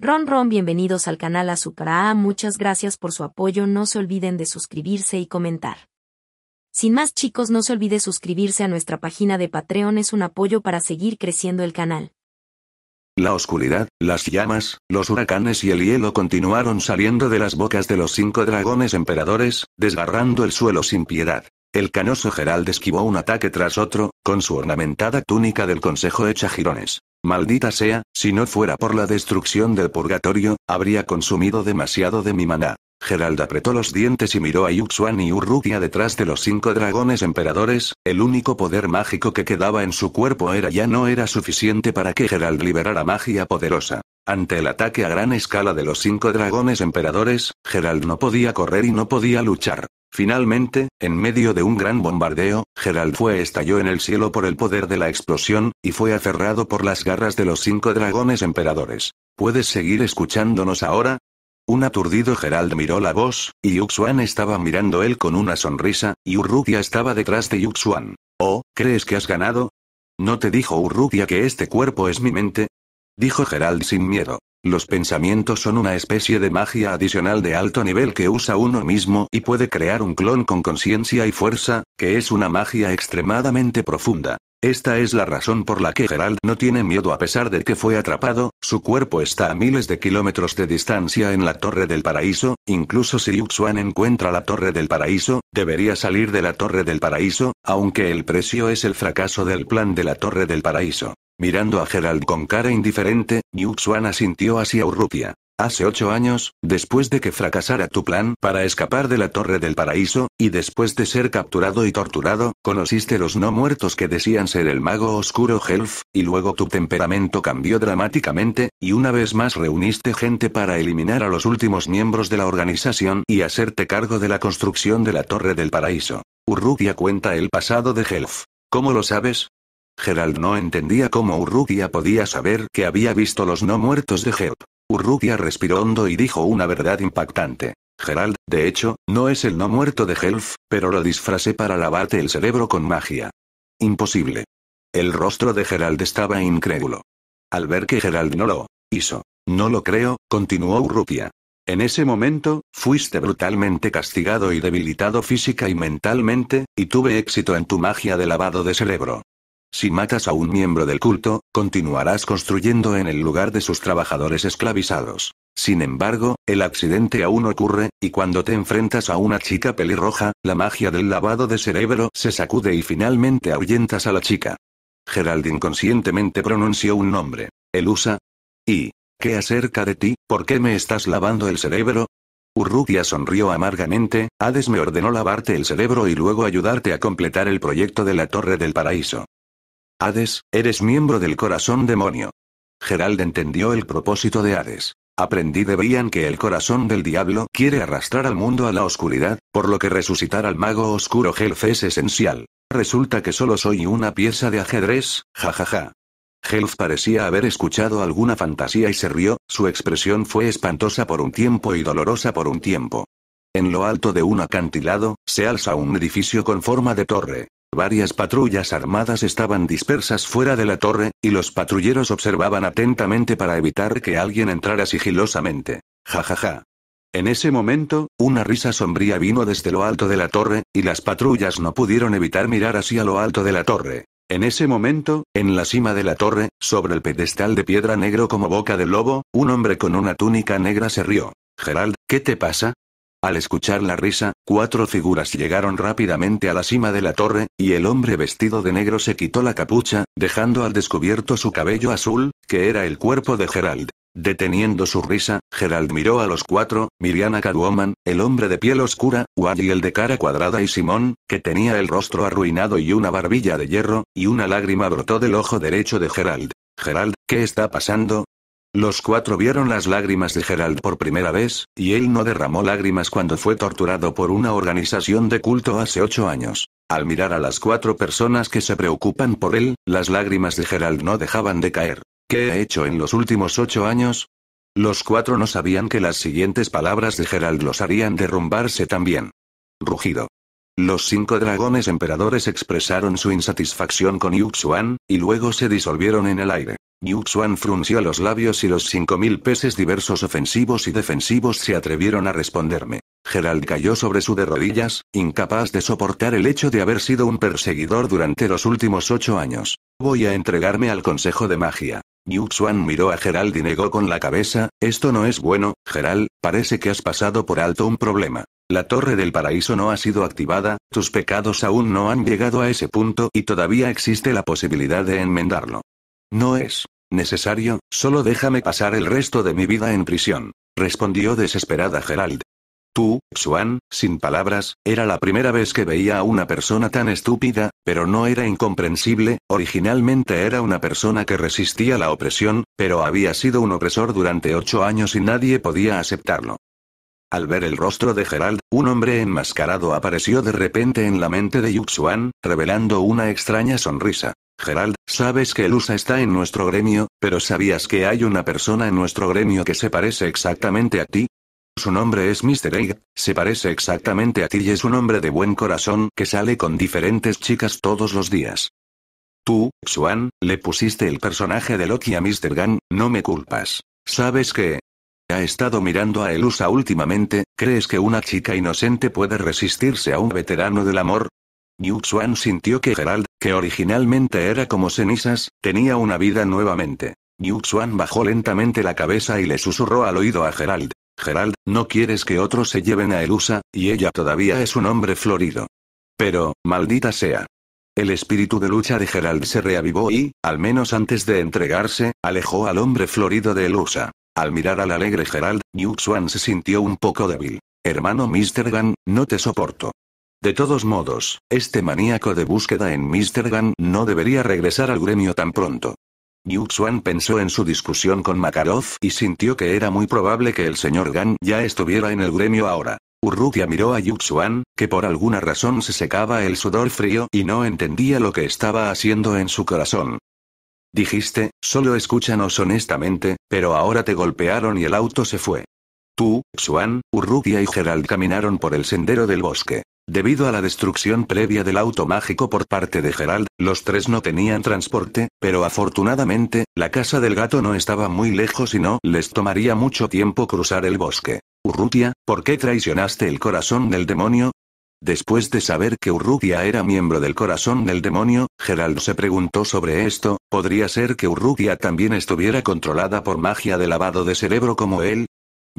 Ron Ron bienvenidos al canal A. muchas gracias por su apoyo no se olviden de suscribirse y comentar. Sin más chicos no se olvide suscribirse a nuestra página de Patreon es un apoyo para seguir creciendo el canal. La oscuridad, las llamas, los huracanes y el hielo continuaron saliendo de las bocas de los cinco dragones emperadores, desgarrando el suelo sin piedad. El canoso Gerald esquivó un ataque tras otro, con su ornamentada túnica del consejo hecha jirones. Maldita sea, si no fuera por la destrucción del purgatorio, habría consumido demasiado de mi maná. Gerald apretó los dientes y miró a Yuxuan y Urrutia detrás de los cinco dragones emperadores, el único poder mágico que quedaba en su cuerpo era ya no era suficiente para que Gerald liberara magia poderosa. Ante el ataque a gran escala de los cinco dragones emperadores, Gerald no podía correr y no podía luchar. Finalmente, en medio de un gran bombardeo, Gerald fue estalló en el cielo por el poder de la explosión, y fue aferrado por las garras de los cinco dragones emperadores. ¿Puedes seguir escuchándonos ahora? Un aturdido Gerald miró la voz, y Yuxuan estaba mirando él con una sonrisa, y Urrutia estaba detrás de Yuxuan. Oh, ¿crees que has ganado? ¿No te dijo Urrutia que este cuerpo es mi mente? dijo Gerald sin miedo. Los pensamientos son una especie de magia adicional de alto nivel que usa uno mismo y puede crear un clon con conciencia y fuerza, que es una magia extremadamente profunda. Esta es la razón por la que Gerald no tiene miedo a pesar de que fue atrapado, su cuerpo está a miles de kilómetros de distancia en la Torre del Paraíso, incluso si Yuxuan encuentra la Torre del Paraíso, debería salir de la Torre del Paraíso, aunque el precio es el fracaso del plan de la Torre del Paraíso. Mirando a Gerald con cara indiferente, Yuxuan asintió hacia Urrutia. Hace ocho años, después de que fracasara tu plan para escapar de la Torre del Paraíso, y después de ser capturado y torturado, conociste los no muertos que decían ser el mago oscuro Helf, y luego tu temperamento cambió dramáticamente, y una vez más reuniste gente para eliminar a los últimos miembros de la organización y hacerte cargo de la construcción de la Torre del Paraíso. Urrutia cuenta el pasado de Helf. ¿Cómo lo sabes? Gerald no entendía cómo Urrutia podía saber que había visto los no muertos de Helf. Urrutia respiró hondo y dijo una verdad impactante. Gerald, de hecho, no es el no muerto de Helf, pero lo disfracé para lavarte el cerebro con magia. Imposible. El rostro de Gerald estaba incrédulo. Al ver que Gerald no lo hizo. No lo creo, continuó Urrutia. En ese momento, fuiste brutalmente castigado y debilitado física y mentalmente, y tuve éxito en tu magia de lavado de cerebro. Si matas a un miembro del culto, continuarás construyendo en el lugar de sus trabajadores esclavizados. Sin embargo, el accidente aún ocurre, y cuando te enfrentas a una chica pelirroja, la magia del lavado de cerebro se sacude y finalmente ahuyentas a la chica. Gerald inconscientemente pronunció un nombre. Elusa. ¿Y qué acerca de ti? ¿Por qué me estás lavando el cerebro? Urrutia sonrió amargamente, Hades me ordenó lavarte el cerebro y luego ayudarte a completar el proyecto de la Torre del Paraíso. Hades, eres miembro del corazón demonio. Gerald entendió el propósito de Hades. Aprendí de Brian que el corazón del diablo quiere arrastrar al mundo a la oscuridad, por lo que resucitar al mago oscuro Helf es esencial. Resulta que solo soy una pieza de ajedrez, jajaja. Helf parecía haber escuchado alguna fantasía y se rió, su expresión fue espantosa por un tiempo y dolorosa por un tiempo. En lo alto de un acantilado, se alza un edificio con forma de torre. Varias patrullas armadas estaban dispersas fuera de la torre, y los patrulleros observaban atentamente para evitar que alguien entrara sigilosamente. Ja ja ja. En ese momento, una risa sombría vino desde lo alto de la torre, y las patrullas no pudieron evitar mirar hacia lo alto de la torre. En ese momento, en la cima de la torre, sobre el pedestal de piedra negro como boca de lobo, un hombre con una túnica negra se rió. Gerald, ¿qué te pasa? Al escuchar la risa, cuatro figuras llegaron rápidamente a la cima de la torre, y el hombre vestido de negro se quitó la capucha, dejando al descubierto su cabello azul, que era el cuerpo de Gerald. Deteniendo su risa, Gerald miró a los cuatro, Miriana Cadwoman, el hombre de piel oscura, Wally el de cara cuadrada y Simón, que tenía el rostro arruinado y una barbilla de hierro, y una lágrima brotó del ojo derecho de Gerald. Gerald, ¿qué está pasando? Los cuatro vieron las lágrimas de Gerald por primera vez, y él no derramó lágrimas cuando fue torturado por una organización de culto hace ocho años. Al mirar a las cuatro personas que se preocupan por él, las lágrimas de Gerald no dejaban de caer. ¿Qué he hecho en los últimos ocho años? Los cuatro no sabían que las siguientes palabras de Gerald los harían derrumbarse también. Rugido. Los cinco dragones emperadores expresaron su insatisfacción con Yuxuan, y luego se disolvieron en el aire. Yuxuan frunció los labios y los 5.000 peces diversos ofensivos y defensivos se atrevieron a responderme. Gerald cayó sobre su de rodillas, incapaz de soportar el hecho de haber sido un perseguidor durante los últimos ocho años. Voy a entregarme al consejo de magia. Yuxuan miró a Gerald y negó con la cabeza, esto no es bueno, Gerald, parece que has pasado por alto un problema. La torre del paraíso no ha sido activada, tus pecados aún no han llegado a ese punto y todavía existe la posibilidad de enmendarlo. No es necesario, solo déjame pasar el resto de mi vida en prisión, respondió desesperada Gerald. Tú, Xuan, sin palabras, era la primera vez que veía a una persona tan estúpida, pero no era incomprensible, originalmente era una persona que resistía la opresión, pero había sido un opresor durante ocho años y nadie podía aceptarlo. Al ver el rostro de Gerald, un hombre enmascarado apareció de repente en la mente de Yuxuan, revelando una extraña sonrisa. Gerald, sabes que Elusa está en nuestro gremio, pero ¿sabías que hay una persona en nuestro gremio que se parece exactamente a ti? Su nombre es Mr. Egg, se parece exactamente a ti y es un hombre de buen corazón que sale con diferentes chicas todos los días. Tú, Xuan, le pusiste el personaje de Loki a Mr. Gang, no me culpas. ¿Sabes qué? Ha estado mirando a Elusa últimamente, ¿crees que una chica inocente puede resistirse a un veterano del amor? Yu Xuan sintió que Gerald que originalmente era como cenizas, tenía una vida nuevamente. Yuxuan bajó lentamente la cabeza y le susurró al oído a Gerald. Gerald, no quieres que otros se lleven a Elusa, y ella todavía es un hombre florido. Pero, maldita sea. El espíritu de lucha de Gerald se reavivó y, al menos antes de entregarse, alejó al hombre florido de Elusa. Al mirar al alegre Gerald, Yuxuan se sintió un poco débil. Hermano Mr. Gan, no te soporto. De todos modos, este maníaco de búsqueda en Mr. Gan no debería regresar al gremio tan pronto. Yu pensó en su discusión con Makarov y sintió que era muy probable que el señor Gan ya estuviera en el gremio ahora. Urrutia miró a Yu que por alguna razón se secaba el sudor frío y no entendía lo que estaba haciendo en su corazón. Dijiste, solo escúchanos honestamente, pero ahora te golpearon y el auto se fue. Tú, Xuan, Urrutia y Gerald caminaron por el sendero del bosque. Debido a la destrucción previa del auto mágico por parte de Gerald, los tres no tenían transporte, pero afortunadamente, la casa del gato no estaba muy lejos y no les tomaría mucho tiempo cruzar el bosque. Urrutia, ¿por qué traicionaste el corazón del demonio? Después de saber que Urrutia era miembro del corazón del demonio, Gerald se preguntó sobre esto, ¿podría ser que Urrutia también estuviera controlada por magia de lavado de cerebro como él?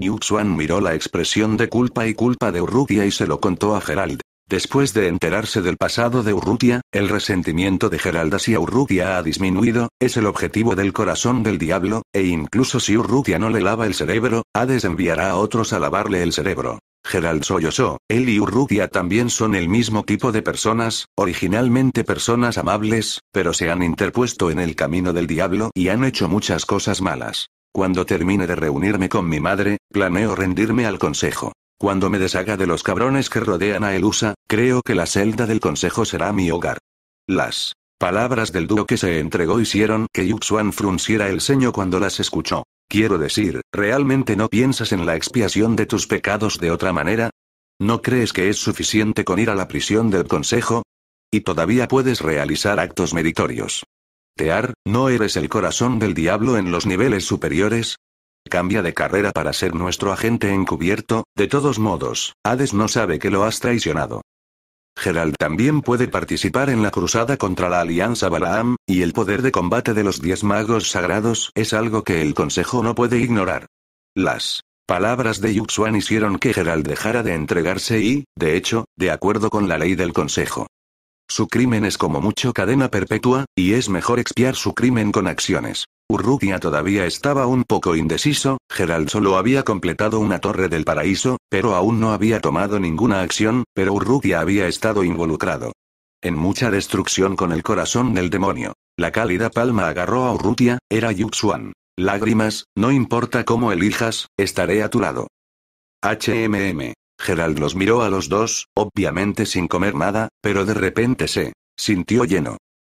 Yuxuan miró la expresión de culpa y culpa de Urrutia y se lo contó a Gerald. Después de enterarse del pasado de Urrutia, el resentimiento de Gerald hacia Urrutia ha disminuido, es el objetivo del corazón del diablo, e incluso si Urrutia no le lava el cerebro, Hades enviará a otros a lavarle el cerebro. Gerald sollozó, él y Urrutia también son el mismo tipo de personas, originalmente personas amables, pero se han interpuesto en el camino del diablo y han hecho muchas cosas malas. Cuando termine de reunirme con mi madre, planeo rendirme al consejo. Cuando me deshaga de los cabrones que rodean a Elusa, creo que la celda del consejo será mi hogar. Las palabras del dúo que se entregó hicieron que Yuxuan frunciera el ceño cuando las escuchó. Quiero decir, ¿realmente no piensas en la expiación de tus pecados de otra manera? ¿No crees que es suficiente con ir a la prisión del consejo? Y todavía puedes realizar actos meritorios. ¿no eres el corazón del diablo en los niveles superiores? Cambia de carrera para ser nuestro agente encubierto, de todos modos, Hades no sabe que lo has traicionado. Gerald también puede participar en la cruzada contra la Alianza Balaam, y el poder de combate de los diez magos sagrados es algo que el Consejo no puede ignorar. Las palabras de Yuxuan hicieron que Gerald dejara de entregarse y, de hecho, de acuerdo con la ley del Consejo, su crimen es como mucho cadena perpetua, y es mejor expiar su crimen con acciones. Urrutia todavía estaba un poco indeciso, Gerald solo había completado una torre del paraíso, pero aún no había tomado ninguna acción, pero Urrutia había estado involucrado. En mucha destrucción con el corazón del demonio. La cálida palma agarró a Urrutia, era Yuxuan. Lágrimas, no importa cómo elijas, estaré a tu lado. HMM. Gerald los miró a los dos, obviamente sin comer nada, pero de repente se sintió lleno.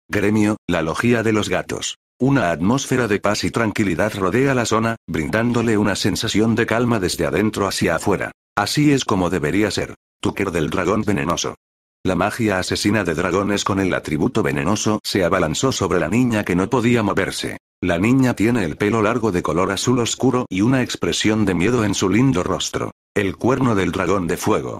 Gremio, la logía de los gatos. Una atmósfera de paz y tranquilidad rodea la zona, brindándole una sensación de calma desde adentro hacia afuera. Así es como debería ser. Tucker del dragón venenoso. La magia asesina de dragones con el atributo venenoso se abalanzó sobre la niña que no podía moverse. La niña tiene el pelo largo de color azul oscuro y una expresión de miedo en su lindo rostro. El cuerno del dragón de fuego.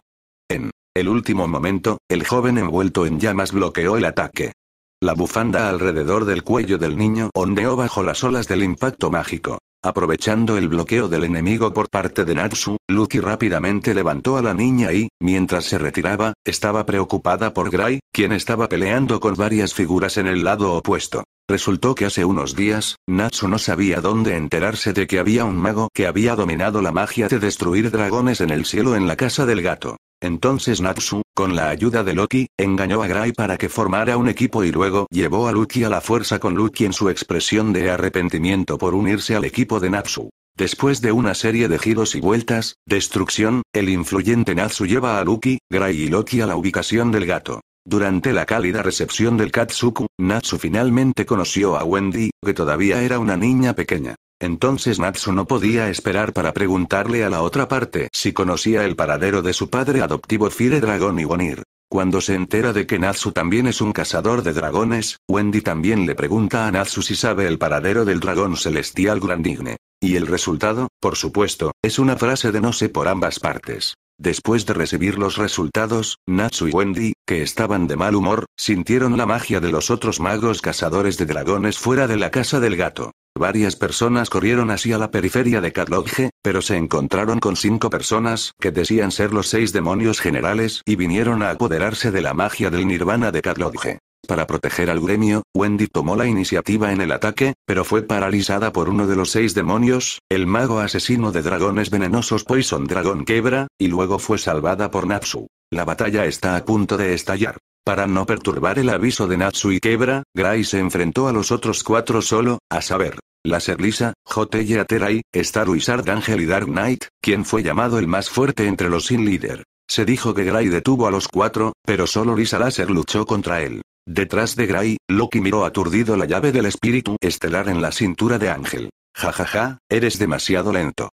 En el último momento, el joven envuelto en llamas bloqueó el ataque. La bufanda alrededor del cuello del niño ondeó bajo las olas del impacto mágico. Aprovechando el bloqueo del enemigo por parte de Natsu, Lucky rápidamente levantó a la niña y, mientras se retiraba, estaba preocupada por Gray, quien estaba peleando con varias figuras en el lado opuesto. Resultó que hace unos días, Natsu no sabía dónde enterarse de que había un mago que había dominado la magia de destruir dragones en el cielo en la casa del gato. Entonces Natsu, con la ayuda de Loki, engañó a Gray para que formara un equipo y luego llevó a Loki a la fuerza con Loki en su expresión de arrepentimiento por unirse al equipo de Natsu. Después de una serie de giros y vueltas, destrucción, el influyente Natsu lleva a Luki, Gray y Loki a la ubicación del gato. Durante la cálida recepción del Katsuku, Natsu finalmente conoció a Wendy, que todavía era una niña pequeña. Entonces Natsu no podía esperar para preguntarle a la otra parte si conocía el paradero de su padre adoptivo Fire Dragon Bonir Cuando se entera de que Natsu también es un cazador de dragones, Wendy también le pregunta a Natsu si sabe el paradero del dragón celestial Grandigne. Y el resultado, por supuesto, es una frase de no sé por ambas partes. Después de recibir los resultados, Natsu y Wendy, que estaban de mal humor, sintieron la magia de los otros magos cazadores de dragones fuera de la casa del gato. Varias personas corrieron hacia la periferia de Carloge, pero se encontraron con cinco personas que decían ser los seis demonios generales y vinieron a apoderarse de la magia del nirvana de Carloge. Para proteger al gremio, Wendy tomó la iniciativa en el ataque, pero fue paralizada por uno de los seis demonios, el mago asesino de dragones venenosos Poison Dragon Quebra, y luego fue salvada por Natsu. La batalla está a punto de estallar. Para no perturbar el aviso de Natsu y Quebra, Gray se enfrentó a los otros cuatro solo, a saber, la Lisa, y Aterai, Staru y y Dark Knight, quien fue llamado el más fuerte entre los Sin líder. Se dijo que Gray detuvo a los cuatro, pero solo Lisa Laser luchó contra él. Detrás de Gray, Loki miró aturdido la llave del espíritu estelar en la cintura de Ángel. Jajaja, ja, ja, eres demasiado lento.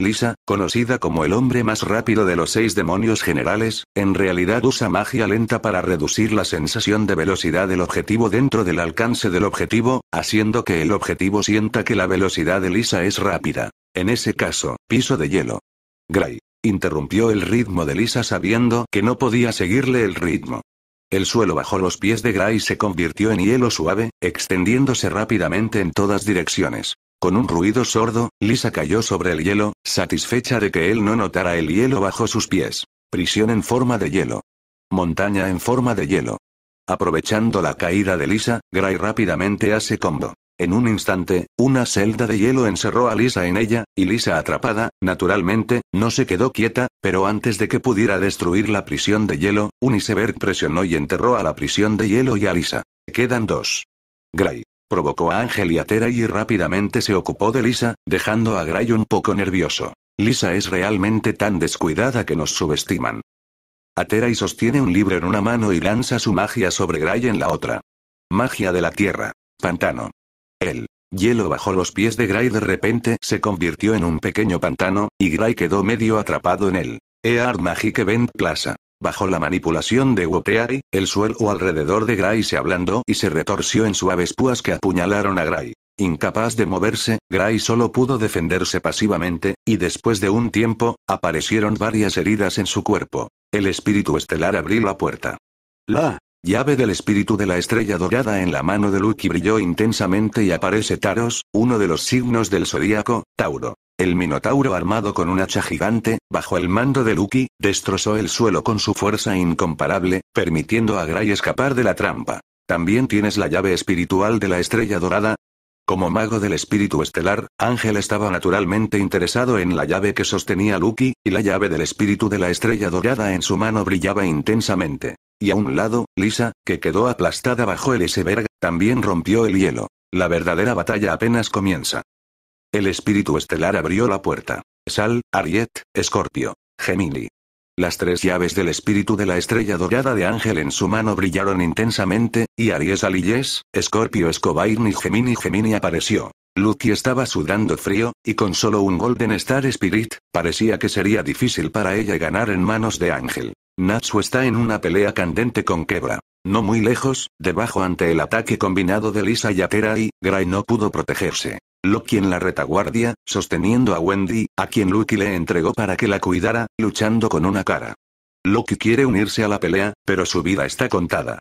Lisa, conocida como el hombre más rápido de los seis demonios generales, en realidad usa magia lenta para reducir la sensación de velocidad del objetivo dentro del alcance del objetivo, haciendo que el objetivo sienta que la velocidad de Lisa es rápida. En ese caso, piso de hielo. Gray. Interrumpió el ritmo de Lisa sabiendo que no podía seguirle el ritmo. El suelo bajo los pies de Gray se convirtió en hielo suave, extendiéndose rápidamente en todas direcciones. Con un ruido sordo, Lisa cayó sobre el hielo, satisfecha de que él no notara el hielo bajo sus pies. Prisión en forma de hielo. Montaña en forma de hielo. Aprovechando la caída de Lisa, Gray rápidamente hace combo. En un instante, una celda de hielo encerró a Lisa en ella, y Lisa atrapada, naturalmente, no se quedó quieta, pero antes de que pudiera destruir la prisión de hielo, un presionó y enterró a la prisión de hielo y a Lisa. Quedan dos. Gray. Provocó a Ángel y a y rápidamente se ocupó de Lisa, dejando a Gray un poco nervioso. Lisa es realmente tan descuidada que nos subestiman. Atera y sostiene un libro en una mano y lanza su magia sobre Gray en la otra. Magia de la tierra. Pantano. El hielo bajo los pies de Gray de repente se convirtió en un pequeño pantano, y Gray quedó medio atrapado en él. Eard Magic Event Plaza. Bajo la manipulación de Wopeari, el suelo alrededor de Gray se ablandó y se retorció en suaves púas que apuñalaron a Gray. Incapaz de moverse, Gray solo pudo defenderse pasivamente, y después de un tiempo, aparecieron varias heridas en su cuerpo. El espíritu estelar abrió la puerta. La Llave del espíritu de la estrella dorada en la mano de Lucky brilló intensamente y aparece Taros, uno de los signos del zodíaco, Tauro. El minotauro armado con un hacha gigante, bajo el mando de Lucky, destrozó el suelo con su fuerza incomparable, permitiendo a Gray escapar de la trampa. ¿También tienes la llave espiritual de la estrella dorada? Como mago del espíritu estelar, Ángel estaba naturalmente interesado en la llave que sostenía Lucky, y la llave del espíritu de la estrella dorada en su mano brillaba intensamente. Y a un lado, Lisa, que quedó aplastada bajo el iceberg, también rompió el hielo. La verdadera batalla apenas comienza. El espíritu estelar abrió la puerta. Sal, Ariet, Escorpio, Gemini. Las tres llaves del espíritu de la estrella dorada de Ángel en su mano brillaron intensamente, y Aries Aliyes, Escorpio Escobain y Gemini Gemini apareció. Lucky estaba sudando frío, y con solo un Golden Star Spirit, parecía que sería difícil para ella ganar en manos de Ángel. Natsu está en una pelea candente con Quebra, No muy lejos, debajo ante el ataque combinado de Lisa y Atera y, Gray no pudo protegerse. Loki en la retaguardia, sosteniendo a Wendy, a quien Lucky le entregó para que la cuidara, luchando con una cara. Loki quiere unirse a la pelea, pero su vida está contada.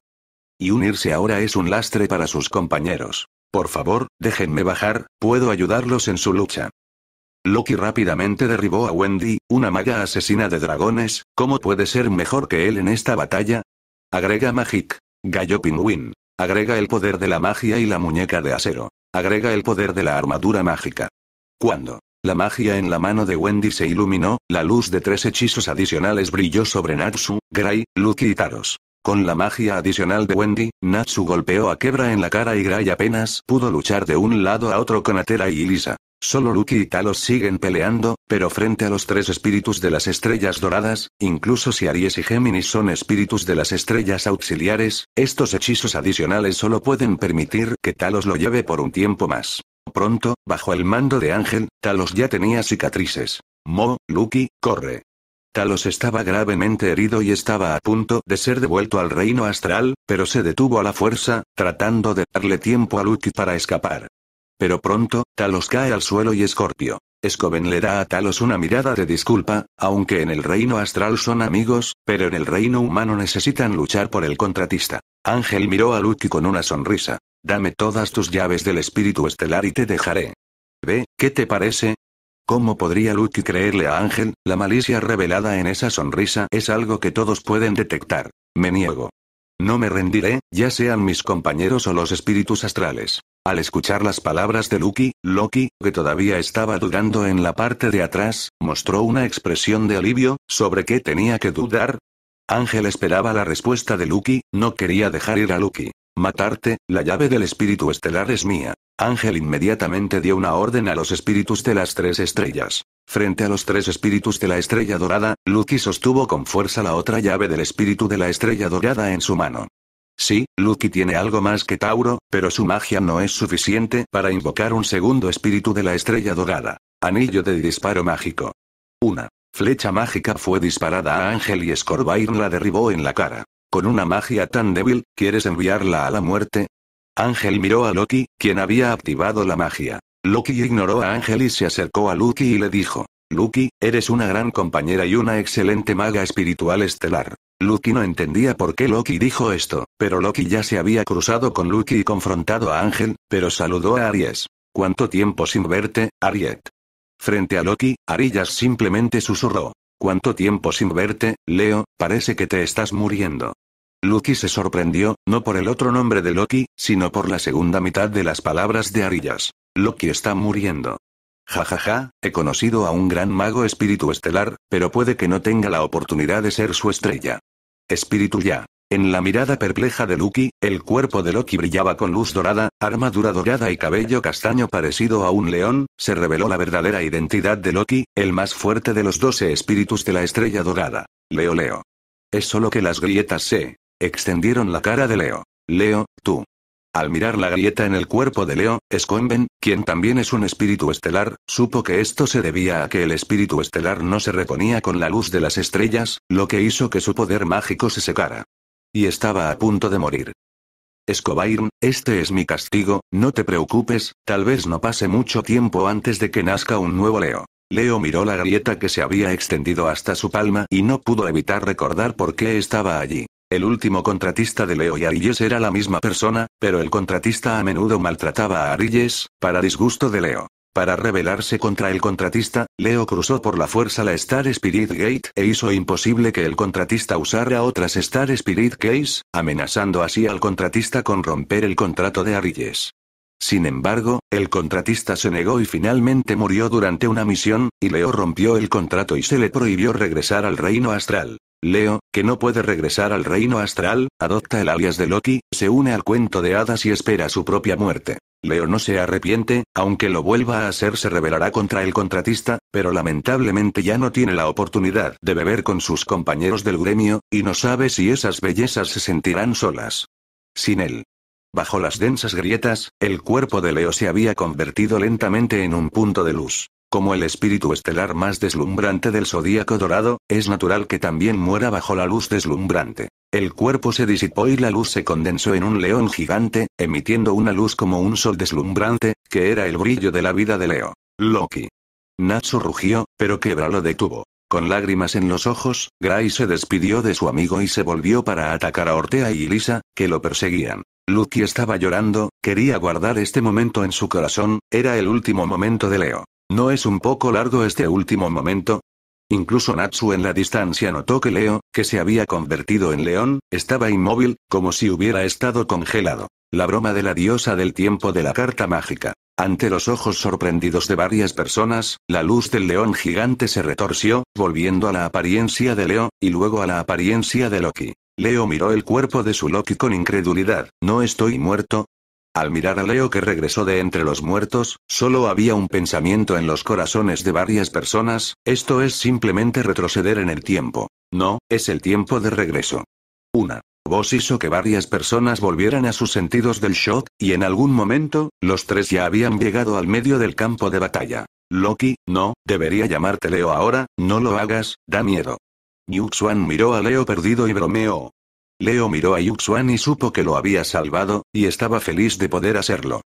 Y unirse ahora es un lastre para sus compañeros. Por favor, déjenme bajar, puedo ayudarlos en su lucha. Loki rápidamente derribó a Wendy, una maga asesina de dragones, ¿cómo puede ser mejor que él en esta batalla? Agrega Magic. Gallo Pingüín. Agrega el poder de la magia y la muñeca de acero. Agrega el poder de la armadura mágica. Cuando la magia en la mano de Wendy se iluminó, la luz de tres hechizos adicionales brilló sobre Natsu, Gray, Luki y Taros. Con la magia adicional de Wendy, Natsu golpeó a Quebra en la cara y Gray apenas pudo luchar de un lado a otro con Atera y Elisa. Solo Lucky y Talos siguen peleando, pero frente a los tres espíritus de las estrellas doradas, incluso si Aries y Géminis son espíritus de las estrellas auxiliares, estos hechizos adicionales solo pueden permitir que Talos lo lleve por un tiempo más. Pronto, bajo el mando de Ángel, Talos ya tenía cicatrices. Mo, Lucky, corre. Talos estaba gravemente herido y estaba a punto de ser devuelto al reino astral, pero se detuvo a la fuerza, tratando de darle tiempo a Lucky para escapar. Pero pronto, Talos cae al suelo y Escorpio. Escoben le da a Talos una mirada de disculpa, aunque en el reino astral son amigos, pero en el reino humano necesitan luchar por el contratista. Ángel miró a Lucky con una sonrisa. Dame todas tus llaves del espíritu estelar y te dejaré. Ve, ¿qué te parece? ¿Cómo podría Lucky creerle a Ángel? La malicia revelada en esa sonrisa es algo que todos pueden detectar. Me niego. No me rendiré, ya sean mis compañeros o los espíritus astrales. Al escuchar las palabras de Lucky, Loki, que todavía estaba dudando en la parte de atrás, mostró una expresión de alivio, sobre qué tenía que dudar. Ángel esperaba la respuesta de Lucky, no quería dejar ir a Lucky. Matarte, la llave del espíritu estelar es mía. Ángel inmediatamente dio una orden a los espíritus de las tres estrellas. Frente a los tres espíritus de la estrella dorada, Lucky sostuvo con fuerza la otra llave del espíritu de la estrella dorada en su mano. Sí, Lucky tiene algo más que Tauro, pero su magia no es suficiente para invocar un segundo espíritu de la estrella dorada. Anillo de disparo mágico. Una flecha mágica fue disparada a Ángel y Scorbairn la derribó en la cara. Con una magia tan débil, ¿quieres enviarla a la muerte? Ángel miró a Loki, quien había activado la magia. Loki ignoró a Ángel y se acercó a Loki y le dijo, Loki, eres una gran compañera y una excelente maga espiritual estelar. Loki no entendía por qué Loki dijo esto, pero Loki ya se había cruzado con Loki y confrontado a Ángel, pero saludó a Aries. ¿Cuánto tiempo sin verte, Ariet? Frente a Loki, Arias simplemente susurró. ¿Cuánto tiempo sin verte, Leo? Parece que te estás muriendo. Loki se sorprendió, no por el otro nombre de Loki, sino por la segunda mitad de las palabras de Arillas. Loki está muriendo. Jajaja, ja, ja, he conocido a un gran mago espíritu estelar, pero puede que no tenga la oportunidad de ser su estrella. Espíritu ya. En la mirada perpleja de Loki, el cuerpo de Loki brillaba con luz dorada, armadura dorada y cabello castaño parecido a un león, se reveló la verdadera identidad de Loki, el más fuerte de los doce espíritus de la estrella dorada. Leo Leo. Es solo que las grietas se Extendieron la cara de Leo. Leo, tú. Al mirar la grieta en el cuerpo de Leo, escoven quien también es un espíritu estelar, supo que esto se debía a que el espíritu estelar no se reponía con la luz de las estrellas, lo que hizo que su poder mágico se secara. Y estaba a punto de morir. Escobairn, este es mi castigo, no te preocupes, tal vez no pase mucho tiempo antes de que nazca un nuevo Leo. Leo miró la grieta que se había extendido hasta su palma y no pudo evitar recordar por qué estaba allí. El último contratista de Leo y Arilles era la misma persona, pero el contratista a menudo maltrataba a Arilles, para disgusto de Leo. Para rebelarse contra el contratista, Leo cruzó por la fuerza la Star Spirit Gate e hizo imposible que el contratista usara otras Star Spirit Gates, amenazando así al contratista con romper el contrato de Arilles. Sin embargo, el contratista se negó y finalmente murió durante una misión, y Leo rompió el contrato y se le prohibió regresar al reino astral. Leo, que no puede regresar al reino astral, adopta el alias de Loki, se une al cuento de hadas y espera su propia muerte. Leo no se arrepiente, aunque lo vuelva a hacer se rebelará contra el contratista, pero lamentablemente ya no tiene la oportunidad de beber con sus compañeros del gremio, y no sabe si esas bellezas se sentirán solas. Sin él. Bajo las densas grietas, el cuerpo de Leo se había convertido lentamente en un punto de luz. Como el espíritu estelar más deslumbrante del zodíaco dorado, es natural que también muera bajo la luz deslumbrante. El cuerpo se disipó y la luz se condensó en un león gigante, emitiendo una luz como un sol deslumbrante, que era el brillo de la vida de Leo. Loki. Natsu rugió, pero quebra lo detuvo. Con lágrimas en los ojos, Gray se despidió de su amigo y se volvió para atacar a Ortea y Elisa, que lo perseguían. Loki estaba llorando, quería guardar este momento en su corazón, era el último momento de Leo. ¿No es un poco largo este último momento? Incluso Natsu en la distancia notó que Leo, que se había convertido en león, estaba inmóvil, como si hubiera estado congelado. La broma de la diosa del tiempo de la carta mágica. Ante los ojos sorprendidos de varias personas, la luz del león gigante se retorció, volviendo a la apariencia de Leo, y luego a la apariencia de Loki. Leo miró el cuerpo de su Loki con incredulidad. ¿No estoy muerto? Al mirar a Leo que regresó de entre los muertos, solo había un pensamiento en los corazones de varias personas, esto es simplemente retroceder en el tiempo. No, es el tiempo de regreso. Una voz hizo que varias personas volvieran a sus sentidos del shock, y en algún momento, los tres ya habían llegado al medio del campo de batalla. Loki, no, debería llamarte Leo ahora, no lo hagas, da miedo. Yuxuan miró a Leo perdido y bromeó. Leo miró a Yuxuan y supo que lo había salvado, y estaba feliz de poder hacerlo.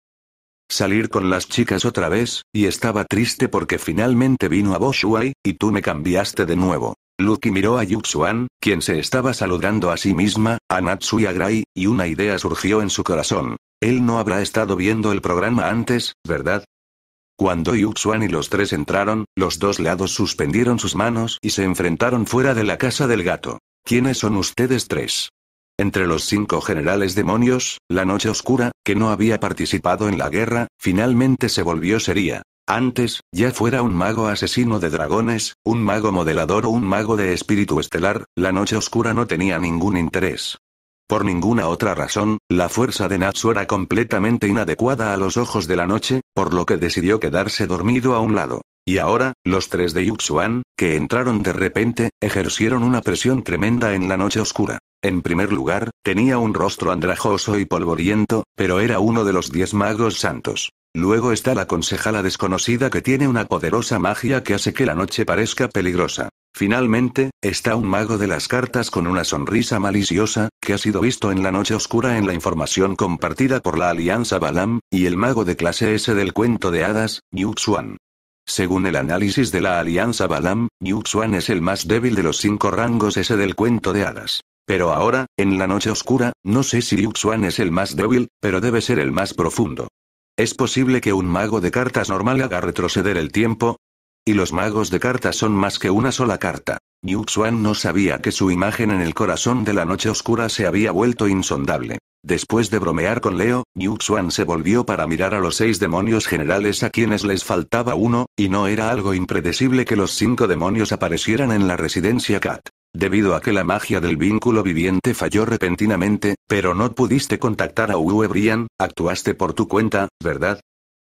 Salir con las chicas otra vez, y estaba triste porque finalmente vino a Boshuai, y tú me cambiaste de nuevo. Lucky miró a Yuxuan, quien se estaba saludando a sí misma, a Natsu y a Gray, y una idea surgió en su corazón. Él no habrá estado viendo el programa antes, ¿verdad? Cuando Yuxuan y los tres entraron, los dos lados suspendieron sus manos y se enfrentaron fuera de la casa del gato. ¿Quiénes son ustedes tres? Entre los cinco generales demonios, la Noche Oscura, que no había participado en la guerra, finalmente se volvió seria. Antes, ya fuera un mago asesino de dragones, un mago modelador o un mago de espíritu estelar, la Noche Oscura no tenía ningún interés. Por ninguna otra razón, la fuerza de Natsu era completamente inadecuada a los ojos de la noche, por lo que decidió quedarse dormido a un lado. Y ahora, los tres de Yuxuan, que entraron de repente, ejercieron una presión tremenda en la noche oscura. En primer lugar, tenía un rostro andrajoso y polvoriento, pero era uno de los diez magos santos. Luego está la concejala desconocida que tiene una poderosa magia que hace que la noche parezca peligrosa. Finalmente, está un mago de las cartas con una sonrisa maliciosa, que ha sido visto en la noche oscura en la información compartida por la Alianza Balam, y el mago de clase S del cuento de hadas, Yuxuan. Según el análisis de la Alianza Balam, Yuxuan es el más débil de los cinco rangos S del cuento de hadas. Pero ahora, en la noche oscura, no sé si Yuxuan es el más débil, pero debe ser el más profundo. ¿Es posible que un mago de cartas normal haga retroceder el tiempo? Y los magos de cartas son más que una sola carta. Yuxuan no sabía que su imagen en el corazón de la noche oscura se había vuelto insondable. Después de bromear con Leo, Yuxuan se volvió para mirar a los seis demonios generales a quienes les faltaba uno, y no era algo impredecible que los cinco demonios aparecieran en la residencia Cat. Debido a que la magia del vínculo viviente falló repentinamente, pero no pudiste contactar a Uwe Brian, actuaste por tu cuenta, ¿verdad?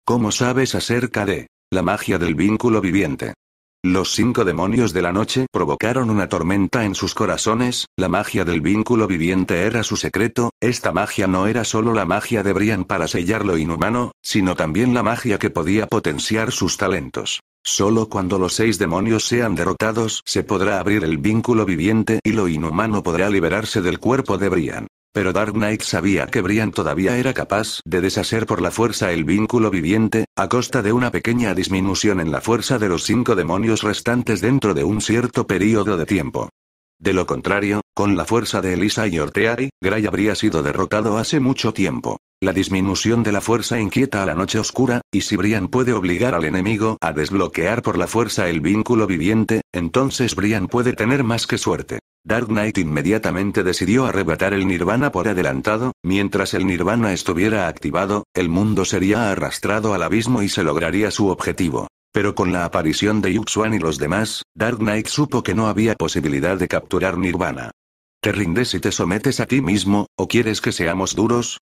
¿Cómo sabes acerca de la magia del vínculo viviente? Los cinco demonios de la noche provocaron una tormenta en sus corazones, la magia del vínculo viviente era su secreto, esta magia no era solo la magia de Brian para sellar lo inhumano, sino también la magia que podía potenciar sus talentos. Solo cuando los seis demonios sean derrotados se podrá abrir el vínculo viviente y lo inhumano podrá liberarse del cuerpo de Brian. Pero Dark Knight sabía que Brian todavía era capaz de deshacer por la fuerza el vínculo viviente, a costa de una pequeña disminución en la fuerza de los cinco demonios restantes dentro de un cierto periodo de tiempo. De lo contrario, con la fuerza de Elisa y Orteari, Gray habría sido derrotado hace mucho tiempo. La disminución de la fuerza inquieta a la noche oscura, y si Brian puede obligar al enemigo a desbloquear por la fuerza el vínculo viviente, entonces Brian puede tener más que suerte. Dark Knight inmediatamente decidió arrebatar el nirvana por adelantado, mientras el nirvana estuviera activado, el mundo sería arrastrado al abismo y se lograría su objetivo. Pero con la aparición de Yuxuan y los demás, Dark Knight supo que no había posibilidad de capturar Nirvana. ¿Te rindes y te sometes a ti mismo, o quieres que seamos duros?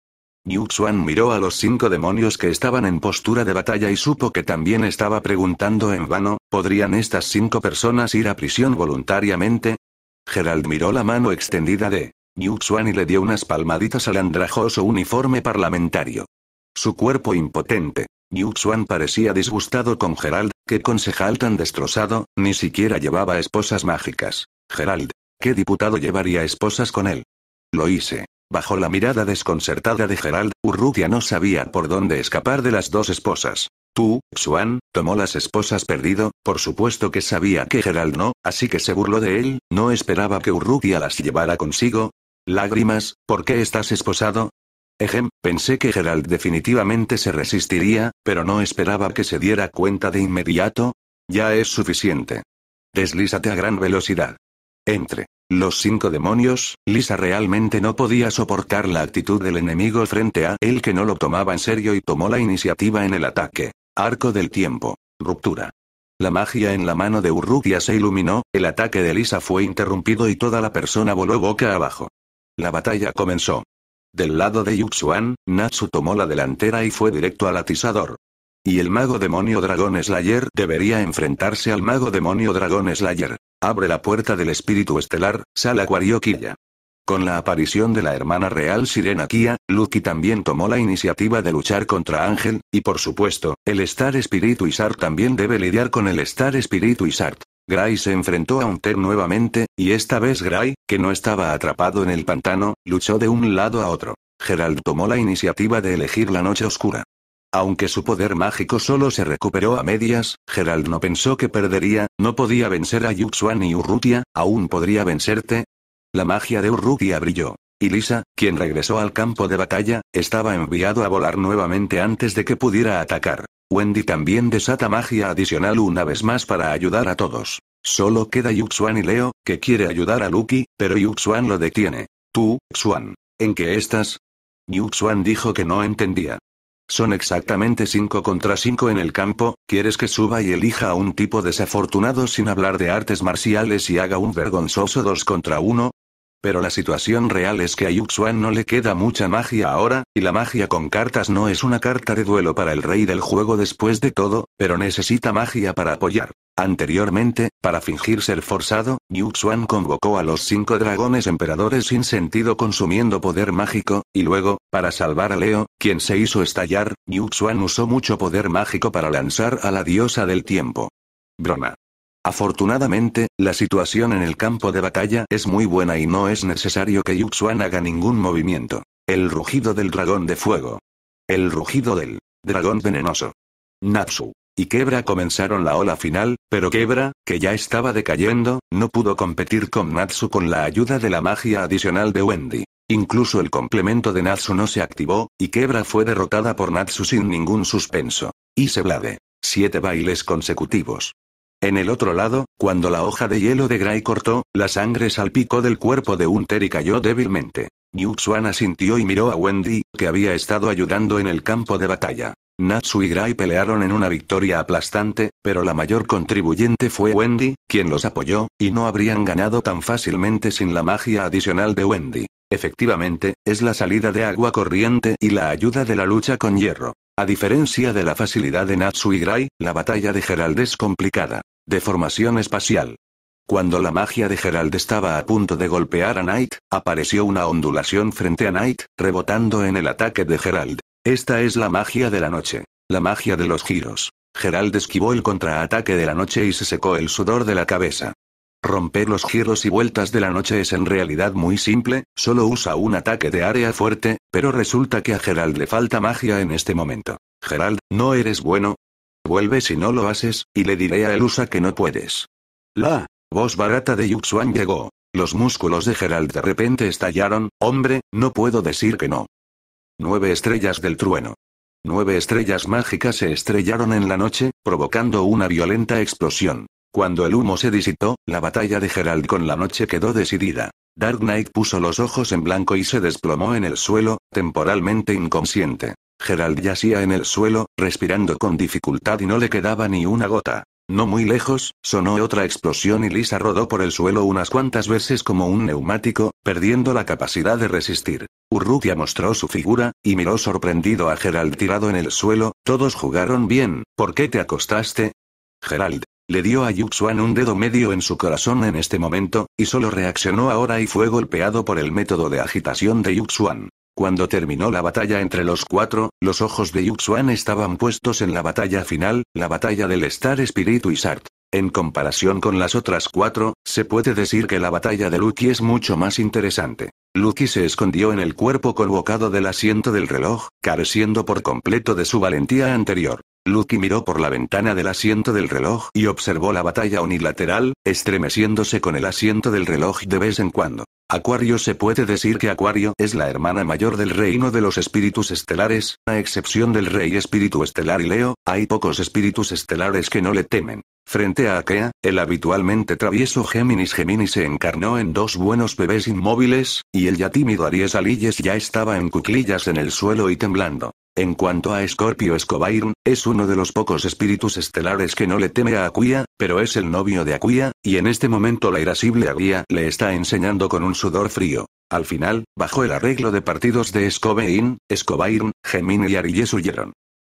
Yuxuan miró a los cinco demonios que estaban en postura de batalla y supo que también estaba preguntando en vano, ¿podrían estas cinco personas ir a prisión voluntariamente? Gerald miró la mano extendida de Yuxuan y le dio unas palmaditas al andrajoso uniforme parlamentario. Su cuerpo impotente, Yuxuan parecía disgustado con Gerald, que concejal tan destrozado, ni siquiera llevaba esposas mágicas. Gerald, ¿qué diputado llevaría esposas con él? Lo hice. Bajo la mirada desconcertada de Gerald, Urrutia no sabía por dónde escapar de las dos esposas. Tú, Xuan, tomó las esposas perdido, por supuesto que sabía que Gerald no, así que se burló de él, no esperaba que Urrutia las llevara consigo. Lágrimas, ¿por qué estás esposado? Ejem, pensé que Gerald definitivamente se resistiría, pero no esperaba que se diera cuenta de inmediato. Ya es suficiente. Deslízate a gran velocidad. Entre los cinco demonios, Lisa realmente no podía soportar la actitud del enemigo frente a él que no lo tomaba en serio y tomó la iniciativa en el ataque. Arco del tiempo. Ruptura. La magia en la mano de Urrutia se iluminó, el ataque de Lisa fue interrumpido y toda la persona voló boca abajo. La batalla comenzó. Del lado de Yuxuan, Natsu tomó la delantera y fue directo al atizador. Y el mago demonio dragón Slayer debería enfrentarse al mago demonio dragón Slayer. Abre la puerta del espíritu estelar, sala Killa. Con la aparición de la hermana real Sirena Kia, Lucky también tomó la iniciativa de luchar contra Ángel, y por supuesto, el Star Spirit Wizard también debe lidiar con el Star Spirit Wizard. Gray se enfrentó a Hunter nuevamente, y esta vez Gray, que no estaba atrapado en el pantano, luchó de un lado a otro. Gerald tomó la iniciativa de elegir la noche oscura. Aunque su poder mágico solo se recuperó a medias, Gerald no pensó que perdería, no podía vencer a Yuxuan y Urrutia, aún podría vencerte. La magia de Urrutia brilló. Y Lisa, quien regresó al campo de batalla, estaba enviado a volar nuevamente antes de que pudiera atacar. Wendy también desata magia adicional una vez más para ayudar a todos. Solo queda Yuxuan y Leo, que quiere ayudar a Lucky, pero Yuxuan lo detiene. Tú, Xuan. ¿En qué estás? Yuxuan dijo que no entendía. Son exactamente 5 contra 5 en el campo, ¿quieres que suba y elija a un tipo desafortunado sin hablar de artes marciales y haga un vergonzoso 2 contra 1? Pero la situación real es que a Yuxuan no le queda mucha magia ahora, y la magia con cartas no es una carta de duelo para el rey del juego después de todo, pero necesita magia para apoyar. Anteriormente, para fingir ser forzado, Yuxuan convocó a los cinco dragones emperadores sin sentido consumiendo poder mágico, y luego, para salvar a Leo, quien se hizo estallar, Yuxuan usó mucho poder mágico para lanzar a la diosa del tiempo. Broma. Afortunadamente, la situación en el campo de batalla es muy buena y no es necesario que Yuxuan haga ningún movimiento. El rugido del dragón de fuego. El rugido del dragón venenoso. Natsu y Quebra comenzaron la ola final, pero Quebra, que ya estaba decayendo, no pudo competir con Natsu con la ayuda de la magia adicional de Wendy. Incluso el complemento de Natsu no se activó, y Quebra fue derrotada por Natsu sin ningún suspenso. Y se blade. Siete bailes consecutivos. En el otro lado, cuando la hoja de hielo de Gray cortó, la sangre salpicó del cuerpo de Hunter y cayó débilmente. Yuxuan sintió asintió y miró a Wendy, que había estado ayudando en el campo de batalla. Natsu y Gray pelearon en una victoria aplastante, pero la mayor contribuyente fue Wendy, quien los apoyó, y no habrían ganado tan fácilmente sin la magia adicional de Wendy. Efectivamente, es la salida de agua corriente y la ayuda de la lucha con hierro. A diferencia de la facilidad de Natsu y Gray, la batalla de Gerald es complicada. Deformación espacial. Cuando la magia de Gerald estaba a punto de golpear a Knight, apareció una ondulación frente a Knight, rebotando en el ataque de Gerald. Esta es la magia de la noche. La magia de los giros. Gerald esquivó el contraataque de la noche y se secó el sudor de la cabeza. Romper los giros y vueltas de la noche es en realidad muy simple, solo usa un ataque de área fuerte, pero resulta que a Gerald le falta magia en este momento. Gerald, no eres bueno, Vuelve si no lo haces, y le diré a Elusa que no puedes. La voz barata de Yuxuan llegó. Los músculos de Gerald de repente estallaron, hombre, no puedo decir que no. Nueve estrellas del trueno. Nueve estrellas mágicas se estrellaron en la noche, provocando una violenta explosión. Cuando el humo se disipó, la batalla de Gerald con la noche quedó decidida. Dark Knight puso los ojos en blanco y se desplomó en el suelo, temporalmente inconsciente. Gerald yacía en el suelo, respirando con dificultad y no le quedaba ni una gota. No muy lejos, sonó otra explosión y Lisa rodó por el suelo unas cuantas veces como un neumático, perdiendo la capacidad de resistir. Urrutia mostró su figura, y miró sorprendido a Gerald tirado en el suelo, todos jugaron bien, ¿por qué te acostaste? Gerald. Le dio a Yuxuan un dedo medio en su corazón en este momento, y solo reaccionó ahora y fue golpeado por el método de agitación de Yuxuan. Cuando terminó la batalla entre los cuatro, los ojos de Yuxuan estaban puestos en la batalla final, la batalla del Star Espíritu y En comparación con las otras cuatro, se puede decir que la batalla de Lucky es mucho más interesante. Lucky se escondió en el cuerpo convocado del asiento del reloj, careciendo por completo de su valentía anterior. Lucky miró por la ventana del asiento del reloj y observó la batalla unilateral, estremeciéndose con el asiento del reloj de vez en cuando. Acuario se puede decir que Acuario es la hermana mayor del reino de los espíritus estelares, a excepción del rey espíritu estelar y Leo, hay pocos espíritus estelares que no le temen. Frente a Akea, el habitualmente travieso Géminis Gemini se encarnó en dos buenos bebés inmóviles, y el ya tímido Aries Alies ya estaba en cuclillas en el suelo y temblando. En cuanto a Scorpio Escobarn, es uno de los pocos espíritus estelares que no le teme a Aquia, pero es el novio de Aquia, y en este momento la irascible Aquia le está enseñando con un sudor frío. Al final, bajo el arreglo de partidos de Escobain, Escobarn, Gemini y Arille huyeron.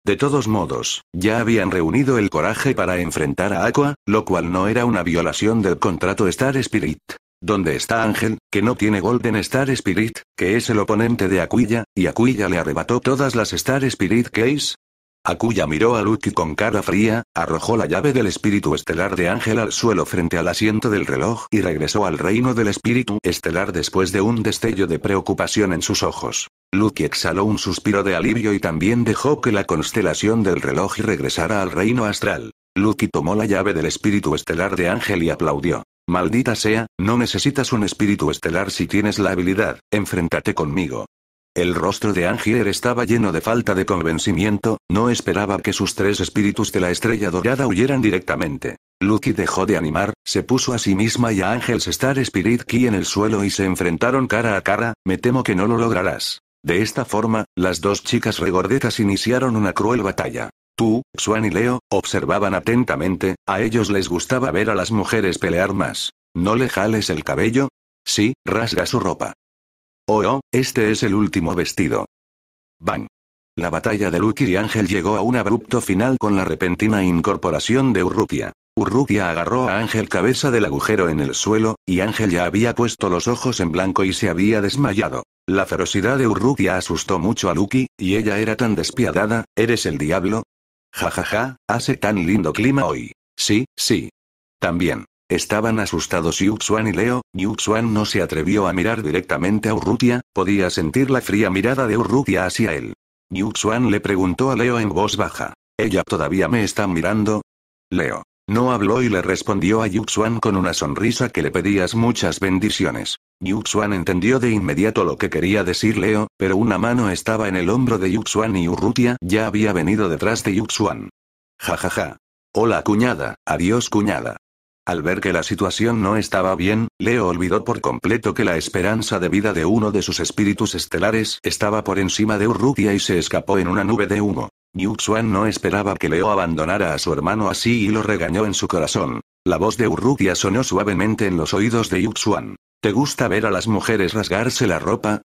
De todos modos, ya habían reunido el coraje para enfrentar a Aqua, lo cual no era una violación del contrato Star Spirit. ¿Dónde está Ángel, que no tiene Golden Star Spirit, que es el oponente de Acuilla, y Acuilla le arrebató todas las Star Spirit Case. Akuya miró a Lucky con cara fría, arrojó la llave del espíritu estelar de Ángel al suelo frente al asiento del reloj y regresó al reino del espíritu estelar después de un destello de preocupación en sus ojos. Lucky exhaló un suspiro de alivio y también dejó que la constelación del reloj regresara al reino astral. Lucky tomó la llave del espíritu estelar de Ángel y aplaudió. Maldita sea, no necesitas un espíritu estelar si tienes la habilidad, enfréntate conmigo. El rostro de Angier estaba lleno de falta de convencimiento, no esperaba que sus tres espíritus de la estrella dorada huyeran directamente. Lucky dejó de animar, se puso a sí misma y a Ángels Star Spirit Key en el suelo y se enfrentaron cara a cara, me temo que no lo lograrás. De esta forma, las dos chicas regordetas iniciaron una cruel batalla. Tú, Xuan y Leo, observaban atentamente, a ellos les gustaba ver a las mujeres pelear más. ¿No le jales el cabello? Sí, rasga su ropa. Oh, oh, este es el último vestido. Bang. La batalla de Lucky y Ángel llegó a un abrupto final con la repentina incorporación de Urrutia. Urrutia agarró a Ángel cabeza del agujero en el suelo, y Ángel ya había puesto los ojos en blanco y se había desmayado. La ferocidad de Urrutia asustó mucho a Lucky, y ella era tan despiadada, ¿eres el diablo? Jajaja, hace tan lindo clima hoy. Sí, sí. También. Estaban asustados Yuxuan y Leo, Yuxuan no se atrevió a mirar directamente a Urrutia, podía sentir la fría mirada de Urrutia hacia él. Yuxuan le preguntó a Leo en voz baja. ¿Ella todavía me está mirando? Leo. No habló y le respondió a Yuxuan con una sonrisa que le pedías muchas bendiciones. Yuxuan entendió de inmediato lo que quería decir Leo, pero una mano estaba en el hombro de Yuxuan y Urrutia ya había venido detrás de Yuxuan. Ja ja ja. Hola cuñada, adiós cuñada. Al ver que la situación no estaba bien, Leo olvidó por completo que la esperanza de vida de uno de sus espíritus estelares estaba por encima de Urrutia y se escapó en una nube de humo. Yuxuan no esperaba que Leo abandonara a su hermano así y lo regañó en su corazón. La voz de Urrutia sonó suavemente en los oídos de Yuxuan. ¿Te gusta ver a las mujeres rasgarse la ropa?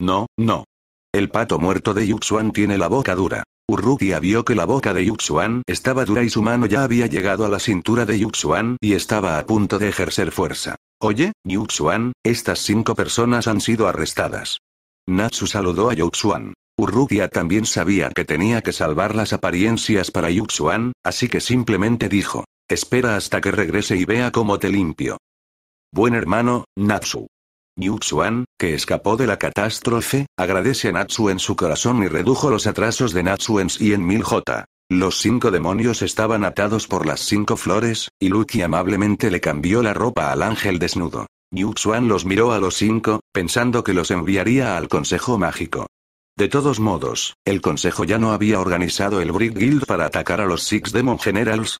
No, no. El pato muerto de Yuxuan tiene la boca dura. Urrutia vio que la boca de Yuxuan estaba dura y su mano ya había llegado a la cintura de Yuxuan y estaba a punto de ejercer fuerza. Oye, Yuxuan, estas cinco personas han sido arrestadas. Natsu saludó a Yuxuan. Urrutia también sabía que tenía que salvar las apariencias para Yuxuan, así que simplemente dijo, espera hasta que regrese y vea cómo te limpio. Buen hermano, Natsu. Yuxuan, que escapó de la catástrofe, agradece a Natsu en su corazón y redujo los atrasos de Natsu en 1000 J. Los cinco demonios estaban atados por las cinco flores, y Luki amablemente le cambió la ropa al ángel desnudo. Yuxuan los miró a los cinco, pensando que los enviaría al consejo mágico. De todos modos, el consejo ya no había organizado el Brick Guild para atacar a los Six Demon Generals.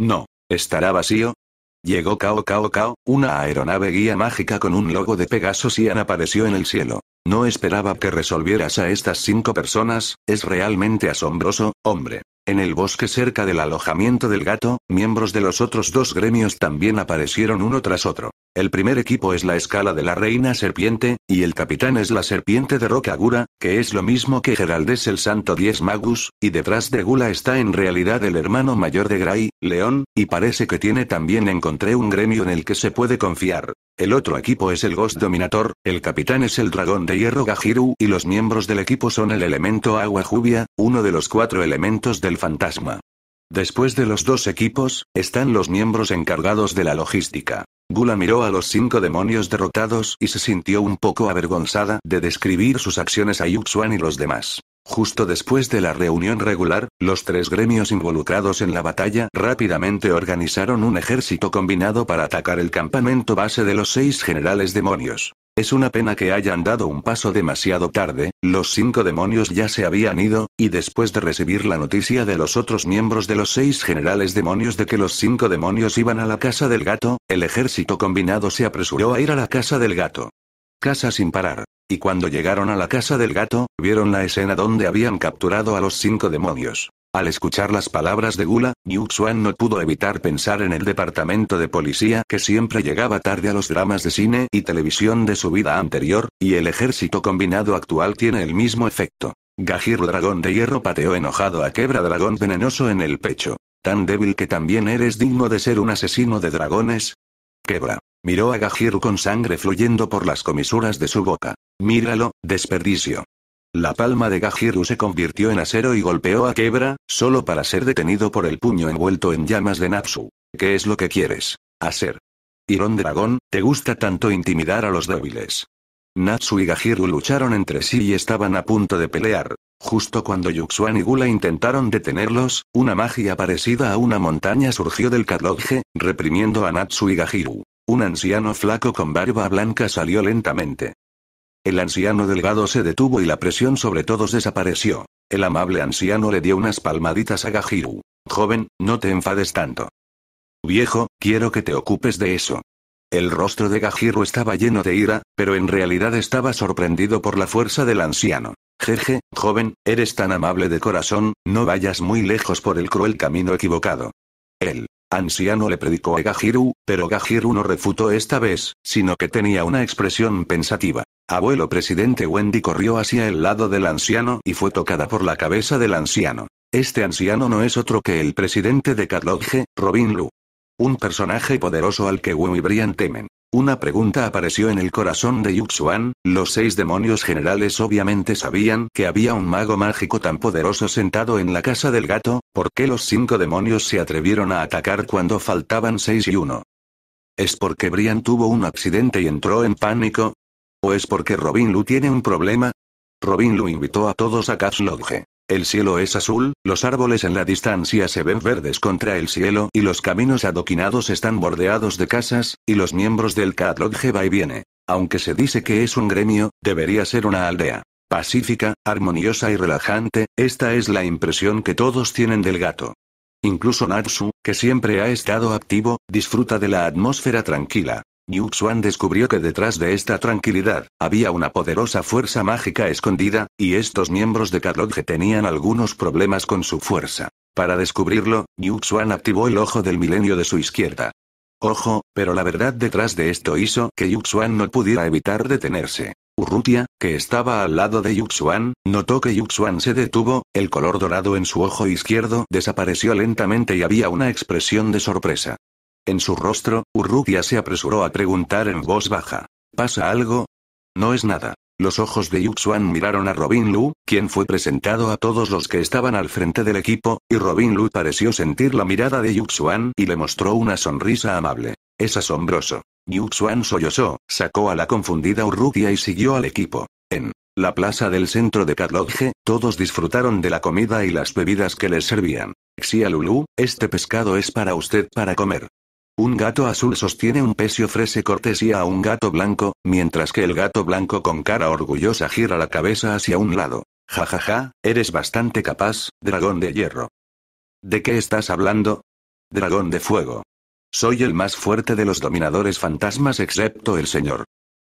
No, estará vacío. Llegó Cao Cao Cao, una aeronave guía mágica con un logo de Pegasus y apareció en el cielo. No esperaba que resolvieras a estas cinco personas, es realmente asombroso, hombre. En el bosque cerca del alojamiento del gato, miembros de los otros dos gremios también aparecieron uno tras otro. El primer equipo es la escala de la reina serpiente, y el capitán es la serpiente de roca Gura, que es lo mismo que Geraldes el santo diez magus, y detrás de Gula está en realidad el hermano mayor de Gray, León, y parece que tiene también encontré un gremio en el que se puede confiar. El otro equipo es el Ghost Dominator, el capitán es el dragón de hierro Gajiru y los miembros del equipo son el elemento agua jubia, uno de los cuatro elementos del fantasma. Después de los dos equipos, están los miembros encargados de la logística. Gula miró a los cinco demonios derrotados y se sintió un poco avergonzada de describir sus acciones a Yuxuan y los demás. Justo después de la reunión regular, los tres gremios involucrados en la batalla rápidamente organizaron un ejército combinado para atacar el campamento base de los seis generales demonios. Es una pena que hayan dado un paso demasiado tarde, los cinco demonios ya se habían ido, y después de recibir la noticia de los otros miembros de los seis generales demonios de que los cinco demonios iban a la casa del gato, el ejército combinado se apresuró a ir a la casa del gato. Casa sin parar. Y cuando llegaron a la casa del gato, vieron la escena donde habían capturado a los cinco demonios. Al escuchar las palabras de Gula, Yuxuan no pudo evitar pensar en el departamento de policía que siempre llegaba tarde a los dramas de cine y televisión de su vida anterior, y el ejército combinado actual tiene el mismo efecto. Gajir Dragón de Hierro pateó enojado a Quebra Dragón Venenoso en el pecho. Tan débil que también eres digno de ser un asesino de dragones, Quebra. Miró a Gajiru con sangre fluyendo por las comisuras de su boca. Míralo, desperdicio. La palma de Gajiru se convirtió en acero y golpeó a Quebra, solo para ser detenido por el puño envuelto en llamas de Natsu. ¿Qué es lo que quieres? Hacer. Irón Dragón, te gusta tanto intimidar a los débiles. Natsu y Gajiru lucharon entre sí y estaban a punto de pelear. Justo cuando Yuxuan y Gula intentaron detenerlos, una magia parecida a una montaña surgió del Kadoge, reprimiendo a Natsu y Gajiru. Un anciano flaco con barba blanca salió lentamente. El anciano delgado se detuvo y la presión sobre todos desapareció. El amable anciano le dio unas palmaditas a Gajiru. Joven, no te enfades tanto. Viejo, quiero que te ocupes de eso. El rostro de Gajiru estaba lleno de ira, pero en realidad estaba sorprendido por la fuerza del anciano. Jeje, joven, eres tan amable de corazón, no vayas muy lejos por el cruel camino equivocado. El anciano le predicó a Gajiru, pero Gajiru no refutó esta vez, sino que tenía una expresión pensativa. Abuelo presidente Wendy corrió hacia el lado del anciano y fue tocada por la cabeza del anciano. Este anciano no es otro que el presidente de Carloge, Robin Lu. Un personaje poderoso al que Wu y Brian temen. Una pregunta apareció en el corazón de Yuxuan, los seis demonios generales obviamente sabían que había un mago mágico tan poderoso sentado en la casa del gato, ¿por qué los cinco demonios se atrevieron a atacar cuando faltaban seis y uno? ¿Es porque Brian tuvo un accidente y entró en pánico? ¿O es porque Robin Lu tiene un problema? Robin Lu invitó a todos a Cash Lodge. El cielo es azul, los árboles en la distancia se ven verdes contra el cielo y los caminos adoquinados están bordeados de casas, y los miembros del Cat va y viene. Aunque se dice que es un gremio, debería ser una aldea. Pacífica, armoniosa y relajante, esta es la impresión que todos tienen del gato. Incluso Natsu, que siempre ha estado activo, disfruta de la atmósfera tranquila. Yuxuan descubrió que detrás de esta tranquilidad, había una poderosa fuerza mágica escondida, y estos miembros de Carlotge tenían algunos problemas con su fuerza. Para descubrirlo, Yuxuan activó el ojo del milenio de su izquierda. Ojo, pero la verdad detrás de esto hizo que Yuxuan no pudiera evitar detenerse. Urrutia, que estaba al lado de Yuxuan, notó que Yuxuan se detuvo, el color dorado en su ojo izquierdo desapareció lentamente y había una expresión de sorpresa. En su rostro, Urrutia se apresuró a preguntar en voz baja. ¿Pasa algo? No es nada. Los ojos de Yuxuan miraron a Robin Lu, quien fue presentado a todos los que estaban al frente del equipo, y Robin Lu pareció sentir la mirada de Yuxuan y le mostró una sonrisa amable. Es asombroso. Yuxuan sollozó, sacó a la confundida Urrutia y siguió al equipo. En la plaza del centro de Carlotge, todos disfrutaron de la comida y las bebidas que les servían. Xia Lulu, este pescado es para usted para comer. Un gato azul sostiene un pez y ofrece cortesía a un gato blanco, mientras que el gato blanco con cara orgullosa gira la cabeza hacia un lado. Ja ja ja, eres bastante capaz, dragón de hierro. ¿De qué estás hablando? Dragón de fuego. Soy el más fuerte de los dominadores fantasmas excepto el señor.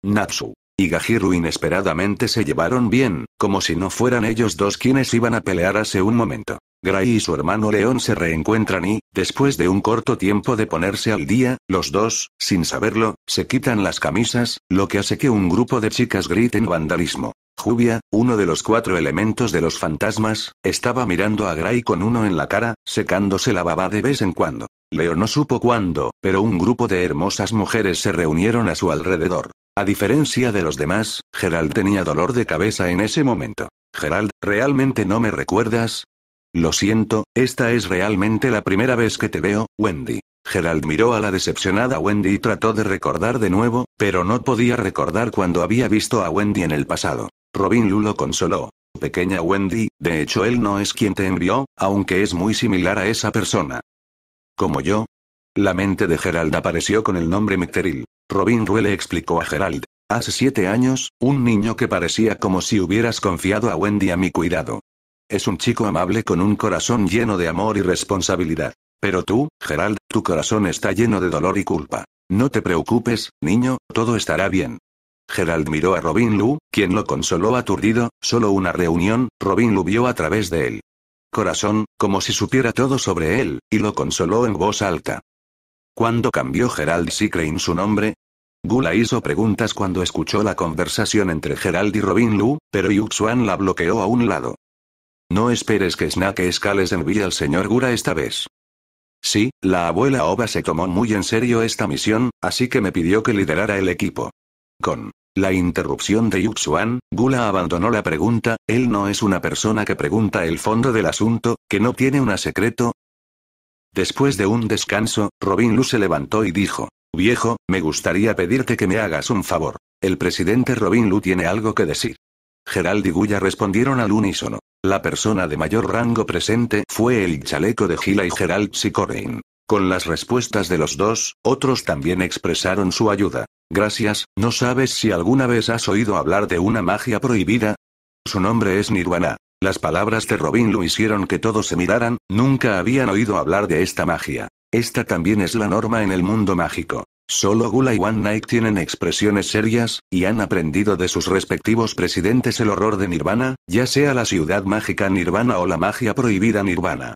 Natsu y Gajiru inesperadamente se llevaron bien, como si no fueran ellos dos quienes iban a pelear hace un momento. Gray y su hermano León se reencuentran y, después de un corto tiempo de ponerse al día, los dos, sin saberlo, se quitan las camisas, lo que hace que un grupo de chicas griten vandalismo. Jubia, uno de los cuatro elementos de los fantasmas, estaba mirando a Gray con uno en la cara, secándose la baba de vez en cuando. Leo no supo cuándo, pero un grupo de hermosas mujeres se reunieron a su alrededor. A diferencia de los demás, Gerald tenía dolor de cabeza en ese momento. Gerald, ¿realmente no me recuerdas? Lo siento, esta es realmente la primera vez que te veo, Wendy. Gerald miró a la decepcionada Wendy y trató de recordar de nuevo, pero no podía recordar cuando había visto a Wendy en el pasado. Robin Lulo consoló. Pequeña Wendy, de hecho él no es quien te envió, aunque es muy similar a esa persona. ¿Como yo? La mente de Gerald apareció con el nombre Mecteril. Robin Rue explicó a Gerald. Hace siete años, un niño que parecía como si hubieras confiado a Wendy a mi cuidado. Es un chico amable con un corazón lleno de amor y responsabilidad. Pero tú, Gerald, tu corazón está lleno de dolor y culpa. No te preocupes, niño, todo estará bien. Gerald miró a Robin Lu, quien lo consoló aturdido, solo una reunión, Robin Lu vio a través de él. Corazón, como si supiera todo sobre él, y lo consoló en voz alta. ¿Cuándo cambió Gerald Sikrein su nombre? Gula hizo preguntas cuando escuchó la conversación entre Gerald y Robin Lu, pero Yuxuan la bloqueó a un lado. No esperes que Snake escales envíe al señor Gura esta vez. Sí, la abuela Oba se tomó muy en serio esta misión, así que me pidió que liderara el equipo. Con la interrupción de Yuxuan, Gula abandonó la pregunta, él no es una persona que pregunta el fondo del asunto, que no tiene un secreto. Después de un descanso, Robin Lu se levantó y dijo, Viejo, me gustaría pedirte que me hagas un favor. El presidente Robin Lu tiene algo que decir. Gerald y Guya respondieron al unísono. La persona de mayor rango presente fue el chaleco de Gila y Gerald Sikorin. Con las respuestas de los dos, otros también expresaron su ayuda. Gracias, ¿no sabes si alguna vez has oído hablar de una magia prohibida? Su nombre es Nirvana. Las palabras de Robin lo hicieron que todos se miraran, nunca habían oído hablar de esta magia. Esta también es la norma en el mundo mágico. Solo Gula y One Night tienen expresiones serias, y han aprendido de sus respectivos presidentes el horror de Nirvana, ya sea la ciudad mágica Nirvana o la magia prohibida Nirvana.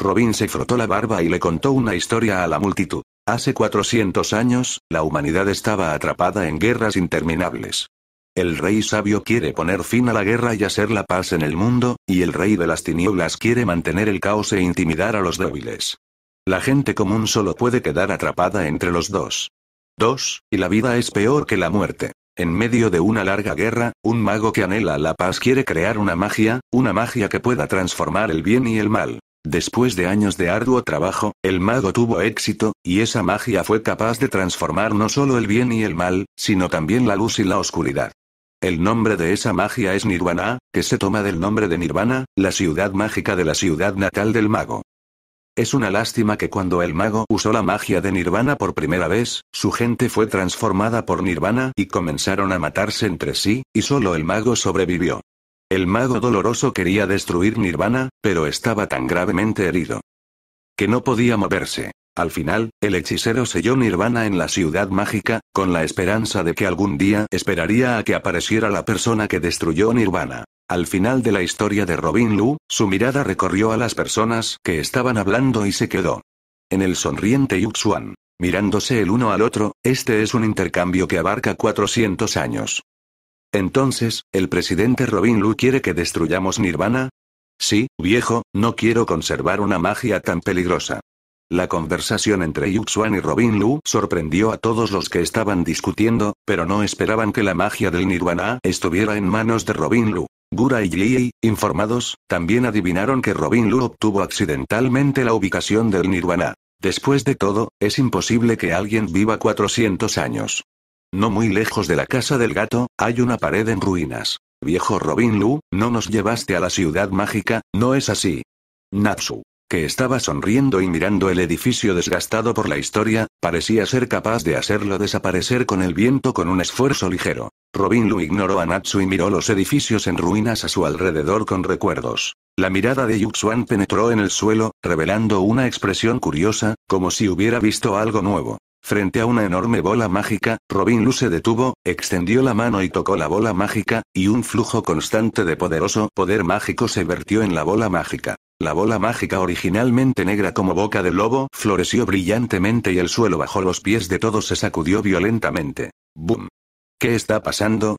Robin se frotó la barba y le contó una historia a la multitud. Hace 400 años, la humanidad estaba atrapada en guerras interminables. El rey sabio quiere poner fin a la guerra y hacer la paz en el mundo, y el rey de las tinieblas quiere mantener el caos e intimidar a los débiles. La gente común solo puede quedar atrapada entre los dos. Dos, Y la vida es peor que la muerte. En medio de una larga guerra, un mago que anhela la paz quiere crear una magia, una magia que pueda transformar el bien y el mal. Después de años de arduo trabajo, el mago tuvo éxito, y esa magia fue capaz de transformar no solo el bien y el mal, sino también la luz y la oscuridad. El nombre de esa magia es Nirvana, que se toma del nombre de Nirvana, la ciudad mágica de la ciudad natal del mago. Es una lástima que cuando el mago usó la magia de Nirvana por primera vez, su gente fue transformada por Nirvana y comenzaron a matarse entre sí, y solo el mago sobrevivió. El mago doloroso quería destruir Nirvana, pero estaba tan gravemente herido que no podía moverse. Al final, el hechicero selló Nirvana en la ciudad mágica, con la esperanza de que algún día esperaría a que apareciera la persona que destruyó Nirvana. Al final de la historia de Robin Lu, su mirada recorrió a las personas que estaban hablando y se quedó. En el sonriente Yuxuan. Mirándose el uno al otro, este es un intercambio que abarca 400 años. Entonces, ¿el presidente Robin Lu quiere que destruyamos Nirvana? Sí, viejo, no quiero conservar una magia tan peligrosa. La conversación entre Yuxuan y Robin Lu sorprendió a todos los que estaban discutiendo, pero no esperaban que la magia del Nirvana estuviera en manos de Robin Lu. Gura y Li, informados, también adivinaron que Robin Lu obtuvo accidentalmente la ubicación del Nirvana. Después de todo, es imposible que alguien viva 400 años. No muy lejos de la casa del gato, hay una pared en ruinas. Viejo Robin Lu, no nos llevaste a la ciudad mágica, ¿no es así? Natsu que estaba sonriendo y mirando el edificio desgastado por la historia, parecía ser capaz de hacerlo desaparecer con el viento con un esfuerzo ligero. Robin Lu ignoró a Natsu y miró los edificios en ruinas a su alrededor con recuerdos. La mirada de Yuxuan penetró en el suelo, revelando una expresión curiosa, como si hubiera visto algo nuevo. Frente a una enorme bola mágica, Robin Lu se detuvo, extendió la mano y tocó la bola mágica, y un flujo constante de poderoso poder mágico se vertió en la bola mágica. La bola mágica originalmente negra como boca de lobo floreció brillantemente y el suelo bajo los pies de todos se sacudió violentamente. ¡Bum! ¿Qué está pasando?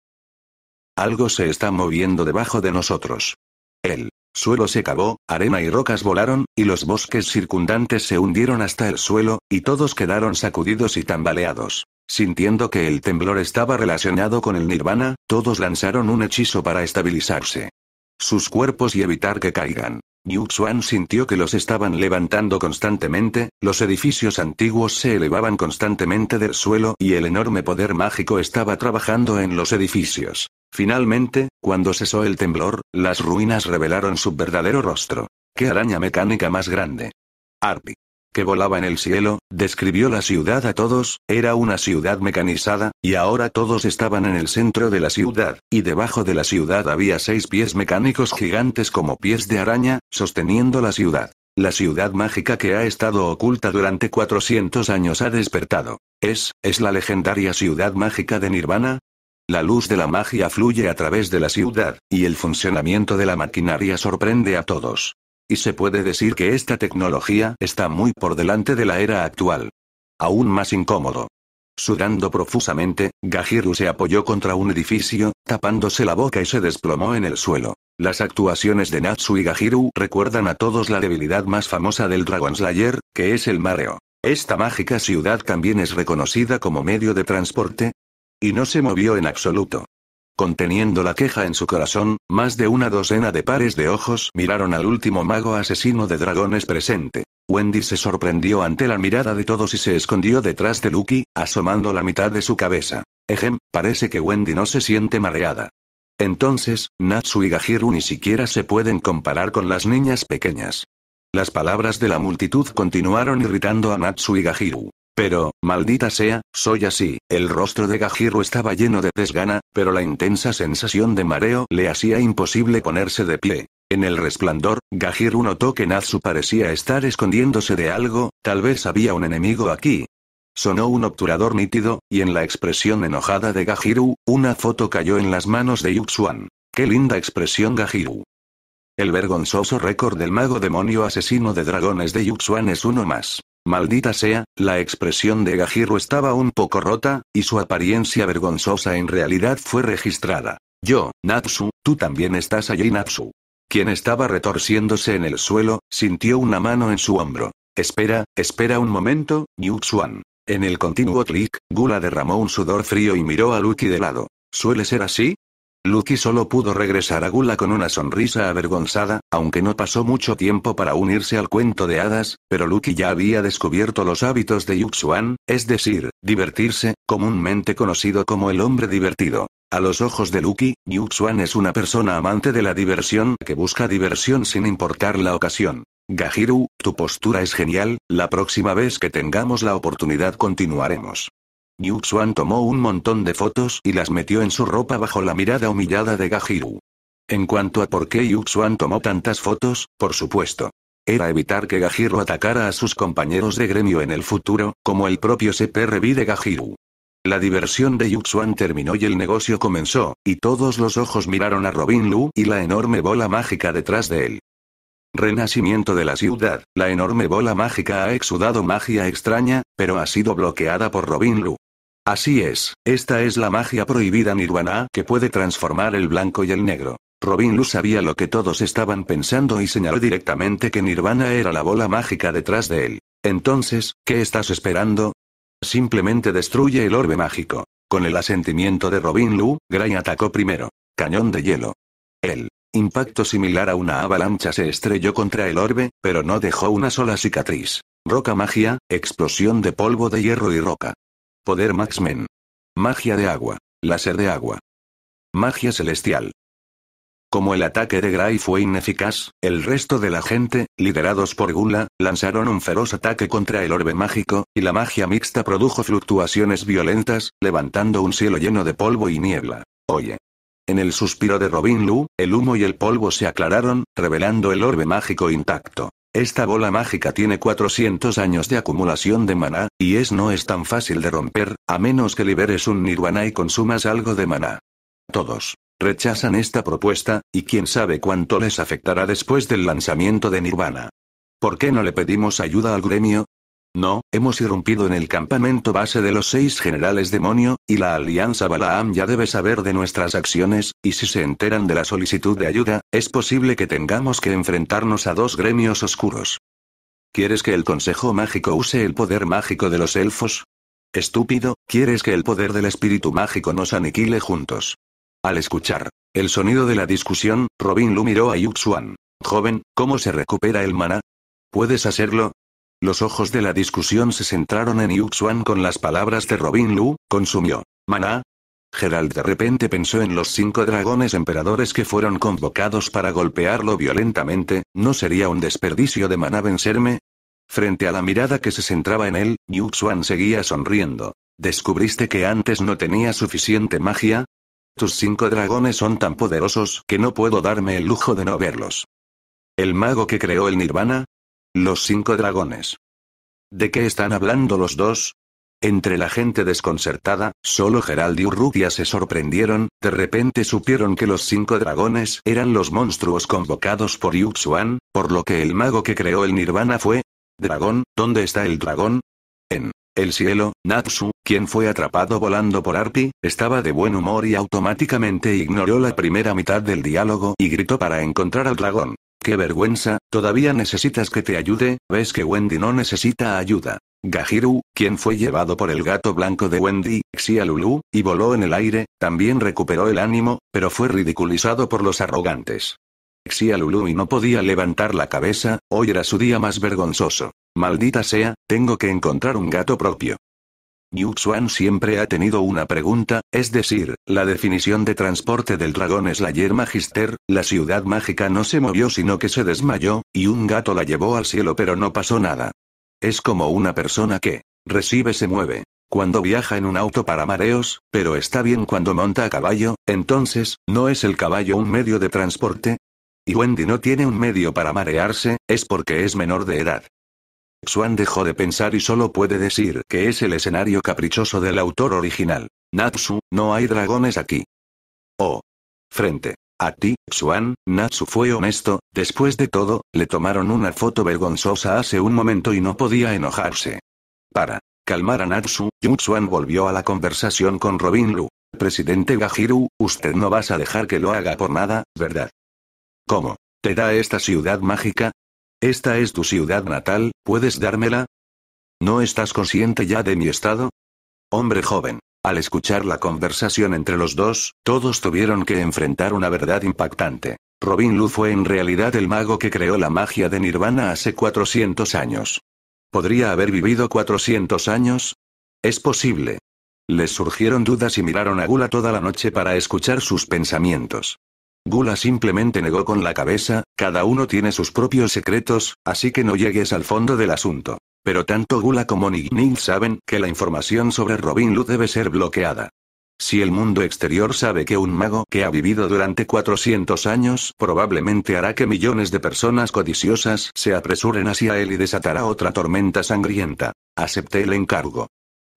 Algo se está moviendo debajo de nosotros. El suelo se cavó, arena y rocas volaron, y los bosques circundantes se hundieron hasta el suelo, y todos quedaron sacudidos y tambaleados. Sintiendo que el temblor estaba relacionado con el nirvana, todos lanzaron un hechizo para estabilizarse. Sus cuerpos y evitar que caigan. Yuxuan sintió que los estaban levantando constantemente, los edificios antiguos se elevaban constantemente del suelo y el enorme poder mágico estaba trabajando en los edificios. Finalmente, cuando cesó el temblor, las ruinas revelaron su verdadero rostro. ¡Qué araña mecánica más grande! Arby que volaba en el cielo, describió la ciudad a todos, era una ciudad mecanizada, y ahora todos estaban en el centro de la ciudad, y debajo de la ciudad había seis pies mecánicos gigantes como pies de araña, sosteniendo la ciudad. La ciudad mágica que ha estado oculta durante 400 años ha despertado. ¿Es, es la legendaria ciudad mágica de Nirvana? La luz de la magia fluye a través de la ciudad, y el funcionamiento de la maquinaria sorprende a todos. Y se puede decir que esta tecnología está muy por delante de la era actual. Aún más incómodo. Sudando profusamente, Gajiru se apoyó contra un edificio, tapándose la boca y se desplomó en el suelo. Las actuaciones de Natsu y Gajiru recuerdan a todos la debilidad más famosa del Dragon Slayer, que es el mareo. Esta mágica ciudad también es reconocida como medio de transporte. Y no se movió en absoluto. Conteniendo la queja en su corazón, más de una docena de pares de ojos miraron al último mago asesino de dragones presente. Wendy se sorprendió ante la mirada de todos y se escondió detrás de Lucky, asomando la mitad de su cabeza. Ejem, parece que Wendy no se siente mareada. Entonces, Natsu y Gahiru ni siquiera se pueden comparar con las niñas pequeñas. Las palabras de la multitud continuaron irritando a Natsu y Gahiru. Pero, maldita sea, soy así. El rostro de Gajiru estaba lleno de desgana, pero la intensa sensación de mareo le hacía imposible ponerse de pie. En el resplandor, Gajiru notó que Natsu parecía estar escondiéndose de algo, tal vez había un enemigo aquí. Sonó un obturador nítido, y en la expresión enojada de Gajiru, una foto cayó en las manos de Yuxuan. ¡Qué linda expresión Gajiru! El vergonzoso récord del mago demonio asesino de dragones de Yuxuan es uno más. Maldita sea, la expresión de Gajiro estaba un poco rota, y su apariencia vergonzosa en realidad fue registrada. Yo, Natsu, tú también estás allí Natsu. Quien estaba retorciéndose en el suelo, sintió una mano en su hombro. Espera, espera un momento, Yuxuan. En el continuo clic, Gula derramó un sudor frío y miró a Lucky de lado. ¿Suele ser así? Luki solo pudo regresar a Gula con una sonrisa avergonzada, aunque no pasó mucho tiempo para unirse al cuento de hadas, pero Luki ya había descubierto los hábitos de Yuxuan, es decir, divertirse, comúnmente conocido como el hombre divertido. A los ojos de Lucky, Yuxuan es una persona amante de la diversión que busca diversión sin importar la ocasión. Gahiru, tu postura es genial, la próxima vez que tengamos la oportunidad continuaremos. Yuxuan tomó un montón de fotos y las metió en su ropa bajo la mirada humillada de Gajiru. En cuanto a por qué Yuxuan tomó tantas fotos, por supuesto. Era evitar que Gajiru atacara a sus compañeros de gremio en el futuro, como el propio CPRB de Gajiru. La diversión de Yuxuan terminó y el negocio comenzó, y todos los ojos miraron a Robin Lu y la enorme bola mágica detrás de él. Renacimiento de la ciudad, la enorme bola mágica ha exudado magia extraña, pero ha sido bloqueada por Robin Lu. Así es, esta es la magia prohibida nirvana que puede transformar el blanco y el negro. Robin Lu sabía lo que todos estaban pensando y señaló directamente que Nirvana era la bola mágica detrás de él. Entonces, ¿qué estás esperando? Simplemente destruye el orbe mágico. Con el asentimiento de Robin Lu, Gray atacó primero. Cañón de hielo. El impacto similar a una avalancha se estrelló contra el orbe, pero no dejó una sola cicatriz. Roca magia, explosión de polvo de hierro y roca. Poder Men. Magia de agua. Láser de agua. Magia celestial. Como el ataque de Gray fue ineficaz, el resto de la gente, liderados por Gula, lanzaron un feroz ataque contra el orbe mágico, y la magia mixta produjo fluctuaciones violentas, levantando un cielo lleno de polvo y niebla. Oye. En el suspiro de Robin Lu, el humo y el polvo se aclararon, revelando el orbe mágico intacto. Esta bola mágica tiene 400 años de acumulación de maná, y es no es tan fácil de romper, a menos que liberes un nirvana y consumas algo de maná. Todos rechazan esta propuesta, y quién sabe cuánto les afectará después del lanzamiento de nirvana. ¿Por qué no le pedimos ayuda al gremio? No, hemos irrumpido en el campamento base de los seis generales demonio, y la Alianza Balaam ya debe saber de nuestras acciones, y si se enteran de la solicitud de ayuda, es posible que tengamos que enfrentarnos a dos gremios oscuros. ¿Quieres que el Consejo Mágico use el poder mágico de los elfos? Estúpido, ¿quieres que el poder del espíritu mágico nos aniquile juntos? Al escuchar el sonido de la discusión, Robin lo miró a Yuxuan. Joven, ¿cómo se recupera el mana? ¿Puedes hacerlo? Los ojos de la discusión se centraron en Yuxuan con las palabras de Robin Lu, consumió. Maná. Gerald de repente pensó en los cinco dragones emperadores que fueron convocados para golpearlo violentamente, ¿no sería un desperdicio de maná vencerme? Frente a la mirada que se centraba en él, Yuxuan seguía sonriendo. ¿Descubriste que antes no tenía suficiente magia? Tus cinco dragones son tan poderosos que no puedo darme el lujo de no verlos. El mago que creó el nirvana, los cinco dragones. ¿De qué están hablando los dos? Entre la gente desconcertada, solo Gerald y Urrutia se sorprendieron, de repente supieron que los cinco dragones eran los monstruos convocados por Yuxuan, por lo que el mago que creó el Nirvana fue... Dragón, ¿dónde está el dragón? En el cielo, Natsu, quien fue atrapado volando por Arpi, estaba de buen humor y automáticamente ignoró la primera mitad del diálogo y gritó para encontrar al dragón. Qué vergüenza, todavía necesitas que te ayude, ves que Wendy no necesita ayuda. Gahiru, quien fue llevado por el gato blanco de Wendy, Xia Lulu, y voló en el aire, también recuperó el ánimo, pero fue ridiculizado por los arrogantes. Xia Lulu y no podía levantar la cabeza, hoy era su día más vergonzoso. Maldita sea, tengo que encontrar un gato propio. Yuxuan siempre ha tenido una pregunta, es decir, la definición de transporte del dragón es Slayer Magister, la ciudad mágica no se movió sino que se desmayó, y un gato la llevó al cielo pero no pasó nada. Es como una persona que recibe se mueve. Cuando viaja en un auto para mareos, pero está bien cuando monta a caballo, entonces, ¿no es el caballo un medio de transporte? Y Wendy no tiene un medio para marearse, es porque es menor de edad. Xuan dejó de pensar y solo puede decir que es el escenario caprichoso del autor original. Natsu, no hay dragones aquí. Oh. Frente. A ti, Xuan, Natsu fue honesto, después de todo, le tomaron una foto vergonzosa hace un momento y no podía enojarse. Para calmar a Natsu, Yu Xuan volvió a la conversación con Robin Lu. Presidente Gajiru, usted no vas a dejar que lo haga por nada, ¿verdad? ¿Cómo? ¿Te da esta ciudad mágica? Esta es tu ciudad natal, ¿puedes dármela? ¿No estás consciente ya de mi estado? Hombre joven. Al escuchar la conversación entre los dos, todos tuvieron que enfrentar una verdad impactante. Robin Lu fue en realidad el mago que creó la magia de Nirvana hace 400 años. ¿Podría haber vivido 400 años? Es posible. Les surgieron dudas y miraron a Gula toda la noche para escuchar sus pensamientos. Gula simplemente negó con la cabeza, cada uno tiene sus propios secretos, así que no llegues al fondo del asunto. Pero tanto Gula como Ning saben que la información sobre Robin Lu debe ser bloqueada. Si el mundo exterior sabe que un mago que ha vivido durante 400 años probablemente hará que millones de personas codiciosas se apresuren hacia él y desatará otra tormenta sangrienta. Acepté el encargo.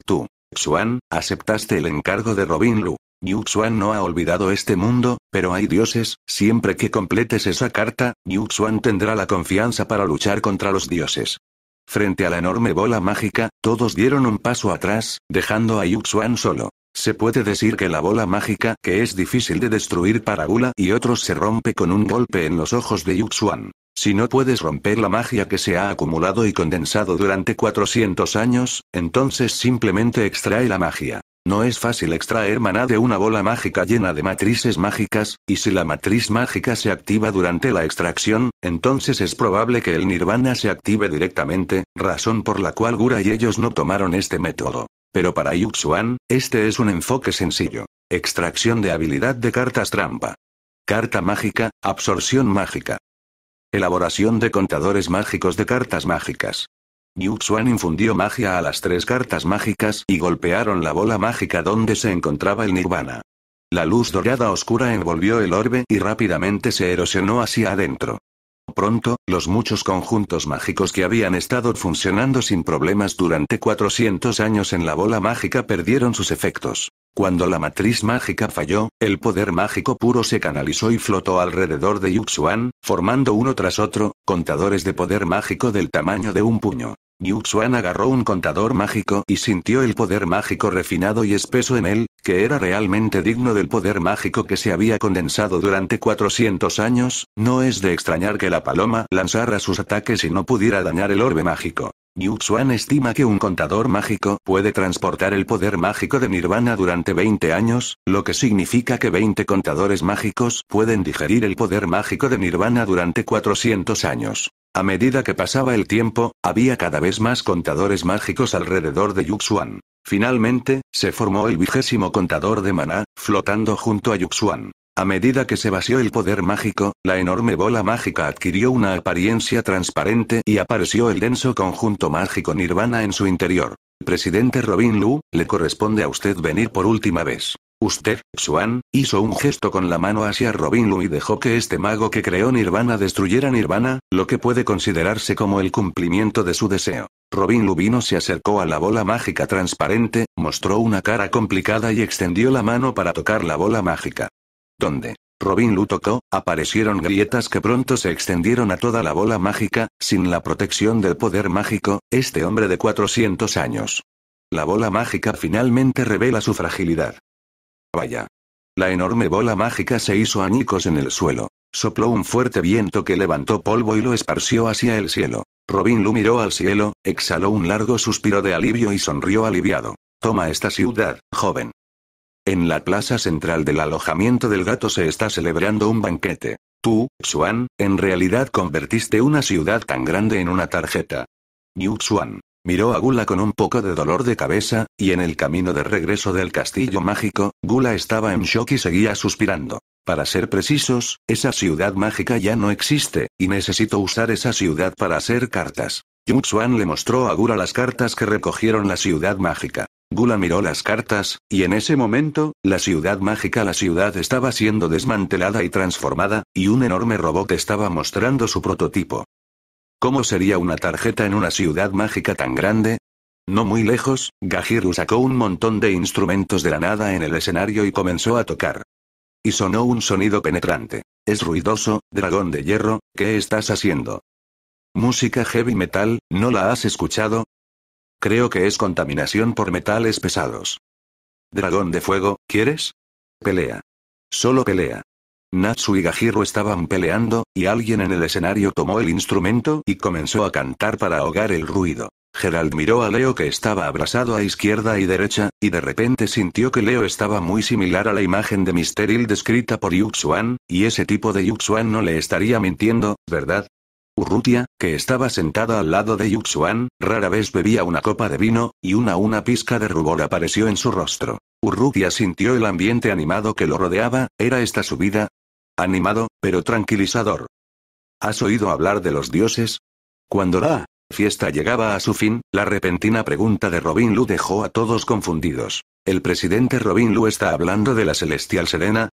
Tú, Xuan, aceptaste el encargo de Robin Lu. Yuxuan no ha olvidado este mundo, pero hay dioses, siempre que completes esa carta, Yuxuan tendrá la confianza para luchar contra los dioses. Frente a la enorme bola mágica, todos dieron un paso atrás, dejando a Yuxuan solo. Se puede decir que la bola mágica que es difícil de destruir para Gula y otros se rompe con un golpe en los ojos de Yuxuan. Si no puedes romper la magia que se ha acumulado y condensado durante 400 años, entonces simplemente extrae la magia. No es fácil extraer maná de una bola mágica llena de matrices mágicas, y si la matriz mágica se activa durante la extracción, entonces es probable que el nirvana se active directamente, razón por la cual Gura y ellos no tomaron este método. Pero para Yuxuan, este es un enfoque sencillo. Extracción de habilidad de cartas trampa. Carta mágica, absorción mágica. Elaboración de contadores mágicos de cartas mágicas. Yuxuan infundió magia a las tres cartas mágicas y golpearon la bola mágica donde se encontraba el nirvana. La luz dorada oscura envolvió el orbe y rápidamente se erosionó hacia adentro. Pronto, los muchos conjuntos mágicos que habían estado funcionando sin problemas durante 400 años en la bola mágica perdieron sus efectos. Cuando la matriz mágica falló, el poder mágico puro se canalizó y flotó alrededor de Yuxuan, formando uno tras otro, contadores de poder mágico del tamaño de un puño. Yuxuan agarró un contador mágico y sintió el poder mágico refinado y espeso en él, que era realmente digno del poder mágico que se había condensado durante 400 años, no es de extrañar que la paloma lanzara sus ataques y no pudiera dañar el orbe mágico. Yuxuan estima que un contador mágico puede transportar el poder mágico de Nirvana durante 20 años, lo que significa que 20 contadores mágicos pueden digerir el poder mágico de Nirvana durante 400 años. A medida que pasaba el tiempo, había cada vez más contadores mágicos alrededor de Yuxuan. Finalmente, se formó el vigésimo contador de maná, flotando junto a Yuxuan. A medida que se vació el poder mágico, la enorme bola mágica adquirió una apariencia transparente y apareció el denso conjunto mágico nirvana en su interior. Presidente Robin Lu, le corresponde a usted venir por última vez. Usted, Xuan, hizo un gesto con la mano hacia Robin Lu y dejó que este mago que creó Nirvana destruyera Nirvana, lo que puede considerarse como el cumplimiento de su deseo. Robin Lu vino se acercó a la bola mágica transparente, mostró una cara complicada y extendió la mano para tocar la bola mágica. Donde Robin Lu tocó, aparecieron grietas que pronto se extendieron a toda la bola mágica, sin la protección del poder mágico, este hombre de 400 años. La bola mágica finalmente revela su fragilidad. Vaya. La enorme bola mágica se hizo añicos en el suelo. Sopló un fuerte viento que levantó polvo y lo esparció hacia el cielo. Robin lo miró al cielo, exhaló un largo suspiro de alivio y sonrió aliviado. Toma esta ciudad, joven. En la plaza central del alojamiento del gato se está celebrando un banquete. Tú, Xuan, en realidad convertiste una ciudad tan grande en una tarjeta. Yu Xuan, Miró a Gula con un poco de dolor de cabeza, y en el camino de regreso del castillo mágico, Gula estaba en shock y seguía suspirando. Para ser precisos, esa ciudad mágica ya no existe, y necesito usar esa ciudad para hacer cartas. Yuxuan le mostró a Gula las cartas que recogieron la ciudad mágica. Gula miró las cartas, y en ese momento, la ciudad mágica, la ciudad estaba siendo desmantelada y transformada, y un enorme robot estaba mostrando su prototipo. ¿Cómo sería una tarjeta en una ciudad mágica tan grande? No muy lejos, Gajiru sacó un montón de instrumentos de la nada en el escenario y comenzó a tocar. Y sonó un sonido penetrante. Es ruidoso, dragón de hierro, ¿qué estás haciendo? Música heavy metal, ¿no la has escuchado? Creo que es contaminación por metales pesados. Dragón de fuego, ¿quieres? Pelea. Solo pelea. Natsu y Gajiro estaban peleando, y alguien en el escenario tomó el instrumento y comenzó a cantar para ahogar el ruido. Gerald miró a Leo que estaba abrazado a izquierda y derecha, y de repente sintió que Leo estaba muy similar a la imagen de Misteril descrita por Yuxuan, y ese tipo de Yuxuan no le estaría mintiendo, ¿verdad? Urrutia, que estaba sentada al lado de Yuxuan, rara vez bebía una copa de vino, y una una pizca de rubor apareció en su rostro. Urrutia sintió el ambiente animado que lo rodeaba, ¿era esta su vida? Animado, pero tranquilizador. ¿Has oído hablar de los dioses? Cuando la fiesta llegaba a su fin, la repentina pregunta de Robin Lu dejó a todos confundidos. ¿El presidente Robin Lu está hablando de la Celestial Serena?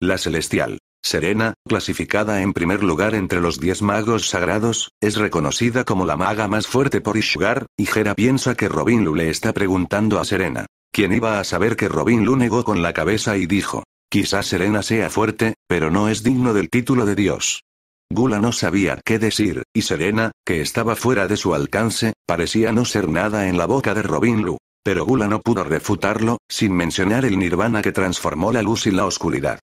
La Celestial Serena, clasificada en primer lugar entre los diez magos sagrados, es reconocida como la maga más fuerte por Ishugar, y Hera piensa que Robin Lu le está preguntando a Serena. ¿Quién iba a saber que Robin Lu negó con la cabeza y dijo, Quizás Serena sea fuerte, pero no es digno del título de Dios. Gula no sabía qué decir, y Serena, que estaba fuera de su alcance, parecía no ser nada en la boca de Robin Lu. Pero Gula no pudo refutarlo, sin mencionar el nirvana que transformó la luz y la oscuridad.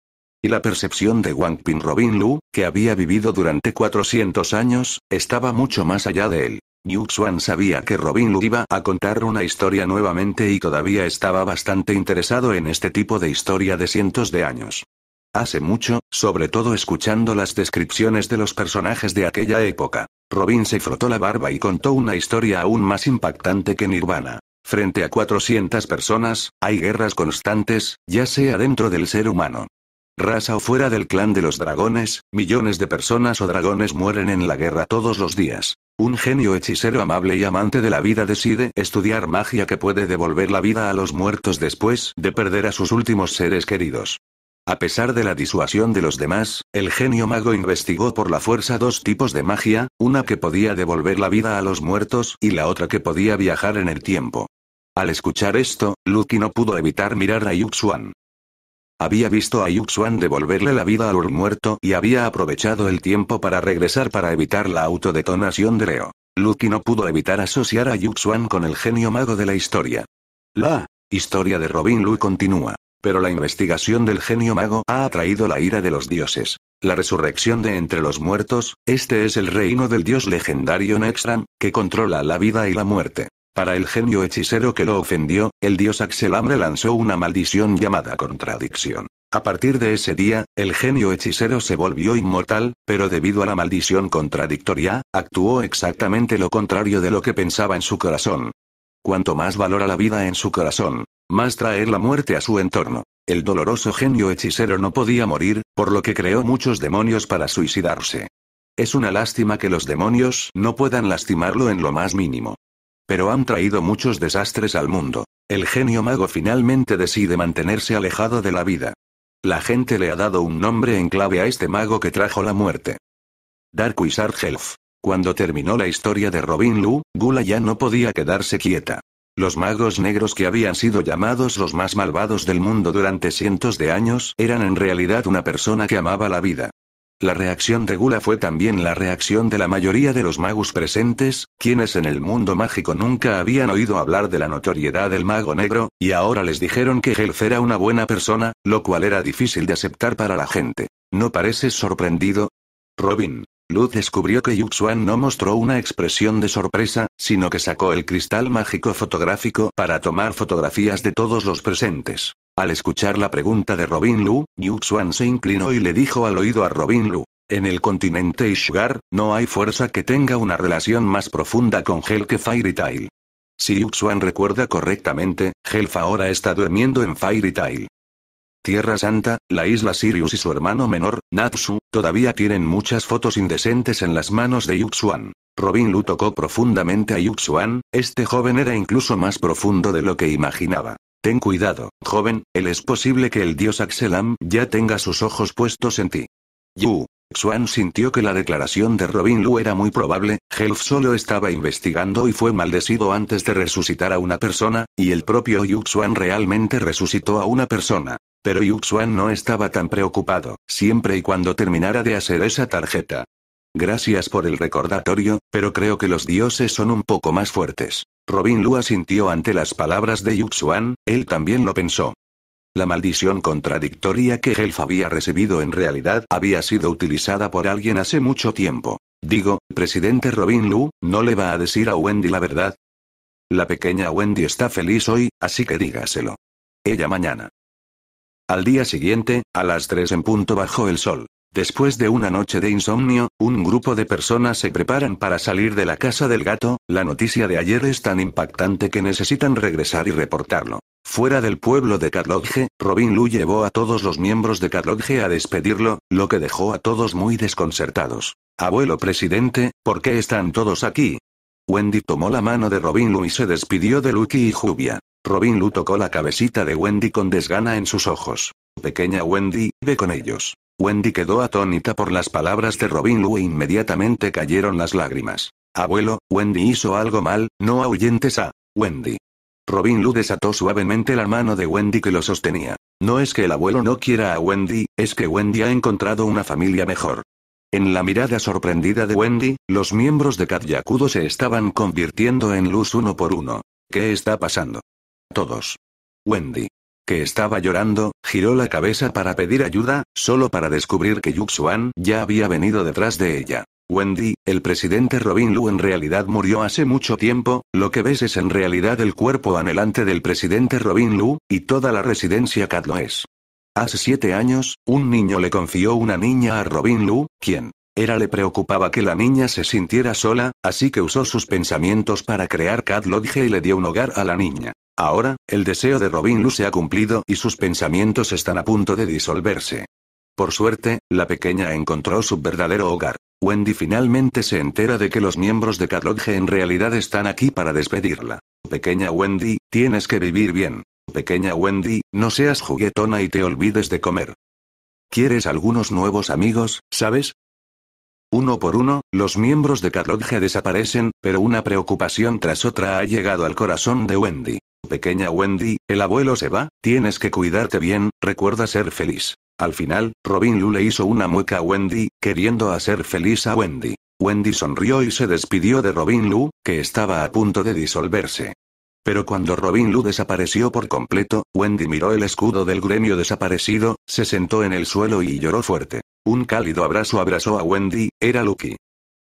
Y la percepción de Wang Pin Robin Lu, que había vivido durante 400 años, estaba mucho más allá de él. Yuxuan sabía que Robin lo iba a contar una historia nuevamente y todavía estaba bastante interesado en este tipo de historia de cientos de años. Hace mucho, sobre todo escuchando las descripciones de los personajes de aquella época, Robin se frotó la barba y contó una historia aún más impactante que Nirvana. Frente a 400 personas, hay guerras constantes, ya sea dentro del ser humano, Raza o fuera del clan de los dragones, millones de personas o dragones mueren en la guerra todos los días. Un genio hechicero amable y amante de la vida decide estudiar magia que puede devolver la vida a los muertos después de perder a sus últimos seres queridos. A pesar de la disuasión de los demás, el genio mago investigó por la fuerza dos tipos de magia, una que podía devolver la vida a los muertos y la otra que podía viajar en el tiempo. Al escuchar esto, Lucky no pudo evitar mirar a Yuxuan. Había visto a Yuxuan devolverle la vida al Ur muerto y había aprovechado el tiempo para regresar para evitar la autodetonación de Leo. Lucky no pudo evitar asociar a Yuxuan con el genio mago de la historia. La historia de Robin Lu continúa. Pero la investigación del genio mago ha atraído la ira de los dioses. La resurrección de entre los muertos, este es el reino del dios legendario Nexran, que controla la vida y la muerte. Para el genio hechicero que lo ofendió, el dios Axelambre lanzó una maldición llamada contradicción. A partir de ese día, el genio hechicero se volvió inmortal, pero debido a la maldición contradictoria, actuó exactamente lo contrario de lo que pensaba en su corazón. Cuanto más valora la vida en su corazón, más traer la muerte a su entorno. El doloroso genio hechicero no podía morir, por lo que creó muchos demonios para suicidarse. Es una lástima que los demonios no puedan lastimarlo en lo más mínimo pero han traído muchos desastres al mundo. El genio mago finalmente decide mantenerse alejado de la vida. La gente le ha dado un nombre en clave a este mago que trajo la muerte. Wizard Health. Cuando terminó la historia de Robin Lu, Gula ya no podía quedarse quieta. Los magos negros que habían sido llamados los más malvados del mundo durante cientos de años eran en realidad una persona que amaba la vida. La reacción de Gula fue también la reacción de la mayoría de los magos presentes, quienes en el mundo mágico nunca habían oído hablar de la notoriedad del mago negro, y ahora les dijeron que Gelf era una buena persona, lo cual era difícil de aceptar para la gente. ¿No pareces sorprendido? Robin, Luz descubrió que Yuxuan no mostró una expresión de sorpresa, sino que sacó el cristal mágico fotográfico para tomar fotografías de todos los presentes. Al escuchar la pregunta de Robin Lu, Yuxuan se inclinó y le dijo al oído a Robin Lu. En el continente Ishgar, no hay fuerza que tenga una relación más profunda con Hell que Fairy Tail. Si Yuxuan recuerda correctamente, Helfa ahora está durmiendo en Fairy Tierra Santa, la isla Sirius y su hermano menor, Natsu, todavía tienen muchas fotos indecentes en las manos de Yuxuan. Robin Lu tocó profundamente a Yuxuan, este joven era incluso más profundo de lo que imaginaba. Ten cuidado, joven, él es posible que el dios Axelam ya tenga sus ojos puestos en ti. Yu. Xuan sintió que la declaración de Robin Lu era muy probable, Helf solo estaba investigando y fue maldecido antes de resucitar a una persona, y el propio Yuxuan realmente resucitó a una persona. Pero Yuxuan no estaba tan preocupado, siempre y cuando terminara de hacer esa tarjeta. Gracias por el recordatorio, pero creo que los dioses son un poco más fuertes. Robin Lu asintió ante las palabras de Yuxuan, él también lo pensó. La maldición contradictoria que Helf había recibido en realidad había sido utilizada por alguien hace mucho tiempo. Digo, presidente Robin Lu, ¿no le va a decir a Wendy la verdad? La pequeña Wendy está feliz hoy, así que dígaselo. Ella mañana. Al día siguiente, a las 3 en punto bajó el sol. Después de una noche de insomnio, un grupo de personas se preparan para salir de la casa del gato, la noticia de ayer es tan impactante que necesitan regresar y reportarlo. Fuera del pueblo de Catlogge, Robin Lu llevó a todos los miembros de Catlogge a despedirlo, lo que dejó a todos muy desconcertados. Abuelo presidente, ¿por qué están todos aquí? Wendy tomó la mano de Robin Lu y se despidió de Lucky y Jubia. Robin Lu tocó la cabecita de Wendy con desgana en sus ojos. Pequeña Wendy, ve con ellos. Wendy quedó atónita por las palabras de Robin Lu e inmediatamente cayeron las lágrimas. Abuelo, Wendy hizo algo mal, no ahuyentes a Wendy. Robin Lu desató suavemente la mano de Wendy que lo sostenía. No es que el abuelo no quiera a Wendy, es que Wendy ha encontrado una familia mejor. En la mirada sorprendida de Wendy, los miembros de Kat Yakudo se estaban convirtiendo en luz uno por uno. ¿Qué está pasando? Todos. Wendy, que estaba llorando, giró la cabeza para pedir ayuda, solo para descubrir que Yuxuan ya había venido detrás de ella. Wendy, el presidente Robin Lu en realidad murió hace mucho tiempo, lo que ves es en realidad el cuerpo anhelante del presidente Robin Lu, y toda la residencia Cat lo es. Hace siete años, un niño le confió una niña a Robin Lu, quien, era le preocupaba que la niña se sintiera sola, así que usó sus pensamientos para crear Cat Lodge y le dio un hogar a la niña. Ahora, el deseo de Robin Lu se ha cumplido y sus pensamientos están a punto de disolverse. Por suerte, la pequeña encontró su verdadero hogar. Wendy finalmente se entera de que los miembros de Cat Lodge en realidad están aquí para despedirla. Pequeña Wendy, tienes que vivir bien. Pequeña Wendy, no seas juguetona y te olvides de comer. ¿Quieres algunos nuevos amigos, sabes? Uno por uno, los miembros de Carlotja desaparecen, pero una preocupación tras otra ha llegado al corazón de Wendy. Pequeña Wendy, el abuelo se va, tienes que cuidarte bien, recuerda ser feliz. Al final, Robin Lu le hizo una mueca a Wendy, queriendo hacer feliz a Wendy. Wendy sonrió y se despidió de Robin Lu, que estaba a punto de disolverse. Pero cuando Robin Lu desapareció por completo, Wendy miró el escudo del gremio desaparecido, se sentó en el suelo y lloró fuerte. Un cálido abrazo abrazó a Wendy, era Lucky.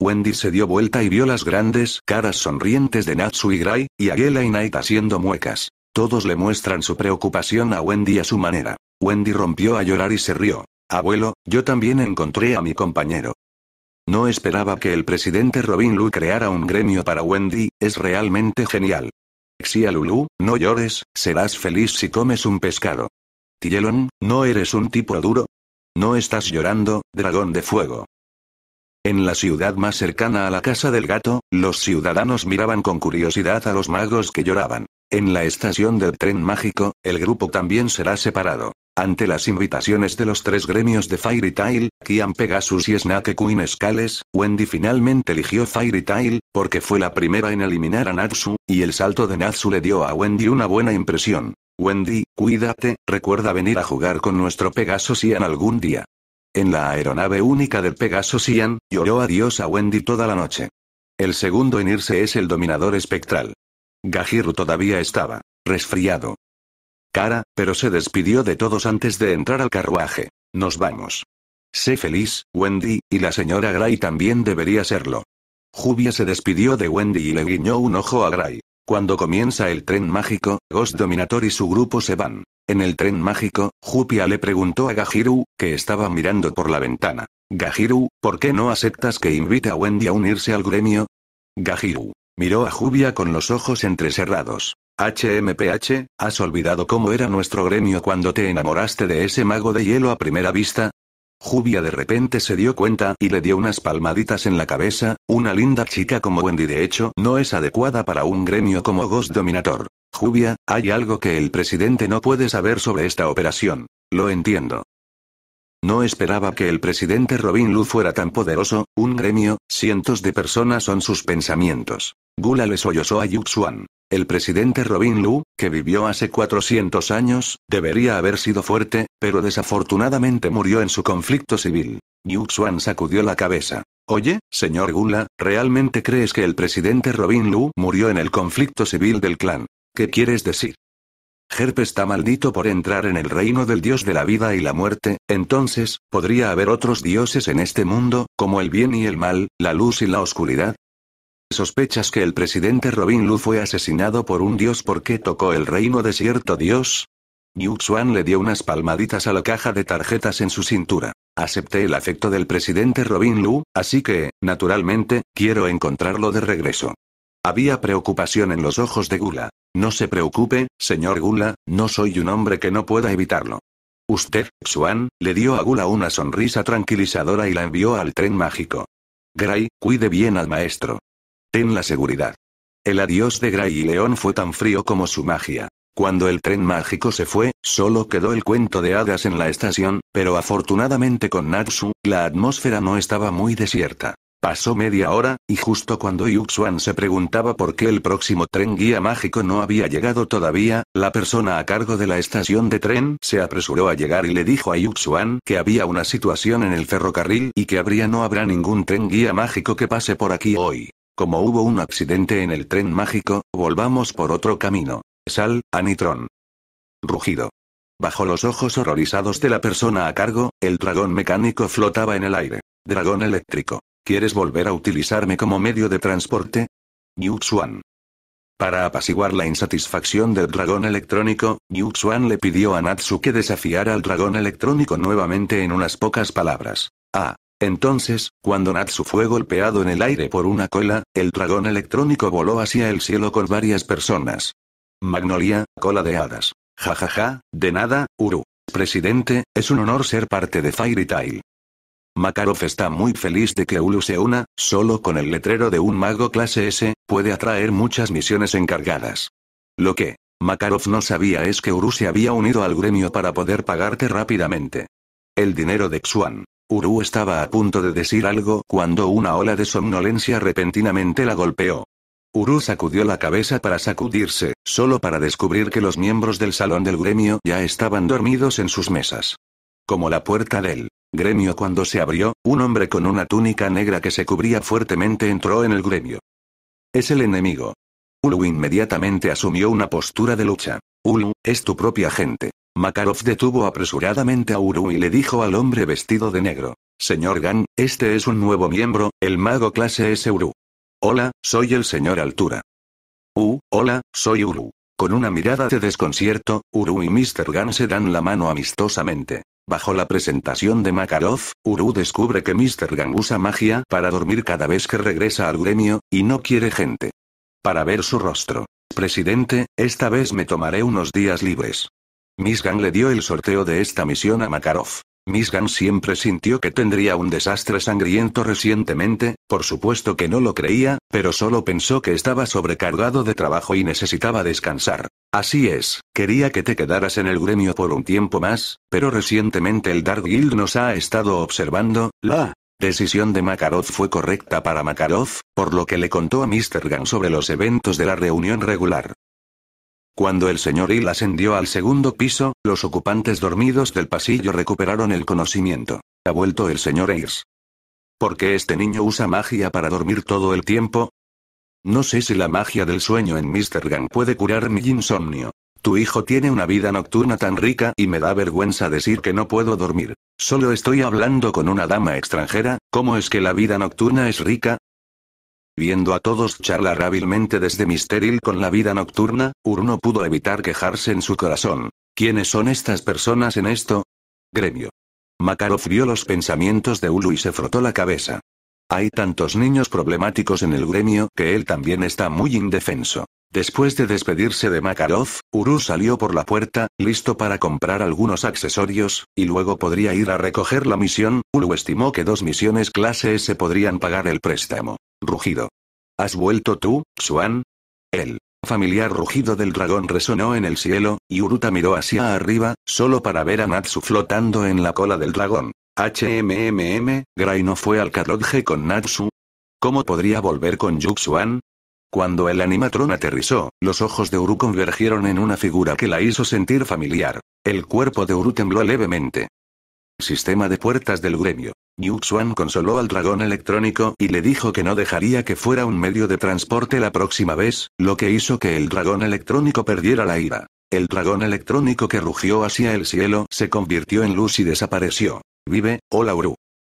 Wendy se dio vuelta y vio las grandes caras sonrientes de Natsu y Gray, y Agela y Knight haciendo muecas. Todos le muestran su preocupación a Wendy a su manera. Wendy rompió a llorar y se rió. Abuelo, yo también encontré a mi compañero. No esperaba que el presidente Robin Lu creara un gremio para Wendy, es realmente genial. Xia Lulu, no llores, serás feliz si comes un pescado. Tielon, ¿no eres un tipo duro? No estás llorando, dragón de fuego. En la ciudad más cercana a la casa del gato, los ciudadanos miraban con curiosidad a los magos que lloraban. En la estación del tren mágico, el grupo también será separado. Ante las invitaciones de los tres gremios de Fairy Tail, Kian Pegasus y Snake Queen Scales, Wendy finalmente eligió Fairy Tail, porque fue la primera en eliminar a Natsu, y el salto de Natsu le dio a Wendy una buena impresión. Wendy, cuídate, recuerda venir a jugar con nuestro Pegasus Sian algún día. En la aeronave única del Pegasus Sian, lloró adiós a Wendy toda la noche. El segundo en irse es el dominador espectral. Gajiru todavía estaba resfriado, cara, pero se despidió de todos antes de entrar al carruaje. Nos vamos. Sé feliz, Wendy, y la señora Gray también debería serlo. Jubia se despidió de Wendy y le guiñó un ojo a Gray. Cuando comienza el tren mágico, Ghost Dominator y su grupo se van. En el tren mágico, Jupia le preguntó a Gahiru que estaba mirando por la ventana. Gahiru, ¿por qué no aceptas que invite a Wendy a unirse al gremio? Gahiru miró a Jubia con los ojos entrecerrados. HMPH, ¿has olvidado cómo era nuestro gremio cuando te enamoraste de ese mago de hielo a primera vista? Jubia de repente se dio cuenta y le dio unas palmaditas en la cabeza, una linda chica como Wendy de hecho no es adecuada para un gremio como Ghost Dominator. Jubia, hay algo que el presidente no puede saber sobre esta operación. Lo entiendo. No esperaba que el presidente Robin Lu fuera tan poderoso, un gremio, cientos de personas son sus pensamientos. Gula le sollozó a Yuxuan. El presidente Robin Lu, que vivió hace 400 años, debería haber sido fuerte, pero desafortunadamente murió en su conflicto civil. Yuxuan sacudió la cabeza. Oye, señor Gula, ¿realmente crees que el presidente Robin Lu murió en el conflicto civil del clan? ¿Qué quieres decir? Herp está maldito por entrar en el reino del dios de la vida y la muerte, entonces, ¿podría haber otros dioses en este mundo, como el bien y el mal, la luz y la oscuridad? ¿Sospechas que el presidente Robin Lu fue asesinado por un dios porque tocó el reino de cierto dios? Yu Xuan le dio unas palmaditas a la caja de tarjetas en su cintura. Acepté el afecto del presidente Robin Lu, así que, naturalmente, quiero encontrarlo de regreso. Había preocupación en los ojos de Gula. No se preocupe, señor Gula, no soy un hombre que no pueda evitarlo. Usted, Xuan, le dio a Gula una sonrisa tranquilizadora y la envió al tren mágico. Gray, cuide bien al maestro. Ten la seguridad. El adiós de Gray y León fue tan frío como su magia. Cuando el tren mágico se fue, solo quedó el cuento de hadas en la estación, pero afortunadamente con Natsu, la atmósfera no estaba muy desierta. Pasó media hora, y justo cuando Yuxuan se preguntaba por qué el próximo tren guía mágico no había llegado todavía, la persona a cargo de la estación de tren se apresuró a llegar y le dijo a Yuxuan que había una situación en el ferrocarril y que habría no habrá ningún tren guía mágico que pase por aquí hoy. Como hubo un accidente en el tren mágico, volvamos por otro camino. Sal, Anitron. Rugido. Bajo los ojos horrorizados de la persona a cargo, el dragón mecánico flotaba en el aire. Dragón eléctrico. ¿Quieres volver a utilizarme como medio de transporte? Yu Para apaciguar la insatisfacción del dragón electrónico, Yu le pidió a Natsu que desafiara al dragón electrónico nuevamente en unas pocas palabras. Ah, entonces, cuando Natsu fue golpeado en el aire por una cola, el dragón electrónico voló hacia el cielo con varias personas. Magnolia, cola de hadas. Jajaja, ja, ja, de nada, Uru. Presidente, es un honor ser parte de Fairy Tail. Makarov está muy feliz de que Uru se una, solo con el letrero de un mago clase S, puede atraer muchas misiones encargadas. Lo que Makarov no sabía es que Uru se había unido al gremio para poder pagarte rápidamente. El dinero de Xuan. Uru estaba a punto de decir algo cuando una ola de somnolencia repentinamente la golpeó. Uru sacudió la cabeza para sacudirse, solo para descubrir que los miembros del salón del gremio ya estaban dormidos en sus mesas. Como la puerta del gremio cuando se abrió, un hombre con una túnica negra que se cubría fuertemente entró en el gremio. Es el enemigo. Uru inmediatamente asumió una postura de lucha. Ulu, es tu propia gente. Makarov detuvo apresuradamente a Uru y le dijo al hombre vestido de negro. Señor Gan, este es un nuevo miembro, el mago clase S. Uru. Hola, soy el señor Altura. Uh, hola, soy Uru. Con una mirada de desconcierto, Uru y Mr. Gan se dan la mano amistosamente. Bajo la presentación de Makarov, Uru descubre que Mr. Gan usa magia para dormir cada vez que regresa al gremio, y no quiere gente. Para ver su rostro. Presidente, esta vez me tomaré unos días libres. Gang le dio el sorteo de esta misión a Makarov. Misgan siempre sintió que tendría un desastre sangriento recientemente, por supuesto que no lo creía, pero solo pensó que estaba sobrecargado de trabajo y necesitaba descansar. Así es, quería que te quedaras en el gremio por un tiempo más, pero recientemente el Dark Guild nos ha estado observando, la decisión de Makarov fue correcta para Makarov, por lo que le contó a Mr. Gunn sobre los eventos de la reunión regular. Cuando el señor Hill ascendió al segundo piso, los ocupantes dormidos del pasillo recuperaron el conocimiento. Ha vuelto el señor Ayers. ¿Por qué este niño usa magia para dormir todo el tiempo? No sé si la magia del sueño en Mr. Gang puede curar mi insomnio. Tu hijo tiene una vida nocturna tan rica y me da vergüenza decir que no puedo dormir. Solo estoy hablando con una dama extranjera, ¿cómo es que la vida nocturna es rica? Viendo a todos charlar hábilmente desde Misteril con la vida nocturna, Urno pudo evitar quejarse en su corazón. ¿Quiénes son estas personas en esto? Gremio. Makarov vio los pensamientos de Ulu y se frotó la cabeza. Hay tantos niños problemáticos en el gremio que él también está muy indefenso. Después de despedirse de Makarov, Uru salió por la puerta, listo para comprar algunos accesorios, y luego podría ir a recoger la misión. Uru estimó que dos misiones clase S podrían pagar el préstamo. Rugido. ¿Has vuelto tú, Xuan? El familiar rugido del dragón resonó en el cielo, y Uruta miró hacia arriba, solo para ver a Matsu flotando en la cola del dragón. HMMM, Gray no fue al Kalodge con Natsu. ¿Cómo podría volver con Yuxuan? Cuando el animatrón aterrizó, los ojos de Uru convergieron en una figura que la hizo sentir familiar. El cuerpo de Uru tembló levemente. Sistema de puertas del gremio. Yuxuan consoló al dragón electrónico y le dijo que no dejaría que fuera un medio de transporte la próxima vez, lo que hizo que el dragón electrónico perdiera la ira. El dragón electrónico que rugió hacia el cielo se convirtió en luz y desapareció. Vive, hola oh Uru.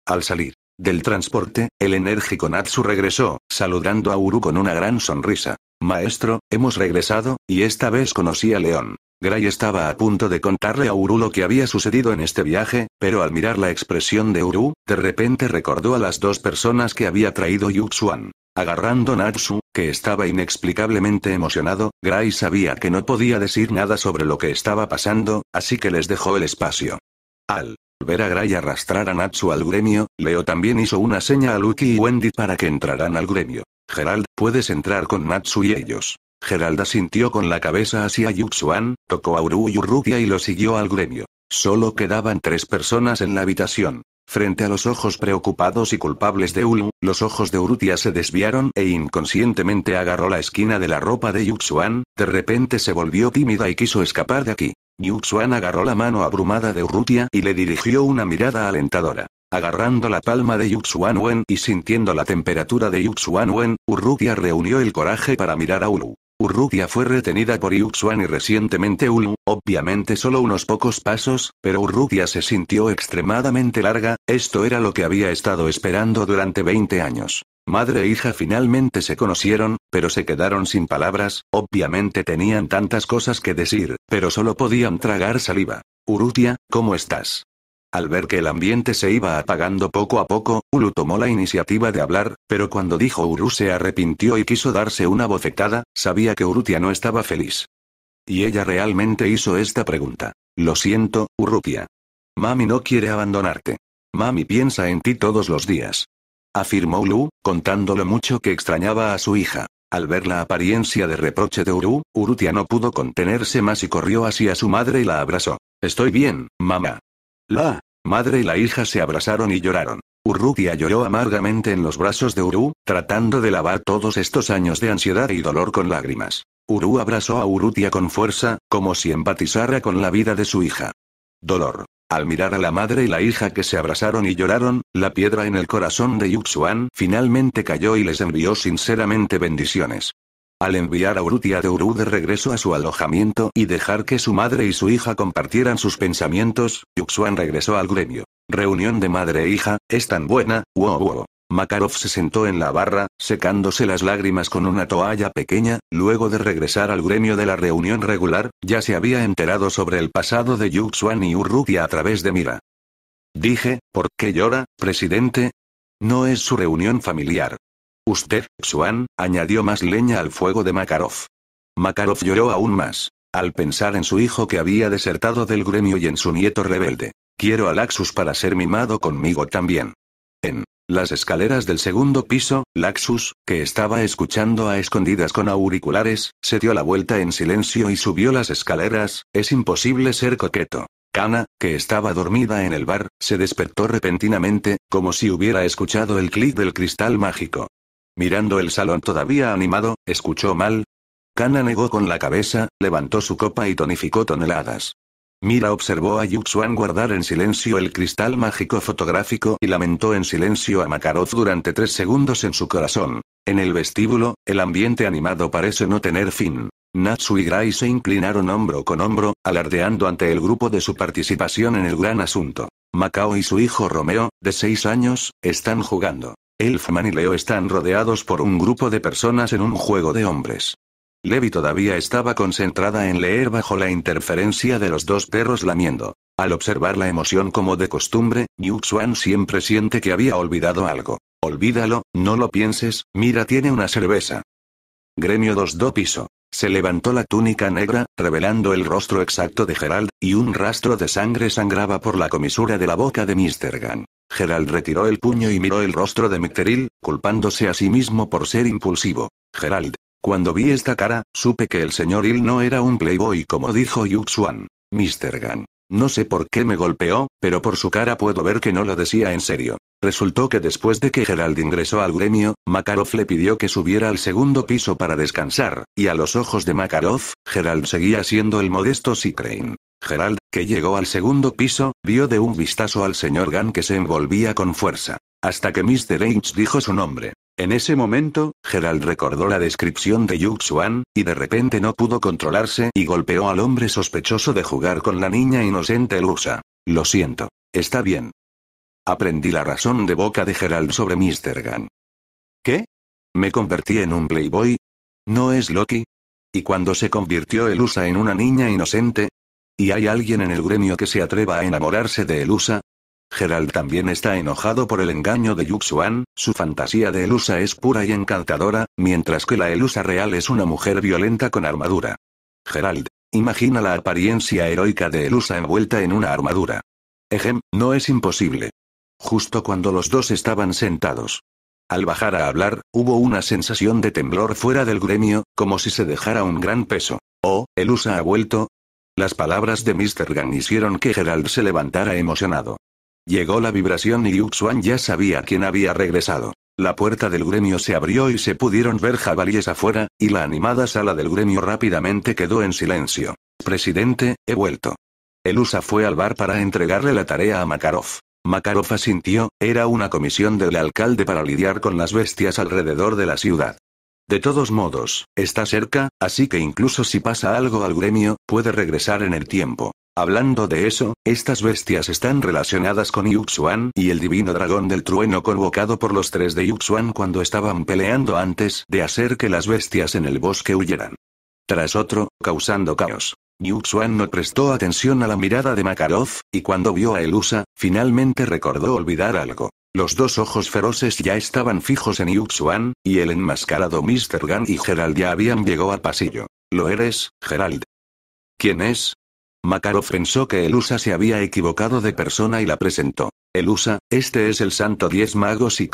Al salir del transporte, el enérgico Natsu regresó, saludando a Uru con una gran sonrisa. Maestro, hemos regresado, y esta vez conocí a León. Gray estaba a punto de contarle a Uru lo que había sucedido en este viaje, pero al mirar la expresión de Uru, de repente recordó a las dos personas que había traído Yuxuan. Agarrando Natsu, que estaba inexplicablemente emocionado, Gray sabía que no podía decir nada sobre lo que estaba pasando, así que les dejó el espacio. Al ver a Gray arrastrar a Natsu al gremio, Leo también hizo una seña a Lucky y Wendy para que entraran al gremio. Gerald, puedes entrar con Natsu y ellos. Gerald asintió con la cabeza hacia Yuxuan, tocó a Uru y Urrutia y lo siguió al gremio. Solo quedaban tres personas en la habitación. Frente a los ojos preocupados y culpables de Ulu, los ojos de Urutia se desviaron e inconscientemente agarró la esquina de la ropa de Yuxuan, de repente se volvió tímida y quiso escapar de aquí. Yuxuan agarró la mano abrumada de Urrutia y le dirigió una mirada alentadora. Agarrando la palma de Yuxuan Wen y sintiendo la temperatura de Yuxuan Wen, Urrutia reunió el coraje para mirar a Ulu. Urrutia fue retenida por Yuxuan y recientemente Ulu, obviamente solo unos pocos pasos, pero Urrutia se sintió extremadamente larga, esto era lo que había estado esperando durante 20 años. Madre e hija finalmente se conocieron, pero se quedaron sin palabras, obviamente tenían tantas cosas que decir, pero solo podían tragar saliva. Urrutia, ¿cómo estás? Al ver que el ambiente se iba apagando poco a poco, Ulu tomó la iniciativa de hablar, pero cuando dijo Uru se arrepintió y quiso darse una bofetada, sabía que Urutia no estaba feliz. Y ella realmente hizo esta pregunta. Lo siento, Urutia. Mami no quiere abandonarte. Mami piensa en ti todos los días. Afirmó Ulu, contando lo mucho que extrañaba a su hija. Al ver la apariencia de reproche de Uru, Urutia no pudo contenerse más y corrió hacia su madre y la abrazó. Estoy bien, mamá. La madre y la hija se abrazaron y lloraron. Urrutia lloró amargamente en los brazos de Uru, tratando de lavar todos estos años de ansiedad y dolor con lágrimas. Uru abrazó a Urrutia con fuerza, como si empatizara con la vida de su hija. Dolor. Al mirar a la madre y la hija que se abrazaron y lloraron, la piedra en el corazón de Yuxuan finalmente cayó y les envió sinceramente bendiciones al enviar a Urutia de Uru de regreso a su alojamiento y dejar que su madre y su hija compartieran sus pensamientos, Yuxuan regresó al gremio. Reunión de madre e hija, es tan buena, wow wow. Makarov se sentó en la barra, secándose las lágrimas con una toalla pequeña, luego de regresar al gremio de la reunión regular, ya se había enterado sobre el pasado de Yuxuan y Urutia a través de Mira. Dije, ¿por qué llora, presidente? No es su reunión familiar. Usted, Xuan, añadió más leña al fuego de Makarov. Makarov lloró aún más, al pensar en su hijo que había desertado del gremio y en su nieto rebelde. Quiero a Laxus para ser mimado conmigo también. En las escaleras del segundo piso, Laxus, que estaba escuchando a escondidas con auriculares, se dio la vuelta en silencio y subió las escaleras, es imposible ser coqueto. Kana, que estaba dormida en el bar, se despertó repentinamente, como si hubiera escuchado el clic del cristal mágico. Mirando el salón todavía animado, escuchó mal. Kana negó con la cabeza, levantó su copa y tonificó toneladas. Mira observó a Yuxuan guardar en silencio el cristal mágico fotográfico y lamentó en silencio a Makarov durante tres segundos en su corazón. En el vestíbulo, el ambiente animado parece no tener fin. Natsu y Gray se inclinaron hombro con hombro, alardeando ante el grupo de su participación en el gran asunto. Macao y su hijo Romeo, de seis años, están jugando. Elfman y Leo están rodeados por un grupo de personas en un juego de hombres. Levi todavía estaba concentrada en leer bajo la interferencia de los dos perros lamiendo. Al observar la emoción como de costumbre, Yuxuan siempre siente que había olvidado algo. Olvídalo, no lo pienses, mira tiene una cerveza. Gremio 2 do piso. Se levantó la túnica negra, revelando el rostro exacto de Gerald, y un rastro de sangre sangraba por la comisura de la boca de Mr. Gunn. Gerald retiró el puño y miró el rostro de Mecteril, culpándose a sí mismo por ser impulsivo. Gerald. Cuando vi esta cara, supe que el señor Il no era un playboy como dijo Yuxuan. Mr. Gan. No sé por qué me golpeó, pero por su cara puedo ver que no lo decía en serio. Resultó que después de que Gerald ingresó al gremio, Makarov le pidió que subiera al segundo piso para descansar, y a los ojos de Makarov, Gerald seguía siendo el modesto Sikrein. Gerald, que llegó al segundo piso, vio de un vistazo al señor Gan que se envolvía con fuerza, hasta que Mr. H dijo su nombre. En ese momento, Gerald recordó la descripción de Yu Xuan, y de repente no pudo controlarse y golpeó al hombre sospechoso de jugar con la niña inocente Elusa. Lo siento. Está bien. Aprendí la razón de boca de Gerald sobre Mr. Gan. ¿Qué? ¿Me convertí en un playboy? ¿No es Loki? Y cuando se convirtió Elusa en una niña inocente, ¿Y hay alguien en el gremio que se atreva a enamorarse de Elusa? Gerald también está enojado por el engaño de Yuxuan, su fantasía de Elusa es pura y encantadora, mientras que la Elusa real es una mujer violenta con armadura. Gerald, imagina la apariencia heroica de Elusa envuelta en una armadura. Ejem, no es imposible. Justo cuando los dos estaban sentados. Al bajar a hablar, hubo una sensación de temblor fuera del gremio, como si se dejara un gran peso. Oh, Elusa ha vuelto, las palabras de Mr. Gang hicieron que Gerald se levantara emocionado. Llegó la vibración y Yuxuan ya sabía quién había regresado. La puerta del gremio se abrió y se pudieron ver jabalíes afuera, y la animada sala del gremio rápidamente quedó en silencio. Presidente, he vuelto. El USA fue al bar para entregarle la tarea a Makarov. Makarov asintió, era una comisión del alcalde para lidiar con las bestias alrededor de la ciudad. De todos modos, está cerca, así que incluso si pasa algo al gremio, puede regresar en el tiempo. Hablando de eso, estas bestias están relacionadas con Yuxuan y el divino dragón del trueno convocado por los tres de Yuxuan cuando estaban peleando antes de hacer que las bestias en el bosque huyeran. Tras otro, causando caos. Yuxuan no prestó atención a la mirada de Makarov, y cuando vio a Elusa, finalmente recordó olvidar algo. Los dos ojos feroces ya estaban fijos en Yuxuan, y el enmascarado Mr. Gan y Gerald ya habían llegado al pasillo. ¿Lo eres, Gerald? ¿Quién es? Makarov pensó que Elusa se había equivocado de persona y la presentó. Elusa, este es el santo diez mago y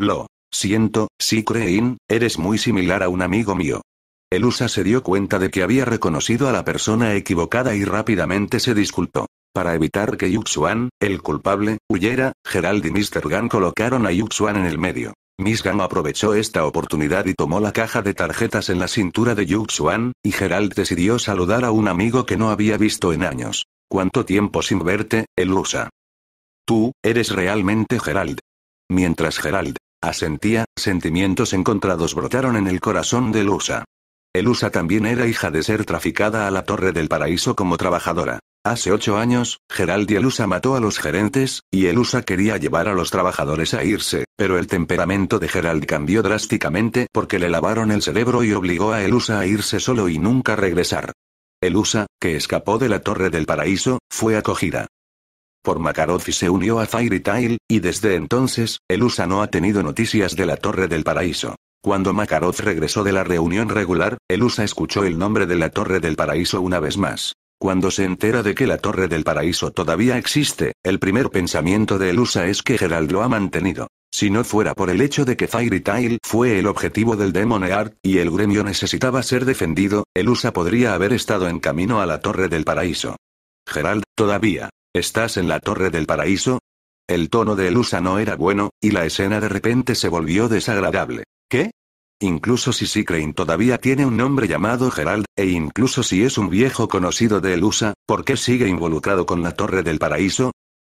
Lo siento, Sikrein, eres muy similar a un amigo mío. Elusa se dio cuenta de que había reconocido a la persona equivocada y rápidamente se disculpó. Para evitar que Yuxuan, el culpable, huyera, Gerald y Mr. Gang colocaron a Yuxuan en el medio. Miss Gang aprovechó esta oportunidad y tomó la caja de tarjetas en la cintura de Yuxuan, y Gerald decidió saludar a un amigo que no había visto en años. ¿Cuánto tiempo sin verte, Elusa? Tú, eres realmente Gerald. Mientras Gerald asentía, sentimientos encontrados brotaron en el corazón de Elusa. Elusa también era hija de ser traficada a la Torre del Paraíso como trabajadora. Hace ocho años, Gerald y Elusa mató a los gerentes, y Elusa quería llevar a los trabajadores a irse, pero el temperamento de Gerald cambió drásticamente porque le lavaron el cerebro y obligó a Elusa a irse solo y nunca regresar. Elusa, que escapó de la Torre del Paraíso, fue acogida. Por Makarov y se unió a Fairy Tail, y desde entonces, Elusa no ha tenido noticias de la Torre del Paraíso. Cuando Makarov regresó de la reunión regular, Elusa escuchó el nombre de la Torre del Paraíso una vez más. Cuando se entera de que la Torre del Paraíso todavía existe, el primer pensamiento de Elusa es que Gerald lo ha mantenido. Si no fuera por el hecho de que Fairy Tail fue el objetivo del Demon y el gremio necesitaba ser defendido, Elusa podría haber estado en camino a la Torre del Paraíso. Gerald, todavía. ¿Estás en la Torre del Paraíso? El tono de Elusa no era bueno, y la escena de repente se volvió desagradable. ¿Qué? Incluso si Sikrein todavía tiene un nombre llamado Gerald, e incluso si es un viejo conocido de Elusa, ¿por qué sigue involucrado con la Torre del Paraíso?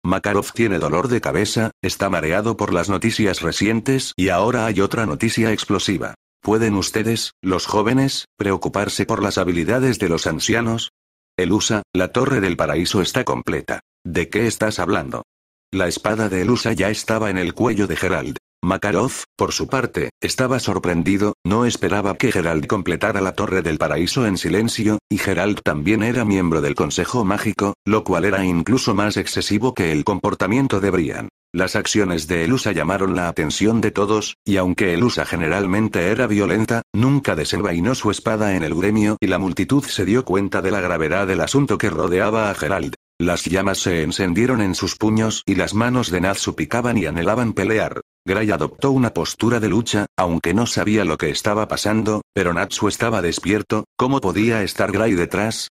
Makarov tiene dolor de cabeza, está mareado por las noticias recientes y ahora hay otra noticia explosiva. ¿Pueden ustedes, los jóvenes, preocuparse por las habilidades de los ancianos? Elusa, la Torre del Paraíso está completa. ¿De qué estás hablando? La espada de Elusa ya estaba en el cuello de Gerald. Makarov, por su parte, estaba sorprendido, no esperaba que Gerald completara la Torre del Paraíso en silencio, y Gerald también era miembro del Consejo Mágico, lo cual era incluso más excesivo que el comportamiento de Brian. Las acciones de Elusa llamaron la atención de todos, y aunque Elusa generalmente era violenta, nunca desenvainó su espada en el gremio y la multitud se dio cuenta de la gravedad del asunto que rodeaba a Gerald. Las llamas se encendieron en sus puños y las manos de Natsu picaban y anhelaban pelear. Gray adoptó una postura de lucha, aunque no sabía lo que estaba pasando, pero Natsu estaba despierto, ¿cómo podía estar Gray detrás?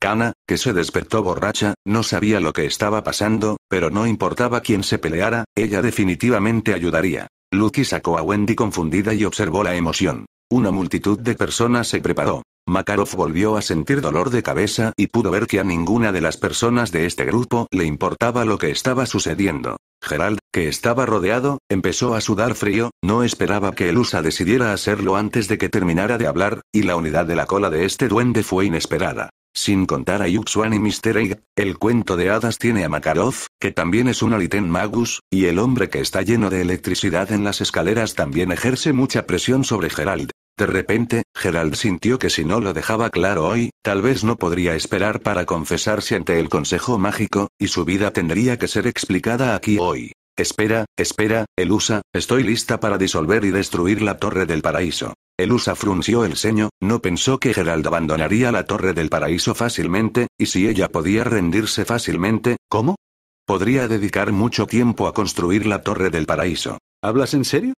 Kana, que se despertó borracha, no sabía lo que estaba pasando, pero no importaba quién se peleara, ella definitivamente ayudaría. Lucky sacó a Wendy confundida y observó la emoción. Una multitud de personas se preparó. Makarov volvió a sentir dolor de cabeza y pudo ver que a ninguna de las personas de este grupo le importaba lo que estaba sucediendo. Gerald, que estaba rodeado, empezó a sudar frío, no esperaba que el USA decidiera hacerlo antes de que terminara de hablar, y la unidad de la cola de este duende fue inesperada. Sin contar a Yuxuan y Mr. Egg, el cuento de hadas tiene a Makarov, que también es un Aliten Magus, y el hombre que está lleno de electricidad en las escaleras también ejerce mucha presión sobre Gerald. De repente, Gerald sintió que si no lo dejaba claro hoy, tal vez no podría esperar para confesarse ante el Consejo Mágico, y su vida tendría que ser explicada aquí hoy. Espera, espera, Elusa, estoy lista para disolver y destruir la Torre del Paraíso. Elusa frunció el ceño, no pensó que Gerald abandonaría la Torre del Paraíso fácilmente, y si ella podía rendirse fácilmente, ¿cómo? Podría dedicar mucho tiempo a construir la Torre del Paraíso. ¿Hablas en serio?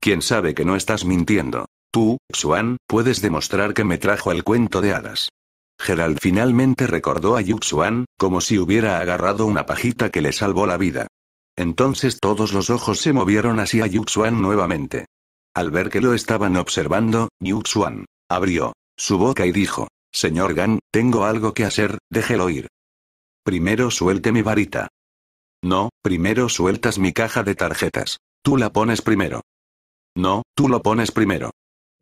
¿Quién sabe que no estás mintiendo? Tú, Xuan, puedes demostrar que me trajo el cuento de hadas. Gerald finalmente recordó a Yuxuan, como si hubiera agarrado una pajita que le salvó la vida. Entonces todos los ojos se movieron hacia Yuxuan nuevamente. Al ver que lo estaban observando, Yuxuan abrió su boca y dijo: Señor Gan, tengo algo que hacer, déjelo ir. Primero suelte mi varita. No, primero sueltas mi caja de tarjetas. Tú la pones primero. No, tú lo pones primero.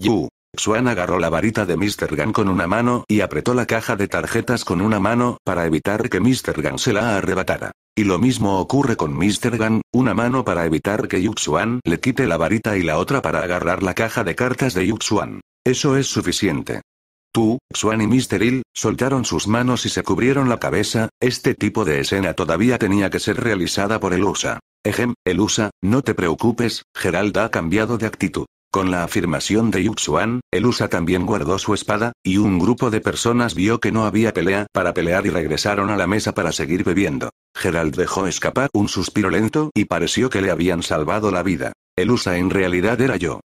Yu. Xuan agarró la varita de Mr. Gang con una mano y apretó la caja de tarjetas con una mano para evitar que Mr. Gang se la arrebatara. Y lo mismo ocurre con Mr. Gang, una mano para evitar que Yuxuan le quite la varita y la otra para agarrar la caja de cartas de Yuxuan. Eso es suficiente. Tú, Xuan y Mr. Il, soltaron sus manos y se cubrieron la cabeza, este tipo de escena todavía tenía que ser realizada por Elusa. Ejem, Elusa, no te preocupes, Gerald ha cambiado de actitud. Con la afirmación de Yuxuan, Elusa también guardó su espada, y un grupo de personas vio que no había pelea para pelear y regresaron a la mesa para seguir bebiendo. Gerald dejó escapar un suspiro lento y pareció que le habían salvado la vida. Elusa en realidad era yo.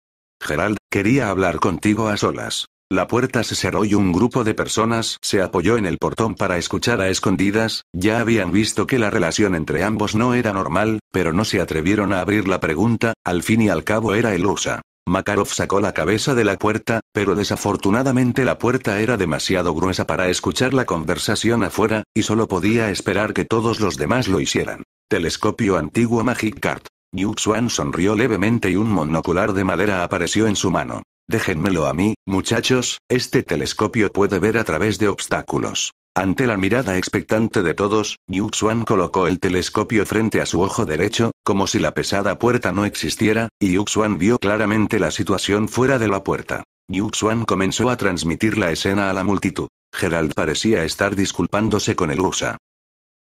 Gerald, quería hablar contigo a solas. La puerta se cerró y un grupo de personas se apoyó en el portón para escuchar a escondidas, ya habían visto que la relación entre ambos no era normal, pero no se atrevieron a abrir la pregunta, al fin y al cabo era Elusa. Makarov sacó la cabeza de la puerta, pero desafortunadamente la puerta era demasiado gruesa para escuchar la conversación afuera, y solo podía esperar que todos los demás lo hicieran. Telescopio antiguo Magic Card. Yuxuan sonrió levemente y un monocular de madera apareció en su mano. Déjenmelo a mí, muchachos, este telescopio puede ver a través de obstáculos. Ante la mirada expectante de todos, Yuxuan colocó el telescopio frente a su ojo derecho, como si la pesada puerta no existiera, y Yuxuan vio claramente la situación fuera de la puerta. Yuxuan comenzó a transmitir la escena a la multitud. Gerald parecía estar disculpándose con el USA.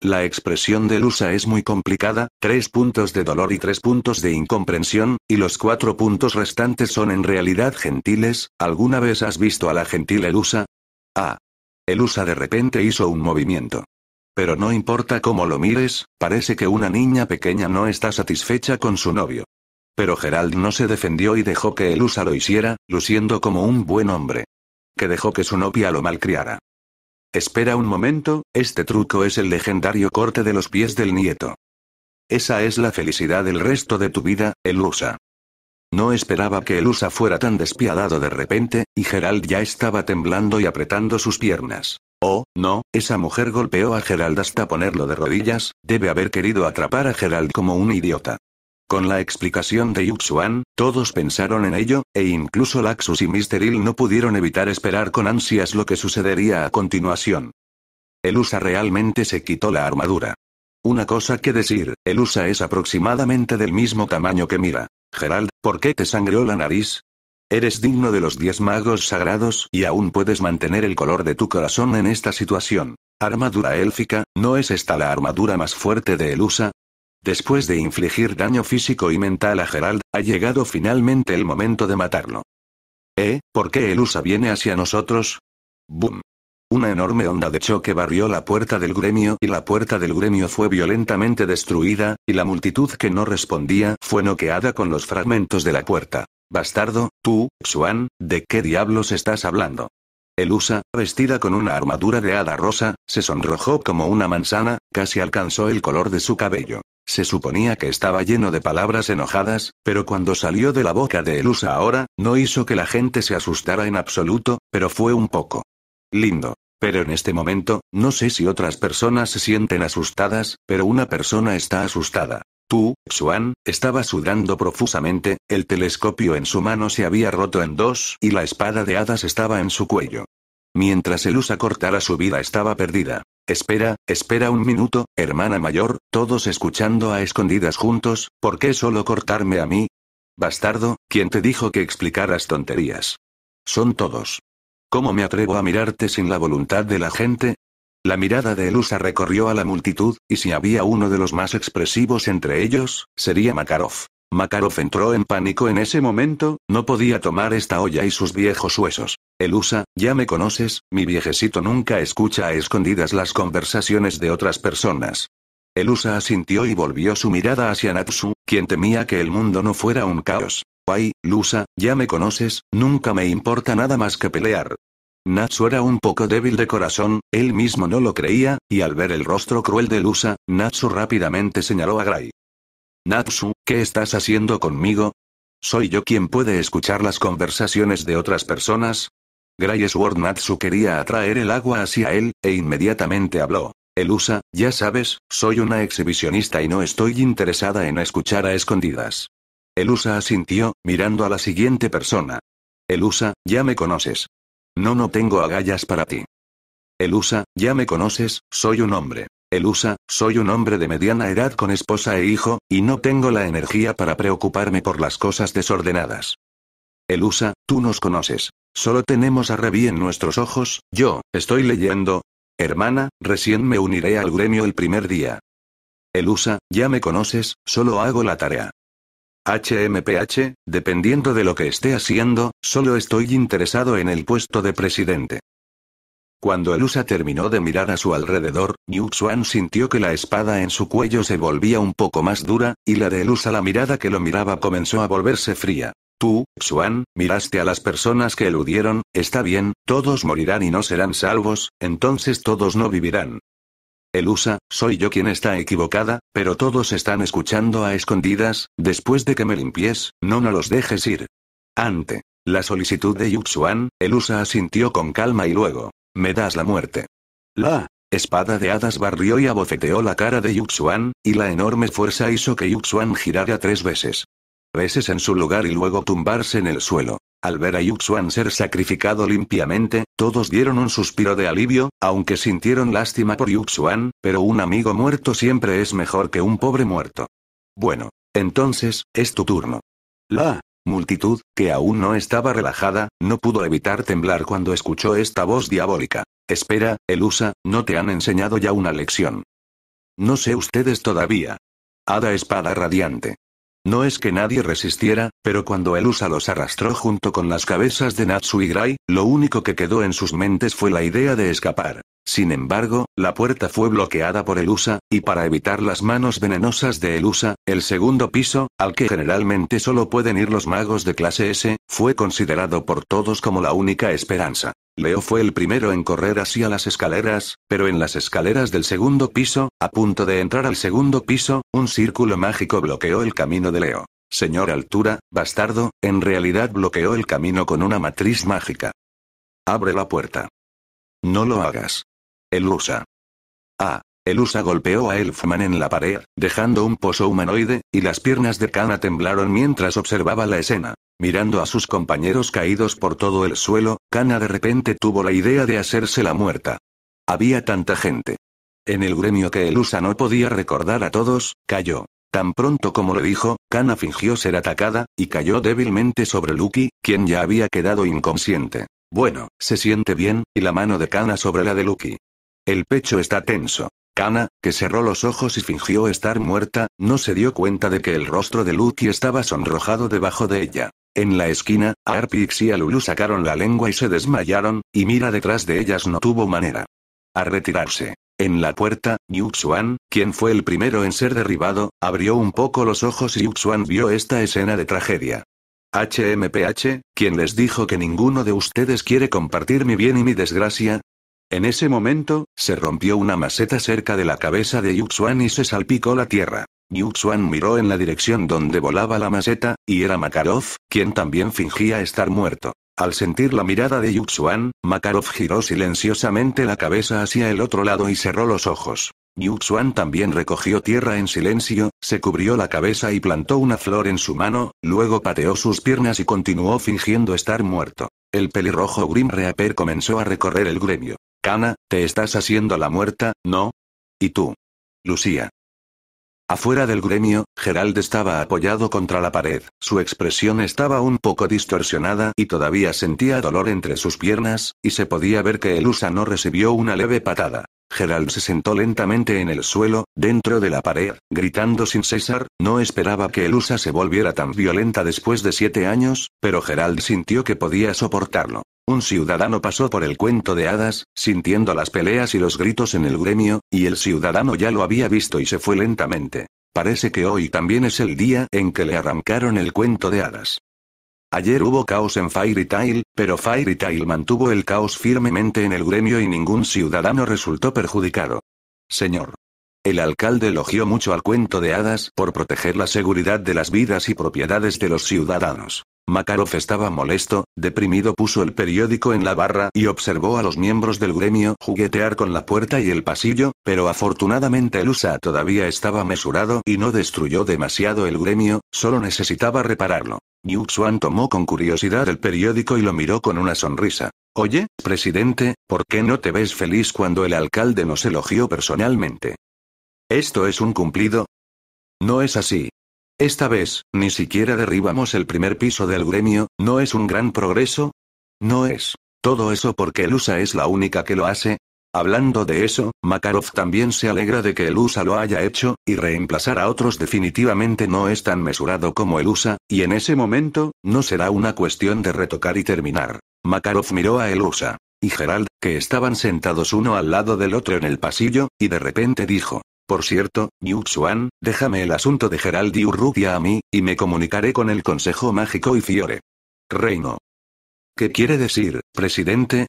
La expresión del USA es muy complicada, tres puntos de dolor y tres puntos de incomprensión, y los cuatro puntos restantes son en realidad gentiles. ¿Alguna vez has visto a la gentil usa? Ah, Elusa de repente hizo un movimiento. Pero no importa cómo lo mires, parece que una niña pequeña no está satisfecha con su novio. Pero Gerald no se defendió y dejó que Elusa lo hiciera, luciendo como un buen hombre. Que dejó que su novia lo malcriara. Espera un momento, este truco es el legendario corte de los pies del nieto. Esa es la felicidad del resto de tu vida, Elusa. No esperaba que el USA fuera tan despiadado de repente, y Gerald ya estaba temblando y apretando sus piernas. Oh, no, esa mujer golpeó a Gerald hasta ponerlo de rodillas, debe haber querido atrapar a Gerald como un idiota. Con la explicación de Yuxuan, todos pensaron en ello, e incluso Laxus y Mr. Hill no pudieron evitar esperar con ansias lo que sucedería a continuación. El USA realmente se quitó la armadura. Una cosa que decir, Elusa es aproximadamente del mismo tamaño que Mira. Gerald, ¿por qué te sangró la nariz? Eres digno de los diez magos sagrados y aún puedes mantener el color de tu corazón en esta situación. Armadura élfica, ¿no es esta la armadura más fuerte de Elusa? Después de infligir daño físico y mental a Gerald, ha llegado finalmente el momento de matarlo. ¿Eh? ¿Por qué Elusa viene hacia nosotros? Boom. Una enorme onda de choque barrió la puerta del gremio y la puerta del gremio fue violentamente destruida, y la multitud que no respondía fue noqueada con los fragmentos de la puerta. Bastardo, tú, Xuan, ¿de qué diablos estás hablando? Elusa, vestida con una armadura de hada rosa, se sonrojó como una manzana, casi alcanzó el color de su cabello. Se suponía que estaba lleno de palabras enojadas, pero cuando salió de la boca de Elusa ahora, no hizo que la gente se asustara en absoluto, pero fue un poco. Lindo. Pero en este momento, no sé si otras personas se sienten asustadas, pero una persona está asustada. Tú, Xuan, estaba sudando profusamente, el telescopio en su mano se había roto en dos y la espada de hadas estaba en su cuello. Mientras el usa cortara su vida estaba perdida. Espera, espera un minuto, hermana mayor, todos escuchando a escondidas juntos, ¿por qué solo cortarme a mí? Bastardo, ¿quién te dijo que explicaras tonterías? Son todos. ¿Cómo me atrevo a mirarte sin la voluntad de la gente? La mirada de Elusa recorrió a la multitud, y si había uno de los más expresivos entre ellos, sería Makarov. Makarov entró en pánico en ese momento, no podía tomar esta olla y sus viejos huesos. Elusa, ya me conoces, mi viejecito nunca escucha a escondidas las conversaciones de otras personas. Elusa asintió y volvió su mirada hacia Natsu, quien temía que el mundo no fuera un caos. Guay, Lusa, ya me conoces, nunca me importa nada más que pelear. Natsu era un poco débil de corazón, él mismo no lo creía, y al ver el rostro cruel de Lusa, Natsu rápidamente señaló a Gray. Natsu, ¿qué estás haciendo conmigo? ¿Soy yo quien puede escuchar las conversaciones de otras personas? Gray Sword Natsu quería atraer el agua hacia él, e inmediatamente habló. Elusa, ya sabes, soy una exhibicionista y no estoy interesada en escuchar a escondidas. Elusa asintió, mirando a la siguiente persona. Elusa, ya me conoces. No, no tengo agallas para ti. Elusa, ya me conoces, soy un hombre. Elusa, soy un hombre de mediana edad con esposa e hijo, y no tengo la energía para preocuparme por las cosas desordenadas. Elusa, tú nos conoces. Solo tenemos a Revi en nuestros ojos, yo, estoy leyendo. Hermana, recién me uniré al gremio el primer día. Elusa, ya me conoces, solo hago la tarea. HMPH, dependiendo de lo que esté haciendo, solo estoy interesado en el puesto de presidente. Cuando Elusa terminó de mirar a su alrededor, Yu Xuan sintió que la espada en su cuello se volvía un poco más dura, y la de Elusa la mirada que lo miraba comenzó a volverse fría. Tú, Xuan, miraste a las personas que eludieron, está bien, todos morirán y no serán salvos, entonces todos no vivirán. Elusa, soy yo quien está equivocada, pero todos están escuchando a escondidas, después de que me limpies, no no los dejes ir. Ante. La solicitud de Yuxuan, Elusa asintió con calma y luego. Me das la muerte. La. Espada de hadas barrió y abofeteó la cara de Yuxuan, y la enorme fuerza hizo que Yuxuan girara tres veces. Veces en su lugar y luego tumbarse en el suelo. Al ver a Yuxuan ser sacrificado limpiamente, todos dieron un suspiro de alivio, aunque sintieron lástima por Yuxuan, pero un amigo muerto siempre es mejor que un pobre muerto. Bueno, entonces, es tu turno. La multitud, que aún no estaba relajada, no pudo evitar temblar cuando escuchó esta voz diabólica. Espera, Elusa, no te han enseñado ya una lección. No sé ustedes todavía. Hada espada radiante. No es que nadie resistiera, pero cuando el USA los arrastró junto con las cabezas de Natsu y Gray, lo único que quedó en sus mentes fue la idea de escapar. Sin embargo, la puerta fue bloqueada por Elusa, y para evitar las manos venenosas de Elusa, el segundo piso, al que generalmente solo pueden ir los magos de clase S, fue considerado por todos como la única esperanza. Leo fue el primero en correr hacia las escaleras, pero en las escaleras del segundo piso, a punto de entrar al segundo piso, un círculo mágico bloqueó el camino de Leo. Señor Altura, bastardo, en realidad bloqueó el camino con una matriz mágica. Abre la puerta. No lo hagas. Elusa. Ah. Elusa golpeó a Elfman en la pared, dejando un pozo humanoide, y las piernas de Kana temblaron mientras observaba la escena. Mirando a sus compañeros caídos por todo el suelo, Kana de repente tuvo la idea de hacerse la muerta. Había tanta gente. En el gremio que Elusa no podía recordar a todos, cayó. Tan pronto como lo dijo, Kana fingió ser atacada, y cayó débilmente sobre Lucky, quien ya había quedado inconsciente. Bueno, se siente bien, y la mano de Kana sobre la de Lucky. El pecho está tenso. Kana, que cerró los ojos y fingió estar muerta, no se dio cuenta de que el rostro de Luki estaba sonrojado debajo de ella. En la esquina, Arpix y Alulu sacaron la lengua y se desmayaron, y mira detrás de ellas no tuvo manera. A retirarse. En la puerta, Yuxuan, quien fue el primero en ser derribado, abrió un poco los ojos y Yuxuan vio esta escena de tragedia. HMPH, quien les dijo que ninguno de ustedes quiere compartir mi bien y mi desgracia, en ese momento, se rompió una maceta cerca de la cabeza de Yuxuan y se salpicó la tierra. Yuxuan miró en la dirección donde volaba la maceta, y era Makarov, quien también fingía estar muerto. Al sentir la mirada de Yuxuan, Makarov giró silenciosamente la cabeza hacia el otro lado y cerró los ojos. Yuxuan también recogió tierra en silencio, se cubrió la cabeza y plantó una flor en su mano, luego pateó sus piernas y continuó fingiendo estar muerto. El pelirrojo Grim Reaper comenzó a recorrer el gremio. Cana, te estás haciendo la muerta, ¿no? ¿Y tú? Lucía. Afuera del gremio, Gerald estaba apoyado contra la pared, su expresión estaba un poco distorsionada y todavía sentía dolor entre sus piernas, y se podía ver que el USA no recibió una leve patada. Gerald se sentó lentamente en el suelo, dentro de la pared, gritando sin cesar, no esperaba que el USA se volviera tan violenta después de siete años, pero Gerald sintió que podía soportarlo. Un ciudadano pasó por el cuento de hadas, sintiendo las peleas y los gritos en el gremio, y el ciudadano ya lo había visto y se fue lentamente. Parece que hoy también es el día en que le arrancaron el cuento de hadas. Ayer hubo caos en Fairy Tail, pero Fairy Tail mantuvo el caos firmemente en el gremio y ningún ciudadano resultó perjudicado. Señor. El alcalde elogió mucho al cuento de hadas por proteger la seguridad de las vidas y propiedades de los ciudadanos. Makarov estaba molesto, deprimido puso el periódico en la barra y observó a los miembros del gremio juguetear con la puerta y el pasillo, pero afortunadamente el USA todavía estaba mesurado y no destruyó demasiado el gremio, solo necesitaba repararlo. Yuxuan tomó con curiosidad el periódico y lo miró con una sonrisa. Oye, presidente, ¿por qué no te ves feliz cuando el alcalde nos elogió personalmente? ¿Esto es un cumplido? No es así. Esta vez, ni siquiera derribamos el primer piso del gremio, ¿no es un gran progreso? No es. Todo eso porque Lusa es la única que lo hace, Hablando de eso, Makarov también se alegra de que el USA lo haya hecho, y reemplazar a otros definitivamente no es tan mesurado como el USA, y en ese momento, no será una cuestión de retocar y terminar. Makarov miró a el USA y Gerald, que estaban sentados uno al lado del otro en el pasillo, y de repente dijo, por cierto, Yu Xuan, déjame el asunto de Gerald y Urrutia a mí, y me comunicaré con el Consejo Mágico y Fiore. Reino. ¿Qué quiere decir, presidente?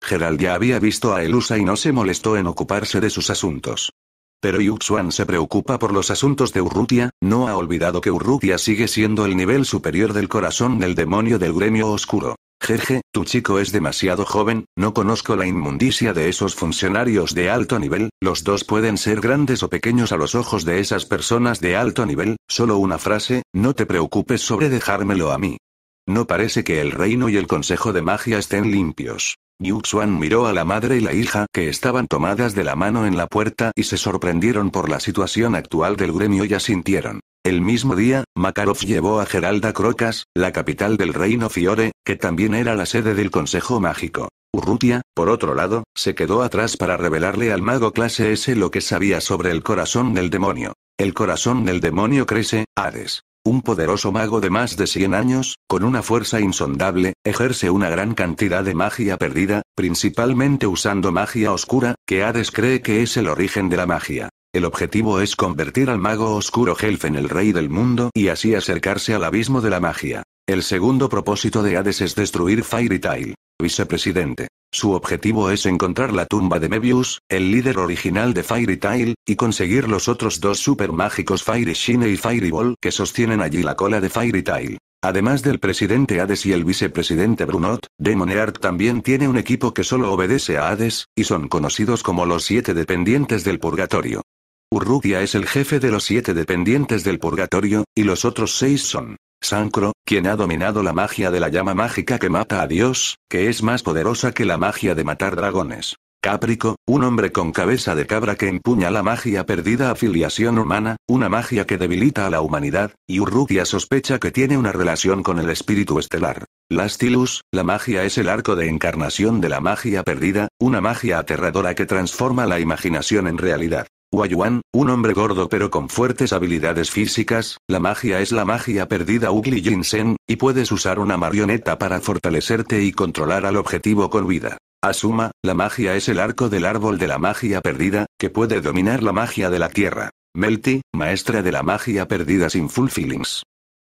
Gerald ya había visto a Elusa y no se molestó en ocuparse de sus asuntos. Pero Yuxuan se preocupa por los asuntos de Urrutia, no ha olvidado que Urrutia sigue siendo el nivel superior del corazón del demonio del gremio oscuro. Jeje, tu chico es demasiado joven, no conozco la inmundicia de esos funcionarios de alto nivel, los dos pueden ser grandes o pequeños a los ojos de esas personas de alto nivel, solo una frase, no te preocupes sobre dejármelo a mí. No parece que el reino y el consejo de magia estén limpios. Yuxuan miró a la madre y la hija que estaban tomadas de la mano en la puerta y se sorprendieron por la situación actual del gremio y asintieron. El mismo día, Makarov llevó a Geralda Crocas, la capital del reino Fiore, que también era la sede del Consejo Mágico. Urrutia, por otro lado, se quedó atrás para revelarle al mago clase S lo que sabía sobre el corazón del demonio. El corazón del demonio crece, Hades. Un poderoso mago de más de 100 años, con una fuerza insondable, ejerce una gran cantidad de magia perdida, principalmente usando magia oscura, que Hades cree que es el origen de la magia. El objetivo es convertir al mago oscuro Helf en el rey del mundo y así acercarse al abismo de la magia. El segundo propósito de Hades es destruir Fairy Tail. Vicepresidente. Su objetivo es encontrar la tumba de Mebius, el líder original de Fairy Tail, y conseguir los otros dos super mágicos Fairy Shine y Ball que sostienen allí la cola de Fairy Tail. Además del presidente Hades y el vicepresidente Brunot, Demonearch también tiene un equipo que solo obedece a Hades, y son conocidos como los siete dependientes del purgatorio. Urrutia es el jefe de los siete dependientes del purgatorio, y los otros seis son Sancro, quien ha dominado la magia de la llama mágica que mata a Dios, que es más poderosa que la magia de matar dragones. Caprico, un hombre con cabeza de cabra que empuña la magia perdida afiliación humana, una magia que debilita a la humanidad, y Urrutia sospecha que tiene una relación con el espíritu estelar. Lastilus, la magia es el arco de encarnación de la magia perdida, una magia aterradora que transforma la imaginación en realidad. Wayuan, un hombre gordo pero con fuertes habilidades físicas, la magia es la magia perdida Ugly Jinsen, y puedes usar una marioneta para fortalecerte y controlar al objetivo con vida. Asuma, la magia es el arco del árbol de la magia perdida, que puede dominar la magia de la tierra. Melty, maestra de la magia perdida sin full feelings.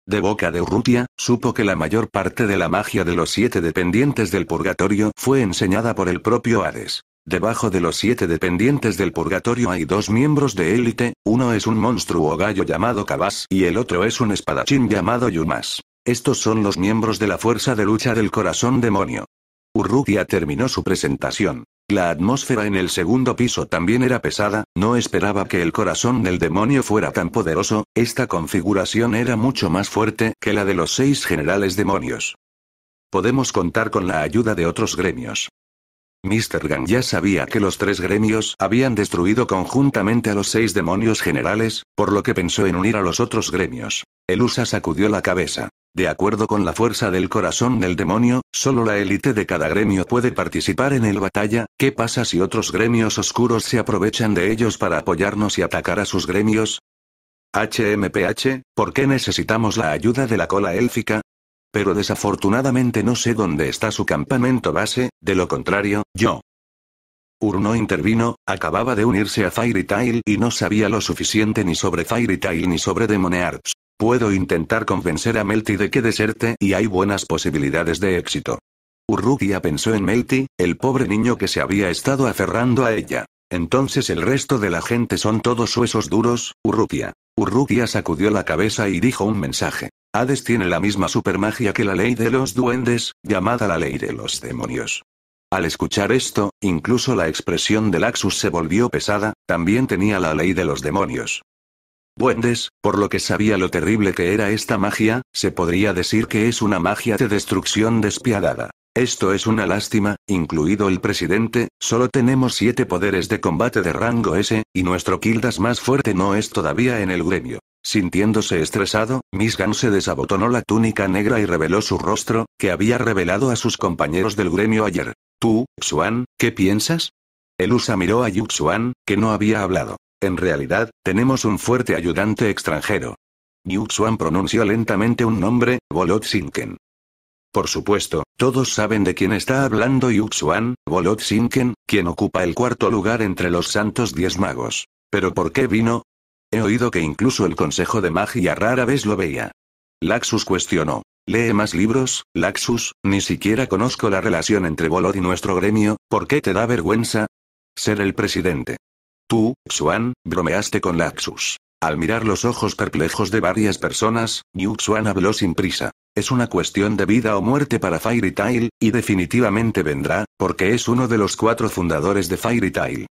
De boca de Urrutia, supo que la mayor parte de la magia de los siete dependientes del purgatorio fue enseñada por el propio Hades. Debajo de los siete dependientes del purgatorio hay dos miembros de élite, uno es un monstruo gallo llamado Kabas y el otro es un espadachín llamado Yumas. Estos son los miembros de la fuerza de lucha del corazón demonio. Urrutia terminó su presentación. La atmósfera en el segundo piso también era pesada, no esperaba que el corazón del demonio fuera tan poderoso, esta configuración era mucho más fuerte que la de los seis generales demonios. Podemos contar con la ayuda de otros gremios. Mr. Gang ya sabía que los tres gremios habían destruido conjuntamente a los seis demonios generales, por lo que pensó en unir a los otros gremios. Elusa sacudió la cabeza. De acuerdo con la fuerza del corazón del demonio, solo la élite de cada gremio puede participar en el batalla, ¿qué pasa si otros gremios oscuros se aprovechan de ellos para apoyarnos y atacar a sus gremios? HMPH, ¿por qué necesitamos la ayuda de la cola élfica? Pero desafortunadamente no sé dónde está su campamento base, de lo contrario, yo. Ur no intervino, acababa de unirse a Fairy Tail y no sabía lo suficiente ni sobre Fairy Tail ni sobre Demoniarts. Puedo intentar convencer a Melty de que deserte y hay buenas posibilidades de éxito. Urrutia pensó en Melty, el pobre niño que se había estado aferrando a ella. Entonces el resto de la gente son todos huesos duros, Urrutia. Urrutia sacudió la cabeza y dijo un mensaje. Hades tiene la misma supermagia que la ley de los duendes, llamada la ley de los demonios. Al escuchar esto, incluso la expresión de Laxus se volvió pesada, también tenía la ley de los demonios. Duendes, por lo que sabía lo terrible que era esta magia, se podría decir que es una magia de destrucción despiadada. Esto es una lástima, incluido el presidente, solo tenemos siete poderes de combate de rango S, y nuestro Kildas más fuerte no es todavía en el gremio. Sintiéndose estresado, Gan se desabotonó la túnica negra y reveló su rostro, que había revelado a sus compañeros del gremio ayer. Tú, Xuan, ¿qué piensas? Elusa miró a Yuxuan, que no había hablado. En realidad, tenemos un fuerte ayudante extranjero. Yuxuan pronunció lentamente un nombre, Volotsinken. Por supuesto, todos saben de quién está hablando Yuxuan, Xuan, quien ocupa el cuarto lugar entre los santos diez magos. Pero ¿por qué vino? He oído que incluso el Consejo de Magia rara vez lo veía. Laxus cuestionó. Lee más libros, Laxus, ni siquiera conozco la relación entre Bolod y nuestro gremio, ¿por qué te da vergüenza? Ser el presidente. Tú, Xuan, bromeaste con Laxus. Al mirar los ojos perplejos de varias personas, Yu Xuan habló sin prisa. Es una cuestión de vida o muerte para Fairy Tail, y definitivamente vendrá, porque es uno de los cuatro fundadores de Fairy Tail.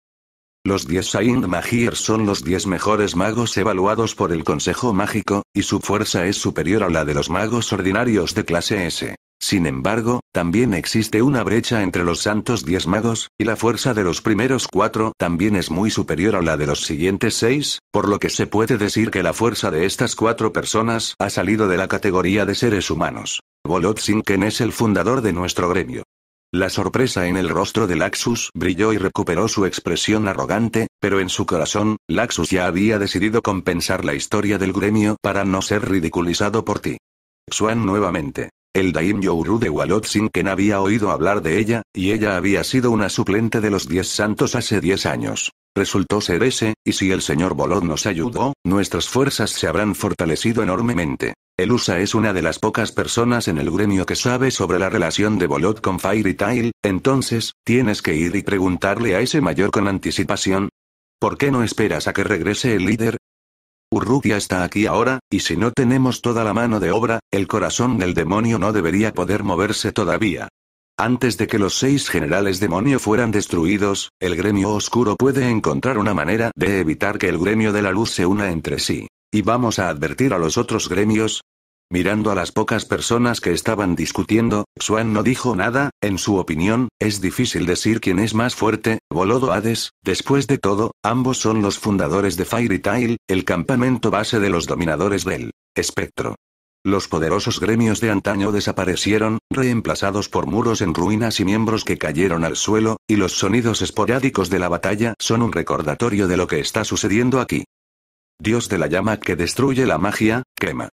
Los 10 Saint Magir son los 10 mejores magos evaluados por el Consejo Mágico, y su fuerza es superior a la de los magos ordinarios de clase S. Sin embargo, también existe una brecha entre los santos 10 magos, y la fuerza de los primeros 4 también es muy superior a la de los siguientes 6, por lo que se puede decir que la fuerza de estas cuatro personas ha salido de la categoría de seres humanos. Volotzinken Sinken es el fundador de nuestro gremio. La sorpresa en el rostro de Laxus brilló y recuperó su expresión arrogante, pero en su corazón, Laxus ya había decidido compensar la historia del gremio para no ser ridiculizado por ti. Xuan nuevamente. El Daim Youru de no había oído hablar de ella, y ella había sido una suplente de los Diez Santos hace diez años. Resultó ser ese, y si el señor Bolot nos ayudó, nuestras fuerzas se habrán fortalecido enormemente. Elusa es una de las pocas personas en el gremio que sabe sobre la relación de Bolot con Fairy Tail, entonces, tienes que ir y preguntarle a ese mayor con anticipación. ¿Por qué no esperas a que regrese el líder? Urrutia está aquí ahora, y si no tenemos toda la mano de obra, el corazón del demonio no debería poder moverse todavía. Antes de que los seis generales demonio fueran destruidos, el gremio oscuro puede encontrar una manera de evitar que el gremio de la luz se una entre sí. Y vamos a advertir a los otros gremios. Mirando a las pocas personas que estaban discutiendo, Swan no dijo nada, en su opinión, es difícil decir quién es más fuerte, Bolodo Hades, después de todo, ambos son los fundadores de Fairy Tail, el campamento base de los dominadores del espectro. Los poderosos gremios de antaño desaparecieron, reemplazados por muros en ruinas y miembros que cayeron al suelo, y los sonidos esporádicos de la batalla son un recordatorio de lo que está sucediendo aquí dios de la llama que destruye la magia, quema.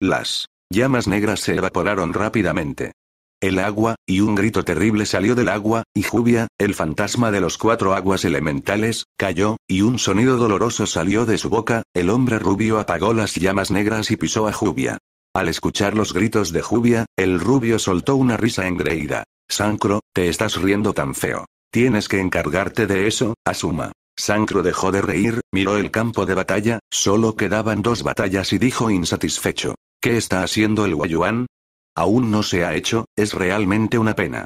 Las llamas negras se evaporaron rápidamente. El agua, y un grito terrible salió del agua, y Jubia, el fantasma de los cuatro aguas elementales, cayó, y un sonido doloroso salió de su boca, el hombre rubio apagó las llamas negras y pisó a Jubia. Al escuchar los gritos de Jubia, el rubio soltó una risa engreída. Sancro, te estás riendo tan feo. Tienes que encargarte de eso, Asuma. Sancro dejó de reír, miró el campo de batalla, solo quedaban dos batallas y dijo insatisfecho. ¿Qué está haciendo el Guayuan? Aún no se ha hecho, es realmente una pena.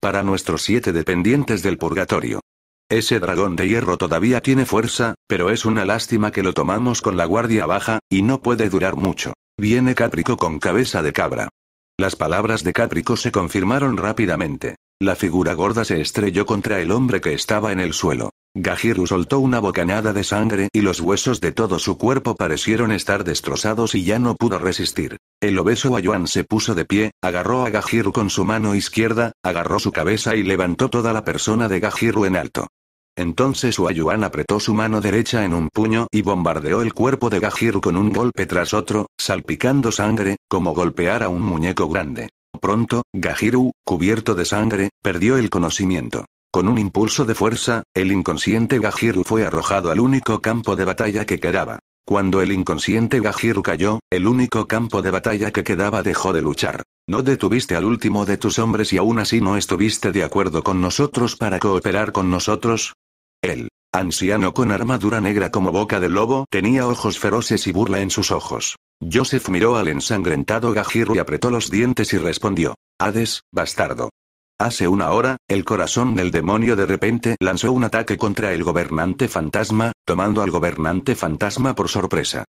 Para nuestros siete dependientes del purgatorio. Ese dragón de hierro todavía tiene fuerza, pero es una lástima que lo tomamos con la guardia baja, y no puede durar mucho. Viene Cátrico con cabeza de cabra. Las palabras de Cáprico se confirmaron rápidamente. La figura gorda se estrelló contra el hombre que estaba en el suelo. Gajiru soltó una bocanada de sangre y los huesos de todo su cuerpo parecieron estar destrozados y ya no pudo resistir. El obeso Ayuan se puso de pie, agarró a Gajiru con su mano izquierda, agarró su cabeza y levantó toda la persona de Gajiru en alto. Entonces Huayuan apretó su mano derecha en un puño y bombardeó el cuerpo de Gajiru con un golpe tras otro, salpicando sangre, como golpear a un muñeco grande. Pronto, Gajiru, cubierto de sangre, perdió el conocimiento. Con un impulso de fuerza, el inconsciente Gajiru fue arrojado al único campo de batalla que quedaba. Cuando el inconsciente Gajiru cayó, el único campo de batalla que quedaba dejó de luchar. No detuviste al último de tus hombres y aún así no estuviste de acuerdo con nosotros para cooperar con nosotros, el anciano con armadura negra como boca de lobo tenía ojos feroces y burla en sus ojos. Joseph miró al ensangrentado Gajiru y apretó los dientes y respondió. Hades, bastardo. Hace una hora, el corazón del demonio de repente lanzó un ataque contra el gobernante fantasma, tomando al gobernante fantasma por sorpresa.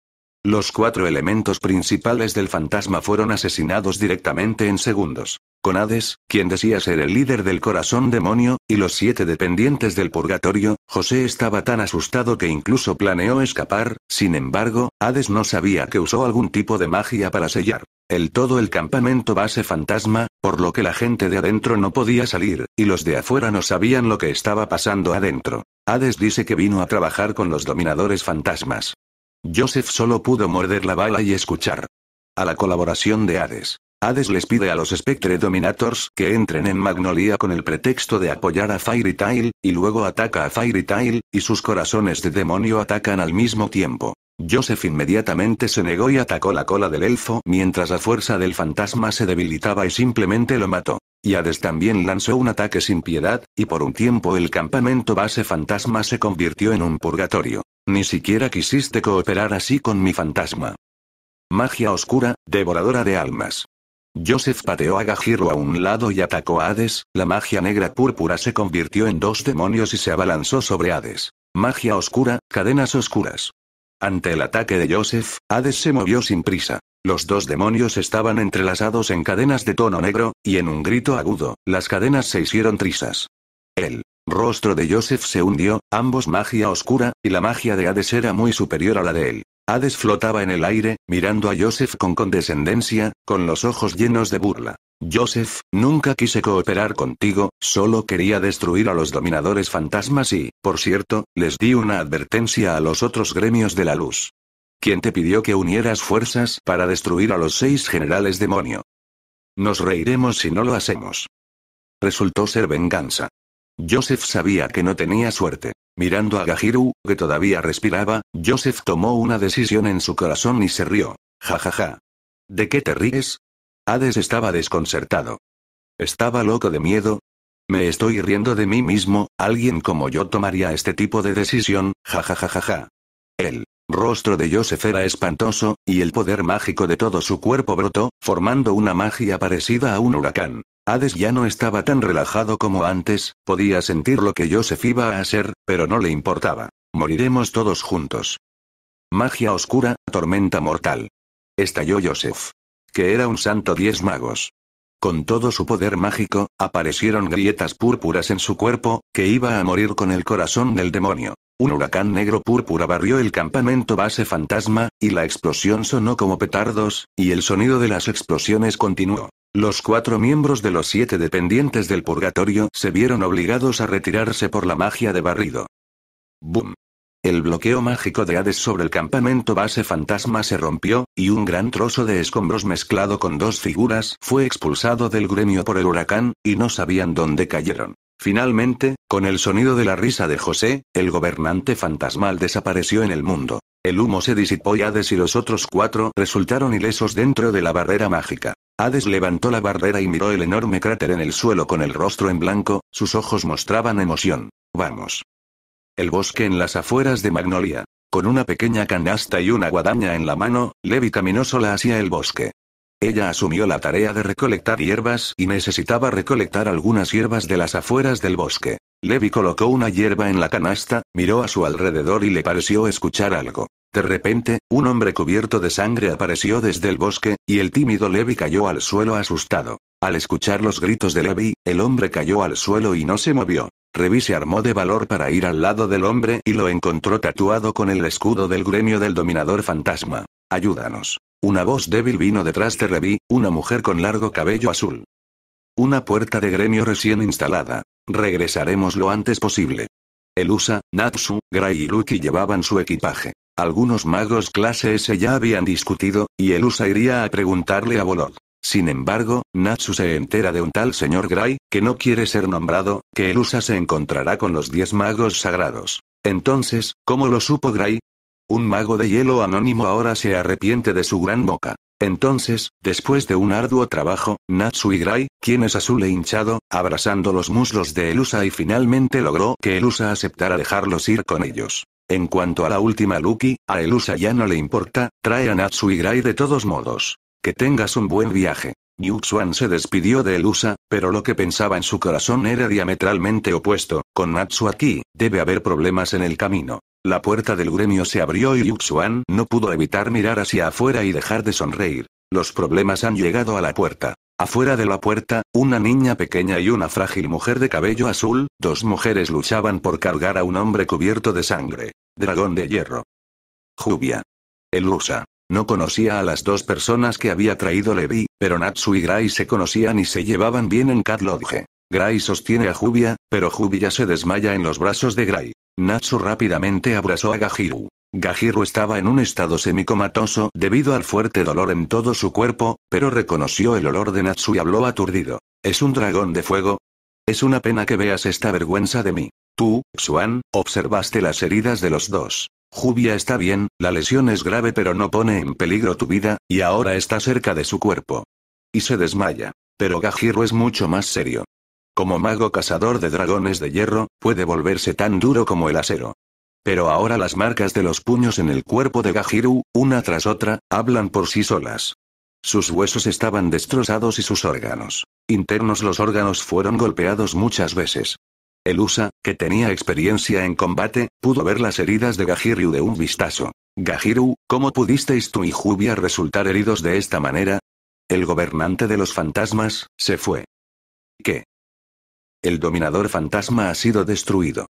Los cuatro elementos principales del fantasma fueron asesinados directamente en segundos. Con Hades, quien decía ser el líder del corazón demonio, y los siete dependientes del purgatorio, José estaba tan asustado que incluso planeó escapar, sin embargo, Hades no sabía que usó algún tipo de magia para sellar el todo el campamento base fantasma, por lo que la gente de adentro no podía salir, y los de afuera no sabían lo que estaba pasando adentro. Hades dice que vino a trabajar con los dominadores fantasmas. Joseph solo pudo morder la bala y escuchar. A la colaboración de Hades. Hades les pide a los Spectre Dominators que entren en Magnolia con el pretexto de apoyar a Fairy Tail, y luego ataca a Fairy Tail, y sus corazones de demonio atacan al mismo tiempo. Joseph inmediatamente se negó y atacó la cola del elfo mientras la fuerza del fantasma se debilitaba y simplemente lo mató. Y Hades también lanzó un ataque sin piedad, y por un tiempo el campamento base fantasma se convirtió en un purgatorio. Ni siquiera quisiste cooperar así con mi fantasma. Magia oscura, devoradora de almas. Joseph pateó a Gajiro a un lado y atacó a Hades, la magia negra púrpura se convirtió en dos demonios y se abalanzó sobre Hades. Magia oscura, cadenas oscuras. Ante el ataque de Joseph, Hades se movió sin prisa. Los dos demonios estaban entrelazados en cadenas de tono negro, y en un grito agudo, las cadenas se hicieron trizas. El rostro de Joseph se hundió, ambos magia oscura, y la magia de Hades era muy superior a la de él. Hades flotaba en el aire, mirando a Joseph con condescendencia, con los ojos llenos de burla. Joseph, nunca quise cooperar contigo, solo quería destruir a los dominadores fantasmas y, por cierto, les di una advertencia a los otros gremios de la luz. ¿Quién te pidió que unieras fuerzas para destruir a los seis generales demonio? Nos reiremos si no lo hacemos. Resultó ser venganza. Joseph sabía que no tenía suerte. Mirando a Gahiru, que todavía respiraba, Joseph tomó una decisión en su corazón y se rió. Ja ja ja. ¿De qué te ríes? Hades estaba desconcertado. Estaba loco de miedo. Me estoy riendo de mí mismo, alguien como yo tomaría este tipo de decisión, jajajajaja. El rostro de Joseph era espantoso, y el poder mágico de todo su cuerpo brotó, formando una magia parecida a un huracán. Hades ya no estaba tan relajado como antes, podía sentir lo que Joseph iba a hacer, pero no le importaba. Moriremos todos juntos. Magia oscura, tormenta mortal. Estalló Joseph que era un santo diez magos. Con todo su poder mágico, aparecieron grietas púrpuras en su cuerpo, que iba a morir con el corazón del demonio. Un huracán negro púrpura barrió el campamento base fantasma, y la explosión sonó como petardos, y el sonido de las explosiones continuó. Los cuatro miembros de los siete dependientes del purgatorio se vieron obligados a retirarse por la magia de barrido. ¡Bum! El bloqueo mágico de Hades sobre el campamento base fantasma se rompió, y un gran trozo de escombros mezclado con dos figuras fue expulsado del gremio por el huracán, y no sabían dónde cayeron. Finalmente, con el sonido de la risa de José, el gobernante fantasmal desapareció en el mundo. El humo se disipó y Hades y los otros cuatro resultaron ilesos dentro de la barrera mágica. Hades levantó la barrera y miró el enorme cráter en el suelo con el rostro en blanco, sus ojos mostraban emoción. Vamos. El bosque en las afueras de Magnolia. Con una pequeña canasta y una guadaña en la mano, Levi caminó sola hacia el bosque. Ella asumió la tarea de recolectar hierbas y necesitaba recolectar algunas hierbas de las afueras del bosque. Levi colocó una hierba en la canasta, miró a su alrededor y le pareció escuchar algo. De repente, un hombre cubierto de sangre apareció desde el bosque, y el tímido Levi cayó al suelo asustado. Al escuchar los gritos de Levi, el hombre cayó al suelo y no se movió. Revi se armó de valor para ir al lado del hombre y lo encontró tatuado con el escudo del gremio del dominador fantasma. Ayúdanos. Una voz débil vino detrás de Revi, una mujer con largo cabello azul. Una puerta de gremio recién instalada. Regresaremos lo antes posible. Elusa, Natsu, Gray y Ruki llevaban su equipaje. Algunos magos clase S ya habían discutido, y Elusa iría a preguntarle a Bolot. Sin embargo, Natsu se entera de un tal señor Gray, que no quiere ser nombrado, que Elusa se encontrará con los 10 magos sagrados. Entonces, ¿cómo lo supo Gray? Un mago de hielo anónimo ahora se arrepiente de su gran boca. Entonces, después de un arduo trabajo, Natsu y Gray, quienes azul e hinchado, abrazando los muslos de Elusa y finalmente logró que Elusa aceptara dejarlos ir con ellos. En cuanto a la última Lucky, a Elusa ya no le importa, trae a Natsu y Gray de todos modos. Que tengas un buen viaje. Yuxuan se despidió de Elusa, pero lo que pensaba en su corazón era diametralmente opuesto. Con Natsu aquí, debe haber problemas en el camino. La puerta del gremio se abrió y Yuxuan no pudo evitar mirar hacia afuera y dejar de sonreír. Los problemas han llegado a la puerta. Afuera de la puerta, una niña pequeña y una frágil mujer de cabello azul, dos mujeres luchaban por cargar a un hombre cubierto de sangre. Dragón de hierro. Jubia. Elusa. No conocía a las dos personas que había traído Levi, pero Natsu y Gray se conocían y se llevaban bien en Cat Lodge. Gray sostiene a Jubia, pero Jubia se desmaya en los brazos de Gray. Natsu rápidamente abrazó a Gajiru. Gajiru estaba en un estado semicomatoso debido al fuerte dolor en todo su cuerpo, pero reconoció el olor de Natsu y habló aturdido. ¿Es un dragón de fuego? Es una pena que veas esta vergüenza de mí. Tú, Xuan, observaste las heridas de los dos. Jubia está bien, la lesión es grave pero no pone en peligro tu vida, y ahora está cerca de su cuerpo. Y se desmaya. Pero Gajiru es mucho más serio. Como mago cazador de dragones de hierro, puede volverse tan duro como el acero. Pero ahora las marcas de los puños en el cuerpo de Gajiru, una tras otra, hablan por sí solas. Sus huesos estaban destrozados y sus órganos internos los órganos fueron golpeados muchas veces. El USA, que tenía experiencia en combate, pudo ver las heridas de Gajiru de un vistazo. Gajiru, ¿cómo pudisteis tú y Jubia resultar heridos de esta manera? El gobernante de los fantasmas, se fue. ¿Qué? El dominador fantasma ha sido destruido.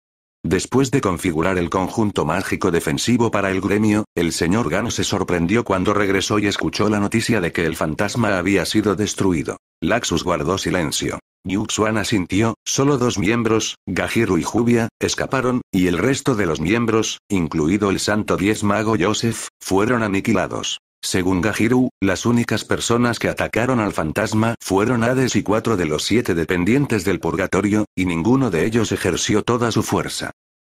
Después de configurar el conjunto mágico defensivo para el gremio, el señor Gano se sorprendió cuando regresó y escuchó la noticia de que el fantasma había sido destruido. Laxus guardó silencio. Yuxuan asintió, solo dos miembros, Gajiru y Jubia, escaparon, y el resto de los miembros, incluido el santo diez mago Joseph, fueron aniquilados. Según Gajiru, las únicas personas que atacaron al fantasma fueron Hades y cuatro de los siete dependientes del purgatorio, y ninguno de ellos ejerció toda su fuerza.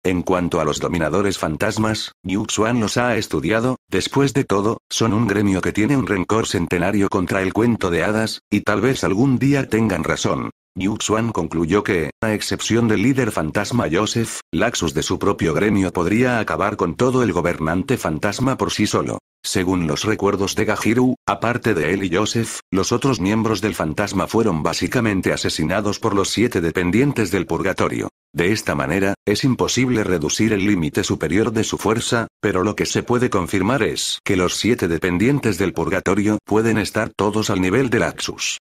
En cuanto a los dominadores fantasmas, Yu los ha estudiado, después de todo, son un gremio que tiene un rencor centenario contra el cuento de hadas, y tal vez algún día tengan razón. Yuxuan concluyó que, a excepción del líder fantasma Joseph, Laxus de su propio gremio podría acabar con todo el gobernante fantasma por sí solo. Según los recuerdos de Gahiru, aparte de él y Joseph, los otros miembros del fantasma fueron básicamente asesinados por los siete dependientes del purgatorio. De esta manera, es imposible reducir el límite superior de su fuerza, pero lo que se puede confirmar es que los siete dependientes del purgatorio pueden estar todos al nivel de Laxus.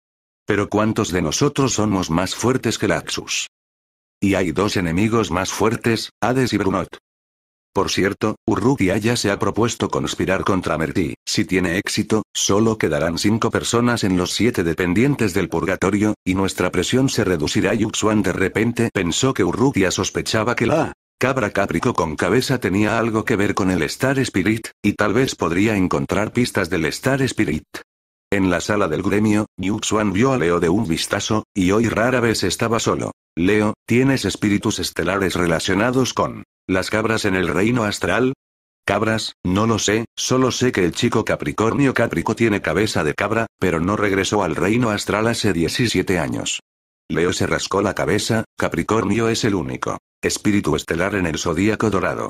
Pero ¿cuántos de nosotros somos más fuertes que Laxus? Y hay dos enemigos más fuertes, Hades y Brunot. Por cierto, Urrutia ya se ha propuesto conspirar contra Merti, Si tiene éxito, solo quedarán cinco personas en los siete dependientes del purgatorio, y nuestra presión se reducirá. Yuxuan de repente pensó que Urrutia sospechaba que la cabra cáprico con cabeza tenía algo que ver con el Star Spirit, y tal vez podría encontrar pistas del Star Spirit. En la sala del gremio, Yuxuan vio a Leo de un vistazo, y hoy rara vez estaba solo. Leo, ¿tienes espíritus estelares relacionados con las cabras en el reino astral? Cabras, no lo sé, solo sé que el chico Capricornio Caprico tiene cabeza de cabra, pero no regresó al reino astral hace 17 años. Leo se rascó la cabeza, Capricornio es el único espíritu estelar en el zodíaco dorado.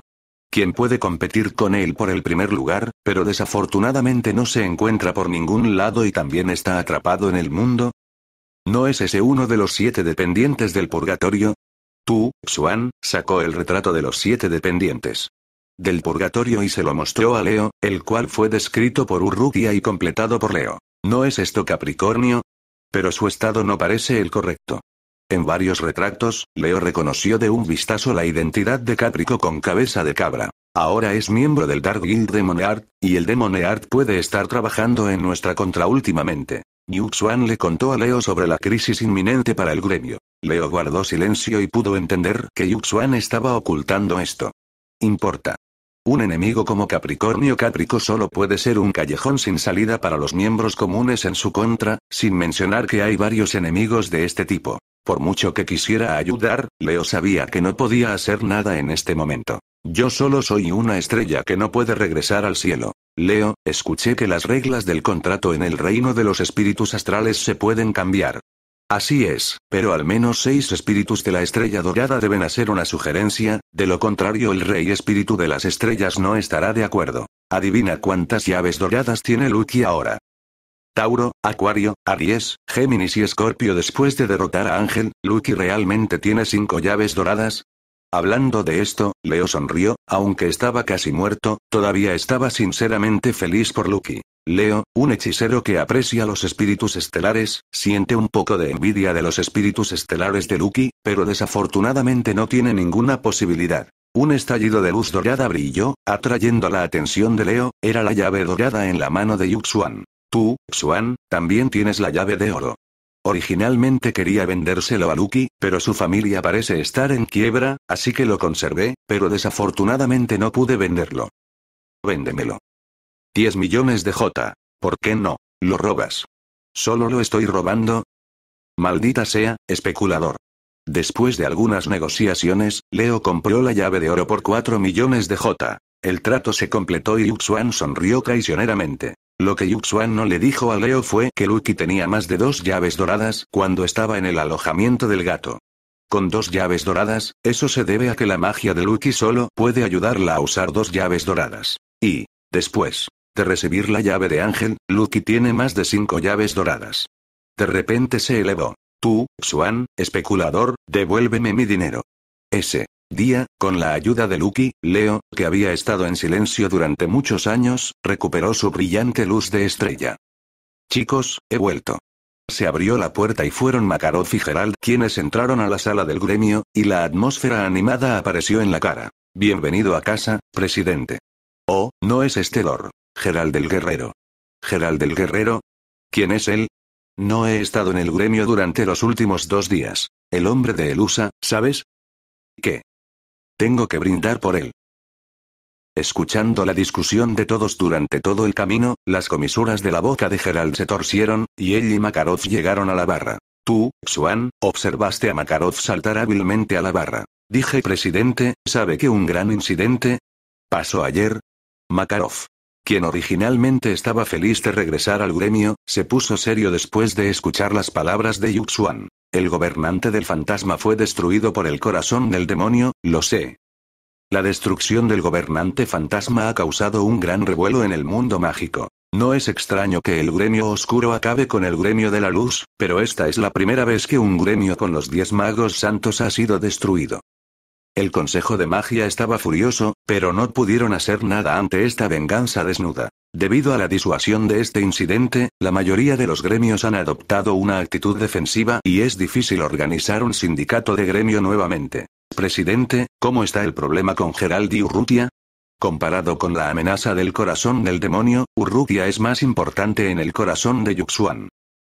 ¿Quién puede competir con él por el primer lugar, pero desafortunadamente no se encuentra por ningún lado y también está atrapado en el mundo? ¿No es ese uno de los siete dependientes del purgatorio? Tú, Xuan, sacó el retrato de los siete dependientes del purgatorio y se lo mostró a Leo, el cual fue descrito por Urrutia y completado por Leo. ¿No es esto Capricornio? Pero su estado no parece el correcto. En varios retratos, Leo reconoció de un vistazo la identidad de Caprico con cabeza de cabra. Ahora es miembro del Dark Guild de Art, y el de Art puede estar trabajando en nuestra contra últimamente. Yuxuan le contó a Leo sobre la crisis inminente para el gremio. Leo guardó silencio y pudo entender que Yuxuan estaba ocultando esto. Importa. Un enemigo como Capricornio Caprico solo puede ser un callejón sin salida para los miembros comunes en su contra, sin mencionar que hay varios enemigos de este tipo. Por mucho que quisiera ayudar, Leo sabía que no podía hacer nada en este momento. Yo solo soy una estrella que no puede regresar al cielo. Leo, escuché que las reglas del contrato en el reino de los espíritus astrales se pueden cambiar. Así es, pero al menos seis espíritus de la estrella dorada deben hacer una sugerencia, de lo contrario el rey espíritu de las estrellas no estará de acuerdo. Adivina cuántas llaves doradas tiene Lucky ahora. Tauro, Acuario, Aries, Géminis y Escorpio después de derrotar a Ángel, ¿Luki realmente tiene cinco llaves doradas. Hablando de esto, Leo sonrió, aunque estaba casi muerto, todavía estaba sinceramente feliz por Lucky. Leo, un hechicero que aprecia los espíritus estelares, siente un poco de envidia de los espíritus estelares de Lucky, pero desafortunadamente no tiene ninguna posibilidad. Un estallido de luz dorada brilló, atrayendo la atención de Leo, era la llave dorada en la mano de Yuxuan. Tú, Xuan, también tienes la llave de oro. Originalmente quería vendérselo a Lucky, pero su familia parece estar en quiebra, así que lo conservé, pero desafortunadamente no pude venderlo. Véndemelo. 10 millones de J. ¿Por qué no? Lo robas. ¿Solo lo estoy robando? Maldita sea, especulador. Después de algunas negociaciones, Leo compró la llave de oro por 4 millones de J. El trato se completó y Xuan sonrió traicioneramente. Lo que Yuxuan no le dijo a Leo fue que Lucky tenía más de dos llaves doradas cuando estaba en el alojamiento del gato. Con dos llaves doradas, eso se debe a que la magia de Lucky solo puede ayudarla a usar dos llaves doradas. Y, después, de recibir la llave de Ángel, Lucky tiene más de cinco llaves doradas. De repente se elevó. Tú, Xuan, especulador, devuélveme mi dinero. Ese día, con la ayuda de Lucky, Leo, que había estado en silencio durante muchos años, recuperó su brillante luz de estrella. Chicos, he vuelto. Se abrió la puerta y fueron Makarov y Gerald quienes entraron a la sala del gremio, y la atmósfera animada apareció en la cara. Bienvenido a casa, presidente. Oh, no es este Lord. Gerald el Guerrero. ¿Gerald del Guerrero? ¿Quién es él? No he estado en el gremio durante los últimos dos días. El hombre de Elusa, ¿sabes? ¿Qué? Tengo que brindar por él. Escuchando la discusión de todos durante todo el camino, las comisuras de la boca de Gerald se torcieron, y él y Makarov llegaron a la barra. Tú, Xuan, observaste a Makarov saltar hábilmente a la barra. Dije presidente, ¿sabe que un gran incidente? Pasó ayer. Makarov, quien originalmente estaba feliz de regresar al gremio, se puso serio después de escuchar las palabras de Yuxuan. El gobernante del fantasma fue destruido por el corazón del demonio, lo sé. La destrucción del gobernante fantasma ha causado un gran revuelo en el mundo mágico. No es extraño que el gremio oscuro acabe con el gremio de la luz, pero esta es la primera vez que un gremio con los diez magos santos ha sido destruido. El Consejo de Magia estaba furioso, pero no pudieron hacer nada ante esta venganza desnuda. Debido a la disuasión de este incidente, la mayoría de los gremios han adoptado una actitud defensiva y es difícil organizar un sindicato de gremio nuevamente. Presidente, ¿cómo está el problema con Geraldi Urrutia? Comparado con la amenaza del corazón del demonio, Urrutia es más importante en el corazón de Yuxuan.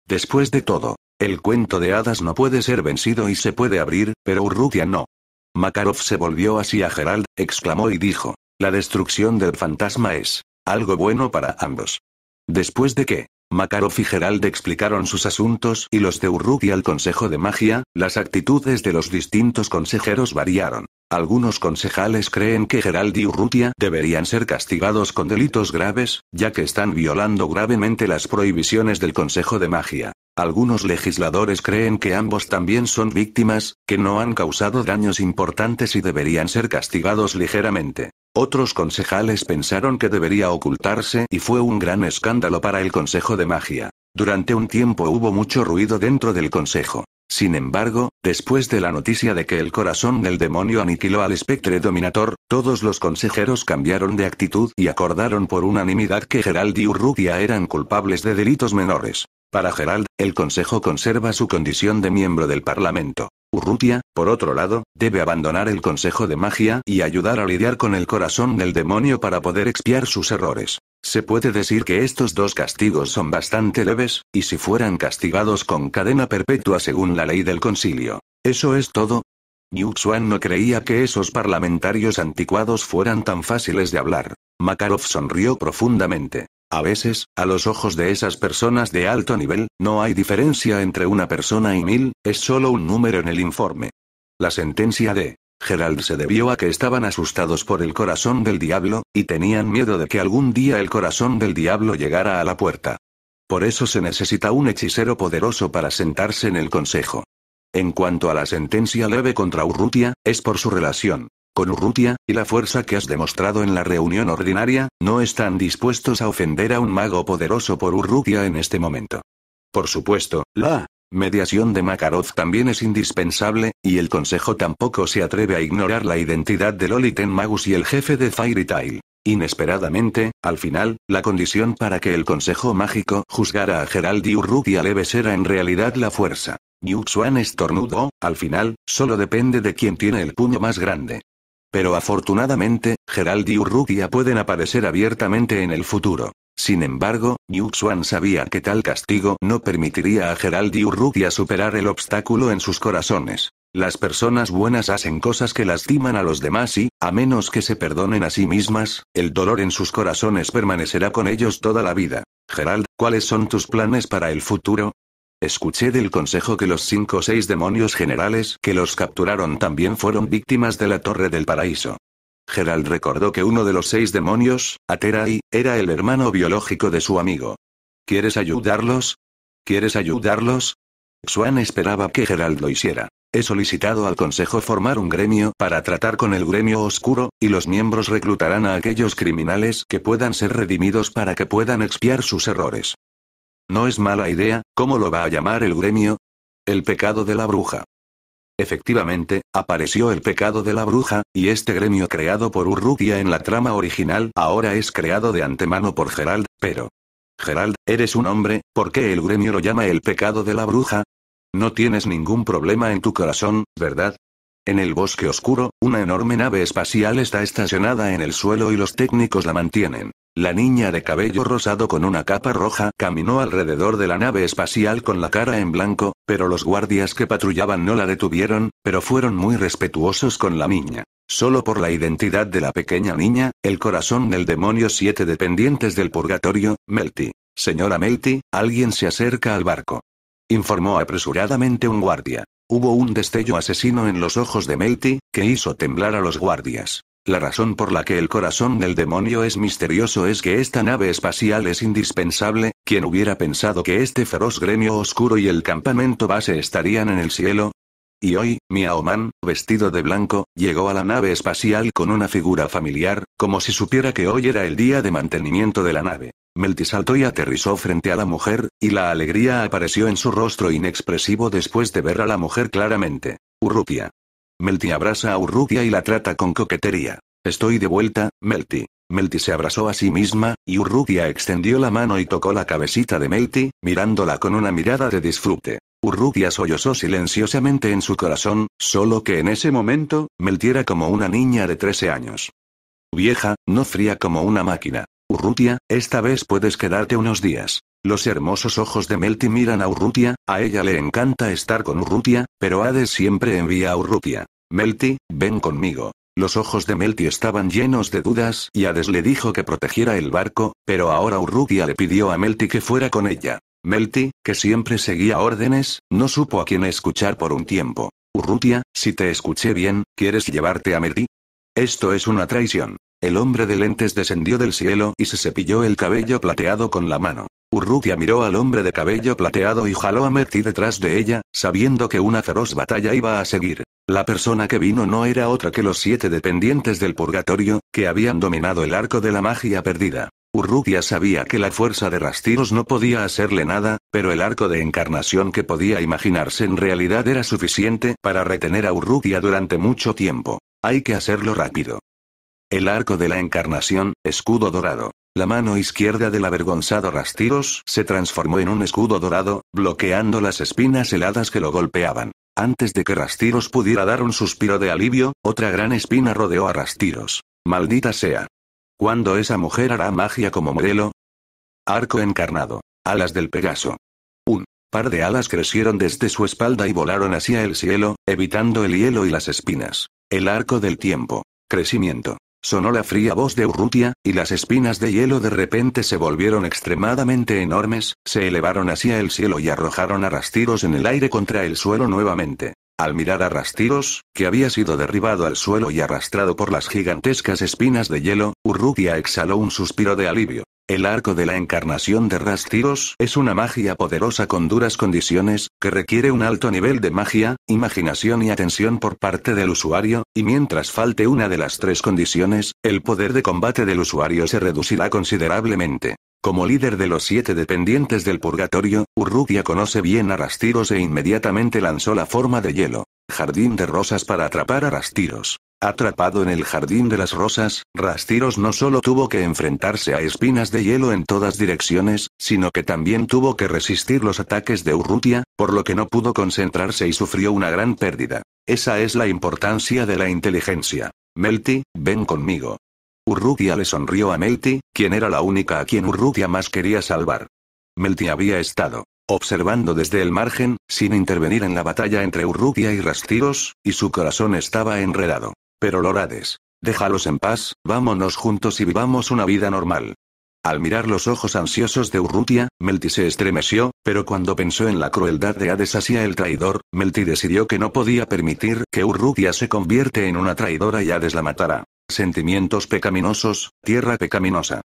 Después de todo, el cuento de hadas no puede ser vencido y se puede abrir, pero Urrutia no. Makarov se volvió hacia Gerald, exclamó y dijo, la destrucción del fantasma es algo bueno para ambos. Después de que, Makarov y Gerald explicaron sus asuntos y los de Urrutia al Consejo de Magia, las actitudes de los distintos consejeros variaron. Algunos concejales creen que Gerald y Urrutia deberían ser castigados con delitos graves, ya que están violando gravemente las prohibiciones del Consejo de Magia. Algunos legisladores creen que ambos también son víctimas, que no han causado daños importantes y deberían ser castigados ligeramente. Otros concejales pensaron que debería ocultarse y fue un gran escándalo para el Consejo de Magia. Durante un tiempo hubo mucho ruido dentro del Consejo. Sin embargo, después de la noticia de que el corazón del demonio aniquiló al espectre dominator, todos los consejeros cambiaron de actitud y acordaron por unanimidad que Gerald y Urrutia eran culpables de delitos menores. Para Gerald, el Consejo conserva su condición de miembro del Parlamento. Urrutia, por otro lado, debe abandonar el Consejo de Magia y ayudar a lidiar con el corazón del demonio para poder expiar sus errores. Se puede decir que estos dos castigos son bastante leves, y si fueran castigados con cadena perpetua según la ley del concilio. ¿Eso es todo? Yuxuan no creía que esos parlamentarios anticuados fueran tan fáciles de hablar. Makarov sonrió profundamente. A veces, a los ojos de esas personas de alto nivel, no hay diferencia entre una persona y mil, es solo un número en el informe. La sentencia de Gerald se debió a que estaban asustados por el corazón del diablo, y tenían miedo de que algún día el corazón del diablo llegara a la puerta. Por eso se necesita un hechicero poderoso para sentarse en el consejo. En cuanto a la sentencia leve contra Urrutia, es por su relación con Urrutia, y la fuerza que has demostrado en la reunión ordinaria, no están dispuestos a ofender a un mago poderoso por Urrutia en este momento. Por supuesto, la mediación de Makarov también es indispensable, y el consejo tampoco se atreve a ignorar la identidad de Loliten Magus y el jefe de Fairy Tail. Inesperadamente, al final, la condición para que el Consejo Mágico juzgara a Gerald y Urrutia Leves era en realidad la fuerza. Yuxuan estornudó, al final, solo depende de quién tiene el puño más grande. Pero afortunadamente, Gerald y Urrutia pueden aparecer abiertamente en el futuro. Sin embargo, Yuxuan sabía que tal castigo no permitiría a Gerald y Urrutia superar el obstáculo en sus corazones. Las personas buenas hacen cosas que lastiman a los demás y, a menos que se perdonen a sí mismas, el dolor en sus corazones permanecerá con ellos toda la vida. Gerald, ¿cuáles son tus planes para el futuro? Escuché del consejo que los cinco o seis demonios generales que los capturaron también fueron víctimas de la Torre del Paraíso. Gerald recordó que uno de los seis demonios, Aterai, era el hermano biológico de su amigo. ¿Quieres ayudarlos? ¿Quieres ayudarlos? Xuan esperaba que Gerald lo hiciera. He solicitado al Consejo formar un gremio para tratar con el gremio oscuro, y los miembros reclutarán a aquellos criminales que puedan ser redimidos para que puedan expiar sus errores. No es mala idea, ¿cómo lo va a llamar el gremio? El pecado de la bruja. Efectivamente, apareció el pecado de la bruja, y este gremio creado por Urrutia en la trama original ahora es creado de antemano por Gerald, pero... Gerald, eres un hombre, ¿por qué el gremio lo llama el pecado de la bruja? No tienes ningún problema en tu corazón, ¿verdad? En el bosque oscuro, una enorme nave espacial está estacionada en el suelo y los técnicos la mantienen. La niña de cabello rosado con una capa roja caminó alrededor de la nave espacial con la cara en blanco, pero los guardias que patrullaban no la detuvieron, pero fueron muy respetuosos con la niña. Solo por la identidad de la pequeña niña, el corazón del demonio siete dependientes del purgatorio, Melty. Señora Melty, alguien se acerca al barco. Informó apresuradamente un guardia. Hubo un destello asesino en los ojos de Melty, que hizo temblar a los guardias. La razón por la que el corazón del demonio es misterioso es que esta nave espacial es indispensable, ¿quién hubiera pensado que este feroz gremio oscuro y el campamento base estarían en el cielo, y hoy, Miaoman, vestido de blanco, llegó a la nave espacial con una figura familiar, como si supiera que hoy era el día de mantenimiento de la nave. Melty saltó y aterrizó frente a la mujer, y la alegría apareció en su rostro inexpresivo después de ver a la mujer claramente. Urupia. Melty abraza a Urrutia y la trata con coquetería. Estoy de vuelta, Melty. Melty se abrazó a sí misma, y Urrutia extendió la mano y tocó la cabecita de Melty, mirándola con una mirada de disfrute. Urrutia sollozó silenciosamente en su corazón, solo que en ese momento, Melty era como una niña de 13 años. Vieja, no fría como una máquina. Urrutia, esta vez puedes quedarte unos días. Los hermosos ojos de Melty miran a Urrutia, a ella le encanta estar con Urrutia, pero Hades siempre envía a Urrutia. Melty, ven conmigo. Los ojos de Melty estaban llenos de dudas y Hades le dijo que protegiera el barco, pero ahora Urrutia le pidió a Melty que fuera con ella. Melty, que siempre seguía órdenes, no supo a quién escuchar por un tiempo. Urrutia, si te escuché bien, ¿quieres llevarte a Melty? Esto es una traición. El hombre de lentes descendió del cielo y se cepilló el cabello plateado con la mano. Urrutia miró al hombre de cabello plateado y jaló a Merti detrás de ella, sabiendo que una feroz batalla iba a seguir. La persona que vino no era otra que los siete dependientes del purgatorio, que habían dominado el arco de la magia perdida. Urrutia sabía que la fuerza de Rastiros no podía hacerle nada, pero el arco de encarnación que podía imaginarse en realidad era suficiente para retener a Urrutia durante mucho tiempo. Hay que hacerlo rápido. El arco de la encarnación, escudo dorado. La mano izquierda del avergonzado Rastiros se transformó en un escudo dorado, bloqueando las espinas heladas que lo golpeaban. Antes de que Rastiros pudiera dar un suspiro de alivio, otra gran espina rodeó a Rastiros. Maldita sea. ¿Cuándo esa mujer hará magia como modelo? Arco encarnado. Alas del Pegaso. Un par de alas crecieron desde su espalda y volaron hacia el cielo, evitando el hielo y las espinas. El arco del tiempo. Crecimiento. Sonó la fría voz de Urrutia, y las espinas de hielo de repente se volvieron extremadamente enormes, se elevaron hacia el cielo y arrojaron a Rastiros en el aire contra el suelo nuevamente. Al mirar a Rastiros, que había sido derribado al suelo y arrastrado por las gigantescas espinas de hielo, Urrutia exhaló un suspiro de alivio. El arco de la encarnación de Rastiros es una magia poderosa con duras condiciones, que requiere un alto nivel de magia, imaginación y atención por parte del usuario, y mientras falte una de las tres condiciones, el poder de combate del usuario se reducirá considerablemente. Como líder de los siete dependientes del purgatorio, Urrutia conoce bien a Rastiros e inmediatamente lanzó la forma de hielo. Jardín de rosas para atrapar a Rastiros. Atrapado en el jardín de las rosas, Rastiros no solo tuvo que enfrentarse a espinas de hielo en todas direcciones, sino que también tuvo que resistir los ataques de Urrutia, por lo que no pudo concentrarse y sufrió una gran pérdida. Esa es la importancia de la inteligencia. Melty, ven conmigo. Urrutia le sonrió a Melty, quien era la única a quien Urrutia más quería salvar. Melty había estado observando desde el margen, sin intervenir en la batalla entre Urrutia y Rastiros, y su corazón estaba enredado. Pero Lorades, déjalos en paz, vámonos juntos y vivamos una vida normal. Al mirar los ojos ansiosos de Urrutia, Melty se estremeció, pero cuando pensó en la crueldad de Hades hacia el traidor, Melty decidió que no podía permitir que Urrutia se convierte en una traidora y Hades la matara. Sentimientos pecaminosos, tierra pecaminosa.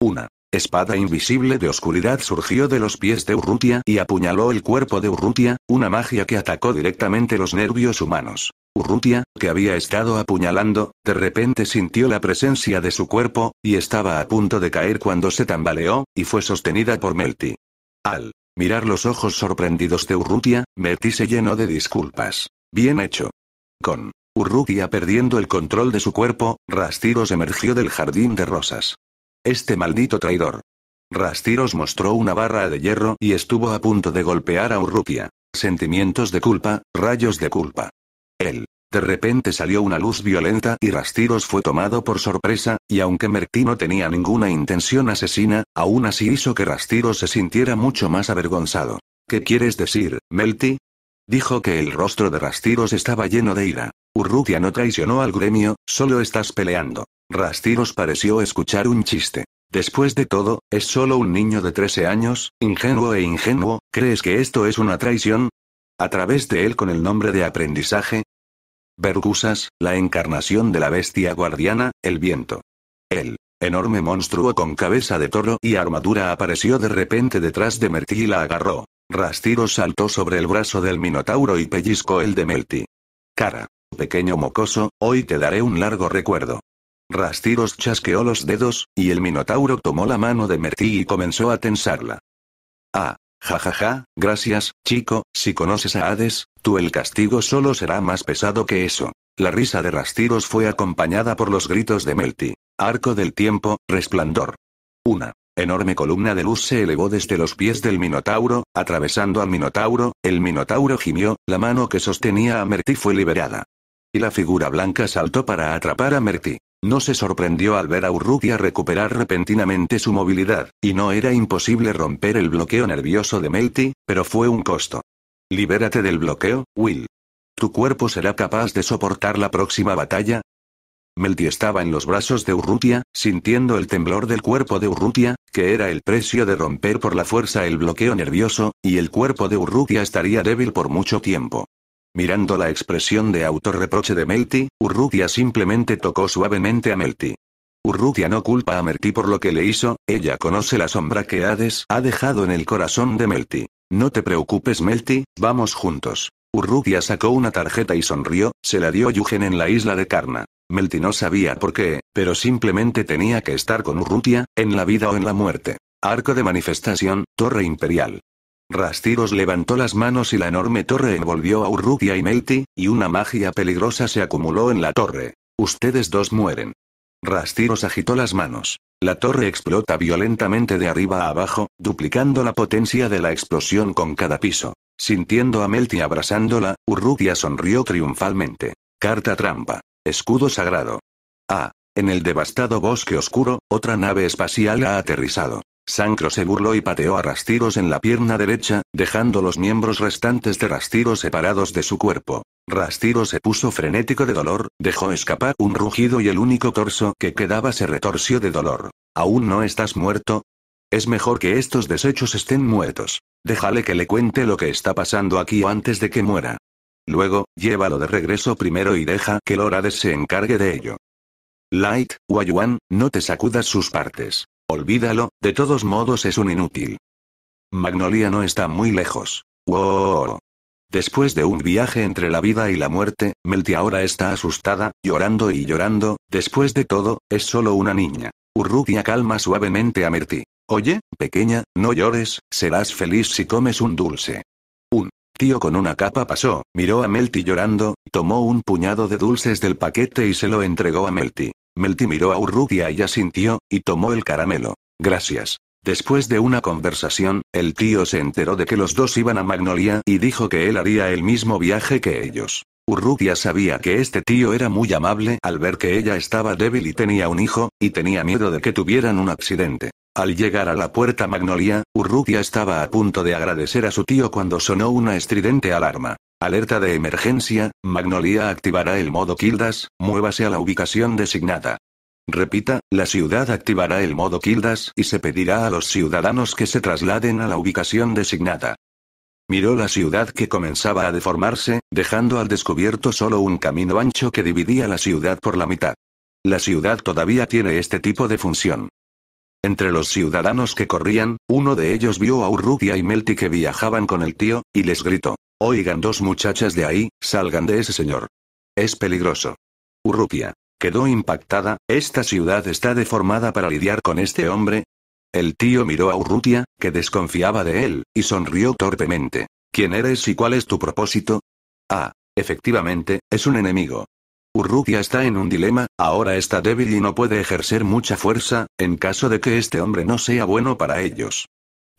Una espada invisible de oscuridad surgió de los pies de Urrutia y apuñaló el cuerpo de Urrutia, una magia que atacó directamente los nervios humanos. Urrutia, que había estado apuñalando, de repente sintió la presencia de su cuerpo, y estaba a punto de caer cuando se tambaleó, y fue sostenida por Melty. Al mirar los ojos sorprendidos de Urrutia, Melty se llenó de disculpas. Bien hecho. Con Urrutia perdiendo el control de su cuerpo, Rastiros emergió del jardín de rosas. Este maldito traidor. Rastiros mostró una barra de hierro y estuvo a punto de golpear a Urrutia. Sentimientos de culpa, rayos de culpa. Él. De repente salió una luz violenta y Rastiros fue tomado por sorpresa, y aunque Merti no tenía ninguna intención asesina, aún así hizo que Rastiros se sintiera mucho más avergonzado. ¿Qué quieres decir, Melty? Dijo que el rostro de Rastiros estaba lleno de ira. Urrutia no traicionó al gremio, solo estás peleando. Rastiros pareció escuchar un chiste. Después de todo, es solo un niño de 13 años, ingenuo e ingenuo, ¿crees que esto es una traición? A través de él con el nombre de aprendizaje, Bergusas, la encarnación de la bestia guardiana, el viento. El enorme monstruo con cabeza de toro y armadura apareció de repente detrás de Merti y la agarró. Rastiros saltó sobre el brazo del minotauro y pellizcó el de Melti. Cara. Pequeño mocoso, hoy te daré un largo recuerdo. Rastiros chasqueó los dedos, y el minotauro tomó la mano de Mertí y comenzó a tensarla. Ah, jajaja, ja, ja, gracias, chico, si conoces a Hades, el castigo solo será más pesado que eso. La risa de Rastiros fue acompañada por los gritos de Melty. Arco del tiempo, resplandor. Una enorme columna de luz se elevó desde los pies del Minotauro, atravesando al Minotauro, el Minotauro gimió, la mano que sostenía a Merty fue liberada. Y la figura blanca saltó para atrapar a Merty. No se sorprendió al ver a Urrutia recuperar repentinamente su movilidad, y no era imposible romper el bloqueo nervioso de Melty, pero fue un costo. Libérate del bloqueo, Will. ¿Tu cuerpo será capaz de soportar la próxima batalla? Melty estaba en los brazos de Urrutia, sintiendo el temblor del cuerpo de Urrutia, que era el precio de romper por la fuerza el bloqueo nervioso, y el cuerpo de Urrutia estaría débil por mucho tiempo. Mirando la expresión de autorreproche de Melty, Urrutia simplemente tocó suavemente a Melty. Urrutia no culpa a Melty por lo que le hizo, ella conoce la sombra que Hades ha dejado en el corazón de Melty. No te preocupes, Melty, vamos juntos. Urrutia sacó una tarjeta y sonrió, se la dio a Yugen en la isla de Karna. Melty no sabía por qué, pero simplemente tenía que estar con Urrutia, en la vida o en la muerte. Arco de manifestación, torre imperial. Rastiros levantó las manos y la enorme torre envolvió a Urrutia y Melty, y una magia peligrosa se acumuló en la torre. Ustedes dos mueren. Rastiros agitó las manos. La torre explota violentamente de arriba a abajo, duplicando la potencia de la explosión con cada piso. Sintiendo a Melty abrazándola, Urrutia sonrió triunfalmente. Carta trampa. Escudo sagrado. Ah. En el devastado bosque oscuro, otra nave espacial ha aterrizado. Sancro se burló y pateó a Rastiros en la pierna derecha, dejando los miembros restantes de Rastiros separados de su cuerpo. Rastiro se puso frenético de dolor, dejó escapar un rugido y el único torso que quedaba se retorció de dolor. ¿Aún no estás muerto? Es mejor que estos desechos estén muertos. Déjale que le cuente lo que está pasando aquí antes de que muera. Luego, llévalo de regreso primero y deja que Lorades se encargue de ello. Light, Wayuan, no te sacudas sus partes. Olvídalo, de todos modos es un inútil. Magnolia no está muy lejos. ¡Wow! Después de un viaje entre la vida y la muerte, Melty ahora está asustada, llorando y llorando, después de todo, es solo una niña. Urrutia calma suavemente a Melty. Oye, pequeña, no llores, serás feliz si comes un dulce. Un tío con una capa pasó, miró a Melty llorando, tomó un puñado de dulces del paquete y se lo entregó a Melty. Melty miró a Urrutia y asintió, y tomó el caramelo. Gracias. Después de una conversación, el tío se enteró de que los dos iban a Magnolia y dijo que él haría el mismo viaje que ellos. Urrutia sabía que este tío era muy amable al ver que ella estaba débil y tenía un hijo, y tenía miedo de que tuvieran un accidente. Al llegar a la puerta Magnolia, Urrutia estaba a punto de agradecer a su tío cuando sonó una estridente alarma. Alerta de emergencia, Magnolia activará el modo Kildas, muévase a la ubicación designada. Repita, la ciudad activará el modo Kildas y se pedirá a los ciudadanos que se trasladen a la ubicación designada. Miró la ciudad que comenzaba a deformarse, dejando al descubierto solo un camino ancho que dividía la ciudad por la mitad. La ciudad todavía tiene este tipo de función. Entre los ciudadanos que corrían, uno de ellos vio a Urrutia y Melty que viajaban con el tío, y les gritó. Oigan dos muchachas de ahí, salgan de ese señor. Es peligroso. Urrutia. Quedó impactada, esta ciudad está deformada para lidiar con este hombre. El tío miró a Urrutia, que desconfiaba de él, y sonrió torpemente. ¿Quién eres y cuál es tu propósito? Ah, efectivamente, es un enemigo. Urrutia está en un dilema, ahora está débil y no puede ejercer mucha fuerza, en caso de que este hombre no sea bueno para ellos.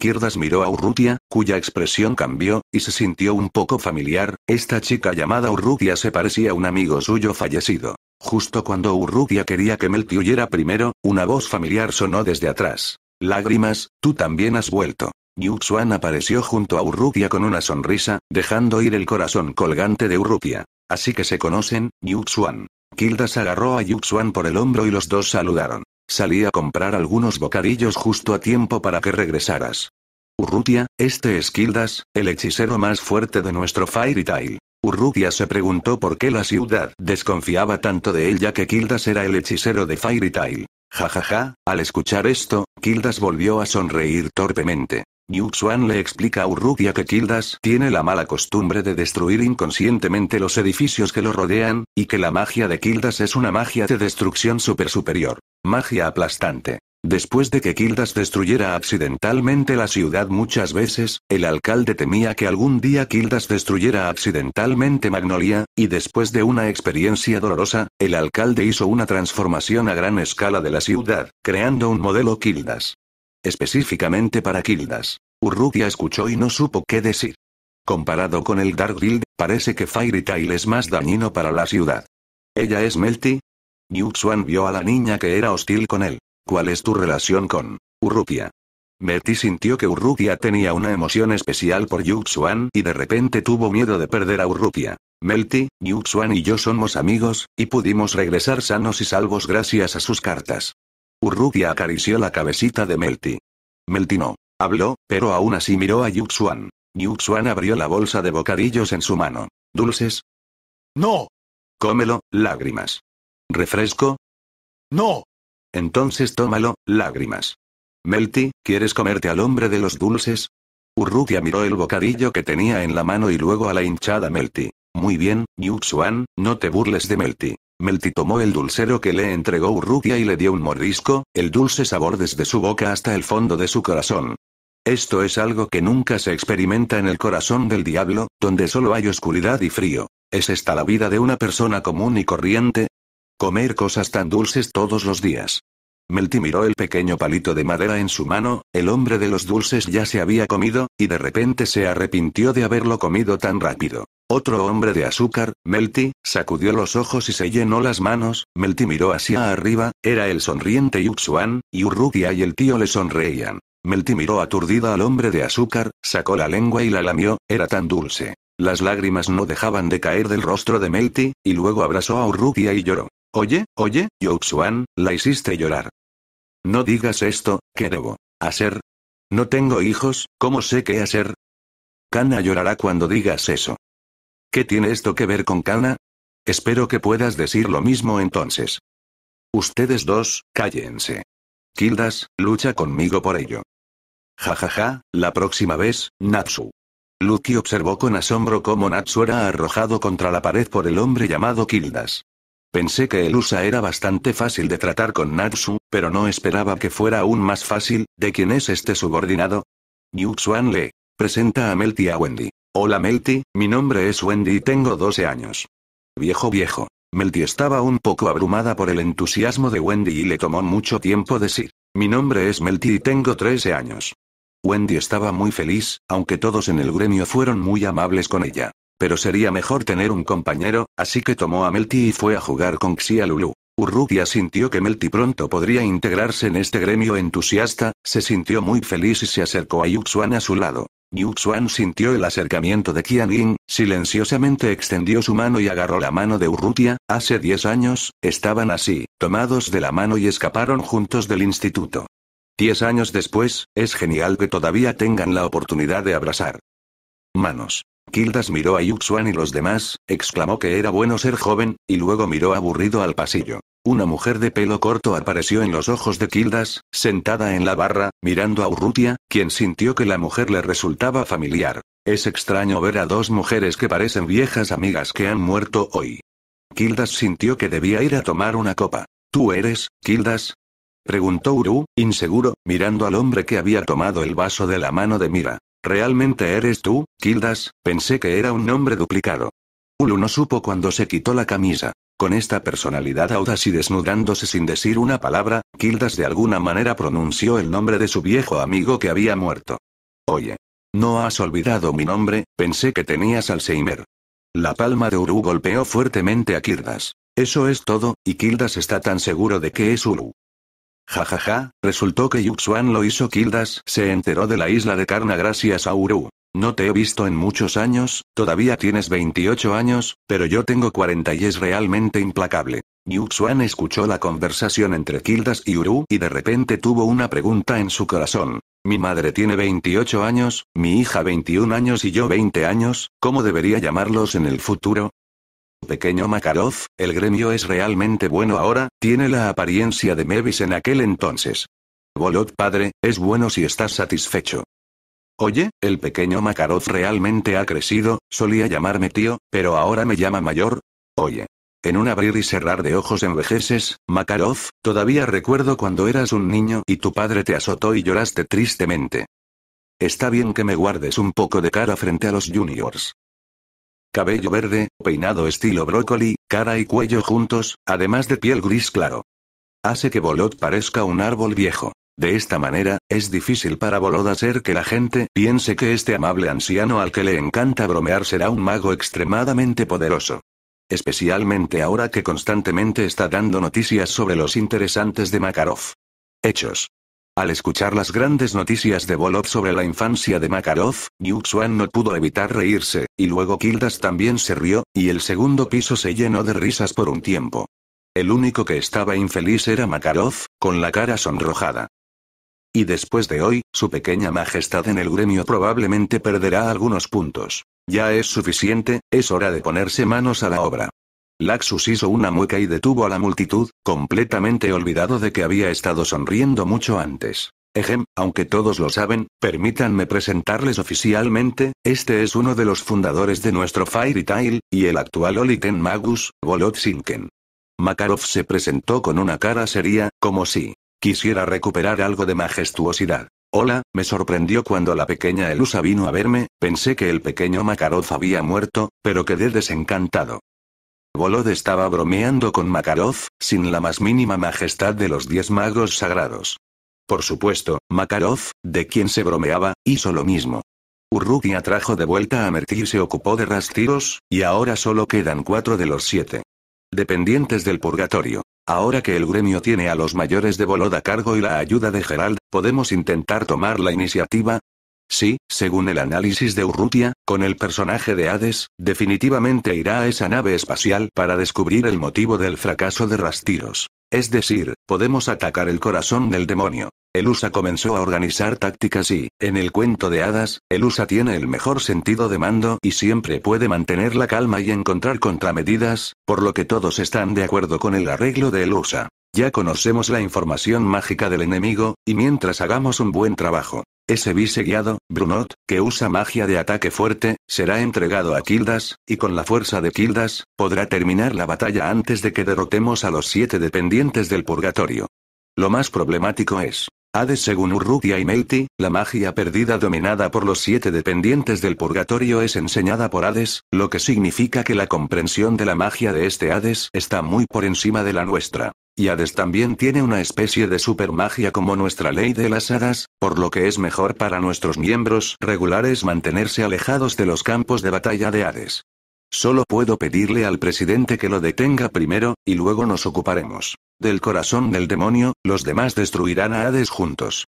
Kirdas miró a Urrutia, cuya expresión cambió, y se sintió un poco familiar, esta chica llamada Urrutia se parecía a un amigo suyo fallecido. Justo cuando Urrutia quería que Melty huyera primero, una voz familiar sonó desde atrás. Lágrimas, tú también has vuelto. Yuxuan apareció junto a Urrutia con una sonrisa, dejando ir el corazón colgante de Urrutia. Así que se conocen, Yuxuan. Kildas agarró a Yuxuan por el hombro y los dos saludaron. Salí a comprar algunos bocadillos justo a tiempo para que regresaras. Urrutia, este es Kildas, el hechicero más fuerte de nuestro Fairy Tail. Urrutia se preguntó por qué la ciudad desconfiaba tanto de ella que Kildas era el hechicero de Fairy Tail. Jajaja, al escuchar esto, Kildas volvió a sonreír torpemente. Yuxuan le explica a Urrutia que Kildas tiene la mala costumbre de destruir inconscientemente los edificios que lo rodean, y que la magia de Kildas es una magia de destrucción super superior. Magia aplastante. Después de que Kildas destruyera accidentalmente la ciudad muchas veces, el alcalde temía que algún día Kildas destruyera accidentalmente Magnolia, y después de una experiencia dolorosa, el alcalde hizo una transformación a gran escala de la ciudad, creando un modelo Kildas. Específicamente para Kildas. Urrutia escuchó y no supo qué decir. Comparado con el Dark Guild, parece que Fairy es más dañino para la ciudad. Ella es Melty, Yu Xuan vio a la niña que era hostil con él. ¿Cuál es tu relación con Urrutia? Melty sintió que Urrutia tenía una emoción especial por Yu y de repente tuvo miedo de perder a Urrutia. Melty, Yu Xuan y yo somos amigos, y pudimos regresar sanos y salvos gracias a sus cartas. Urrutia acarició la cabecita de Melty. Melty no habló, pero aún así miró a Yu Xuan. Yu abrió la bolsa de bocadillos en su mano. ¿Dulces? ¡No! Cómelo, lágrimas. ¿Refresco? No. Entonces tómalo, lágrimas. Melty, ¿quieres comerte al hombre de los dulces? Urrutia miró el bocadillo que tenía en la mano y luego a la hinchada Melty. Muy bien, Yuxuan, no te burles de Melty. Melty tomó el dulcero que le entregó Urrutia y le dio un mordisco, el dulce sabor desde su boca hasta el fondo de su corazón. Esto es algo que nunca se experimenta en el corazón del diablo, donde solo hay oscuridad y frío. ¿Es esta la vida de una persona común y corriente? Comer cosas tan dulces todos los días. Melty miró el pequeño palito de madera en su mano, el hombre de los dulces ya se había comido, y de repente se arrepintió de haberlo comido tan rápido. Otro hombre de azúcar, Melty, sacudió los ojos y se llenó las manos, Melty miró hacia arriba, era el sonriente Yuxuan, y Urrutia y el tío le sonreían. Melty miró aturdida al hombre de azúcar, sacó la lengua y la lamió, era tan dulce. Las lágrimas no dejaban de caer del rostro de Melty, y luego abrazó a Urrutia y lloró. Oye, oye, Yuxuan, la hiciste llorar. No digas esto, ¿qué debo hacer? No tengo hijos, ¿cómo sé qué hacer? Kana llorará cuando digas eso. ¿Qué tiene esto que ver con Kana? Espero que puedas decir lo mismo entonces. Ustedes dos, cállense. Kildas, lucha conmigo por ello. Ja ja ja, la próxima vez, Natsu. Luki observó con asombro cómo Natsu era arrojado contra la pared por el hombre llamado Kildas. Pensé que el USA era bastante fácil de tratar con Natsu, pero no esperaba que fuera aún más fácil, ¿de quién es este subordinado? Yuxuan le presenta a Melty a Wendy. Hola Melty, mi nombre es Wendy y tengo 12 años. Viejo viejo. Melty estaba un poco abrumada por el entusiasmo de Wendy y le tomó mucho tiempo decir. Mi nombre es Melty y tengo 13 años. Wendy estaba muy feliz, aunque todos en el gremio fueron muy amables con ella. Pero sería mejor tener un compañero, así que tomó a Melty y fue a jugar con Xia Lulu. Urrutia sintió que Melty pronto podría integrarse en este gremio entusiasta, se sintió muy feliz y se acercó a Yuxuan a su lado. Yuxuan sintió el acercamiento de Yin, silenciosamente extendió su mano y agarró la mano de Urrutia, hace 10 años, estaban así, tomados de la mano y escaparon juntos del instituto. Diez años después, es genial que todavía tengan la oportunidad de abrazar. Manos. Kildas miró a Yuxuan y los demás, exclamó que era bueno ser joven, y luego miró aburrido al pasillo. Una mujer de pelo corto apareció en los ojos de Kildas, sentada en la barra, mirando a Urrutia, quien sintió que la mujer le resultaba familiar. Es extraño ver a dos mujeres que parecen viejas amigas que han muerto hoy. Kildas sintió que debía ir a tomar una copa. ¿Tú eres, Kildas? Preguntó Uru, inseguro, mirando al hombre que había tomado el vaso de la mano de Mira. ¿Realmente eres tú, Kildas? Pensé que era un nombre duplicado. Ulu no supo cuando se quitó la camisa. Con esta personalidad audaz y desnudándose sin decir una palabra, Kildas de alguna manera pronunció el nombre de su viejo amigo que había muerto. Oye. No has olvidado mi nombre, pensé que tenías Alzheimer. La palma de Uru golpeó fuertemente a Kildas. Eso es todo, y Kildas está tan seguro de que es Uru. Jajaja, ja, ja, resultó que Yuxuan lo hizo Kildas, se enteró de la isla de Karna gracias a Uru. No te he visto en muchos años, todavía tienes 28 años, pero yo tengo 40 y es realmente implacable. Yuxuan escuchó la conversación entre Kildas y Uru y de repente tuvo una pregunta en su corazón. Mi madre tiene 28 años, mi hija 21 años y yo 20 años, ¿cómo debería llamarlos en el futuro? pequeño Makarov, el gremio es realmente bueno ahora, tiene la apariencia de Mevis en aquel entonces. Bolot padre, es bueno si estás satisfecho. Oye, el pequeño Makarov realmente ha crecido, solía llamarme tío, pero ahora me llama mayor. Oye. En un abrir y cerrar de ojos envejeces, Makarov, todavía recuerdo cuando eras un niño y tu padre te azotó y lloraste tristemente. Está bien que me guardes un poco de cara frente a los juniors. Cabello verde, peinado estilo brócoli, cara y cuello juntos, además de piel gris claro. Hace que Bolot parezca un árbol viejo. De esta manera, es difícil para Bolot hacer que la gente piense que este amable anciano al que le encanta bromear será un mago extremadamente poderoso. Especialmente ahora que constantemente está dando noticias sobre los interesantes de Makarov. Hechos. Al escuchar las grandes noticias de Volov sobre la infancia de Makarov, Yuxuan no pudo evitar reírse, y luego Kildas también se rió, y el segundo piso se llenó de risas por un tiempo. El único que estaba infeliz era Makarov, con la cara sonrojada. Y después de hoy, su pequeña majestad en el gremio probablemente perderá algunos puntos. Ya es suficiente, es hora de ponerse manos a la obra. Laxus hizo una mueca y detuvo a la multitud, completamente olvidado de que había estado sonriendo mucho antes. Ejem, aunque todos lo saben, permítanme presentarles oficialmente, este es uno de los fundadores de nuestro Fairy Tail, y el actual Oliten Magus, sinken Makarov se presentó con una cara seria, como si quisiera recuperar algo de majestuosidad. Hola, me sorprendió cuando la pequeña Elusa vino a verme, pensé que el pequeño Makarov había muerto, pero quedé desencantado. Volod estaba bromeando con Makarov, sin la más mínima majestad de los diez magos sagrados. Por supuesto, Makarov, de quien se bromeaba, hizo lo mismo. Urrutia trajo de vuelta a Merti y se ocupó de Rastiros, y ahora solo quedan cuatro de los siete. Dependientes del purgatorio. Ahora que el gremio tiene a los mayores de Bolod a cargo y la ayuda de Gerald, ¿podemos intentar tomar la iniciativa? Sí, según el análisis de Urrutia, con el personaje de Hades, definitivamente irá a esa nave espacial para descubrir el motivo del fracaso de Rastiros. Es decir, podemos atacar el corazón del demonio. Elusa comenzó a organizar tácticas y, en el cuento de hadas, Elusa tiene el mejor sentido de mando y siempre puede mantener la calma y encontrar contramedidas, por lo que todos están de acuerdo con el arreglo de Elusa. Ya conocemos la información mágica del enemigo, y mientras hagamos un buen trabajo, ese vice guiado, Brunot, que usa magia de ataque fuerte, será entregado a Kildas, y con la fuerza de Kildas, podrá terminar la batalla antes de que derrotemos a los siete dependientes del purgatorio. Lo más problemático es, Hades según Urrutia y Melty, la magia perdida dominada por los siete dependientes del purgatorio es enseñada por Hades, lo que significa que la comprensión de la magia de este Hades está muy por encima de la nuestra. Y Hades también tiene una especie de supermagia como nuestra ley de las hadas, por lo que es mejor para nuestros miembros regulares mantenerse alejados de los campos de batalla de Hades. Solo puedo pedirle al presidente que lo detenga primero, y luego nos ocuparemos. Del corazón del demonio, los demás destruirán a Hades juntos.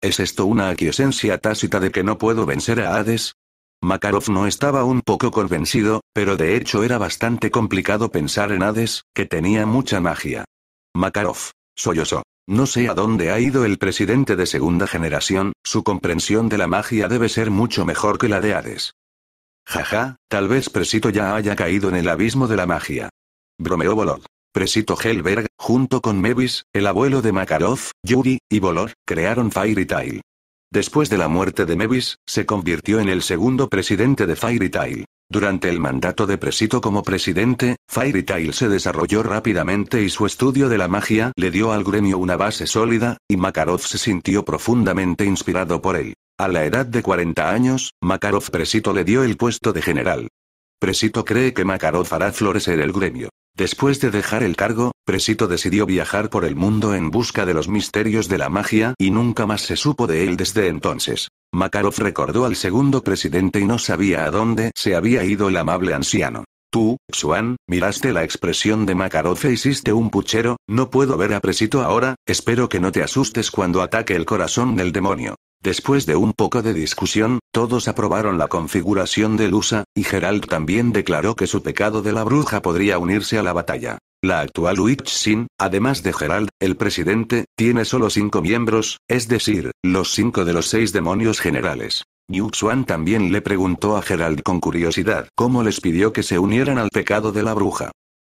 ¿Es esto una aquiescencia tácita de que no puedo vencer a Hades? Makarov no estaba un poco convencido, pero de hecho era bastante complicado pensar en Hades, que tenía mucha magia. Makarov. Soyoso. No sé a dónde ha ido el presidente de segunda generación, su comprensión de la magia debe ser mucho mejor que la de Hades. Jaja, tal vez Presito ya haya caído en el abismo de la magia. Bromeó Volod. Presito Helberg, junto con Mevis, el abuelo de Makarov, Yuri, y Volor, crearon Fairy Tail. Después de la muerte de Mevis, se convirtió en el segundo presidente de Fairy Tail. Durante el mandato de Presito como presidente, Fairy Tail se desarrolló rápidamente y su estudio de la magia le dio al gremio una base sólida, y Makarov se sintió profundamente inspirado por él. A la edad de 40 años, Makarov Presito le dio el puesto de general. Presito cree que Makarov hará florecer el gremio. Después de dejar el cargo, Presito decidió viajar por el mundo en busca de los misterios de la magia y nunca más se supo de él desde entonces. Makarov recordó al segundo presidente y no sabía a dónde se había ido el amable anciano. Tú, Xuan, miraste la expresión de Makarov e hiciste un puchero, no puedo ver a Presito ahora, espero que no te asustes cuando ataque el corazón del demonio. Después de un poco de discusión, todos aprobaron la configuración de Lusa, y Gerald también declaró que su pecado de la bruja podría unirse a la batalla. La actual Sin, además de Gerald, el presidente, tiene solo cinco miembros, es decir, los cinco de los seis demonios generales. Yuxuan también le preguntó a Gerald con curiosidad cómo les pidió que se unieran al pecado de la bruja.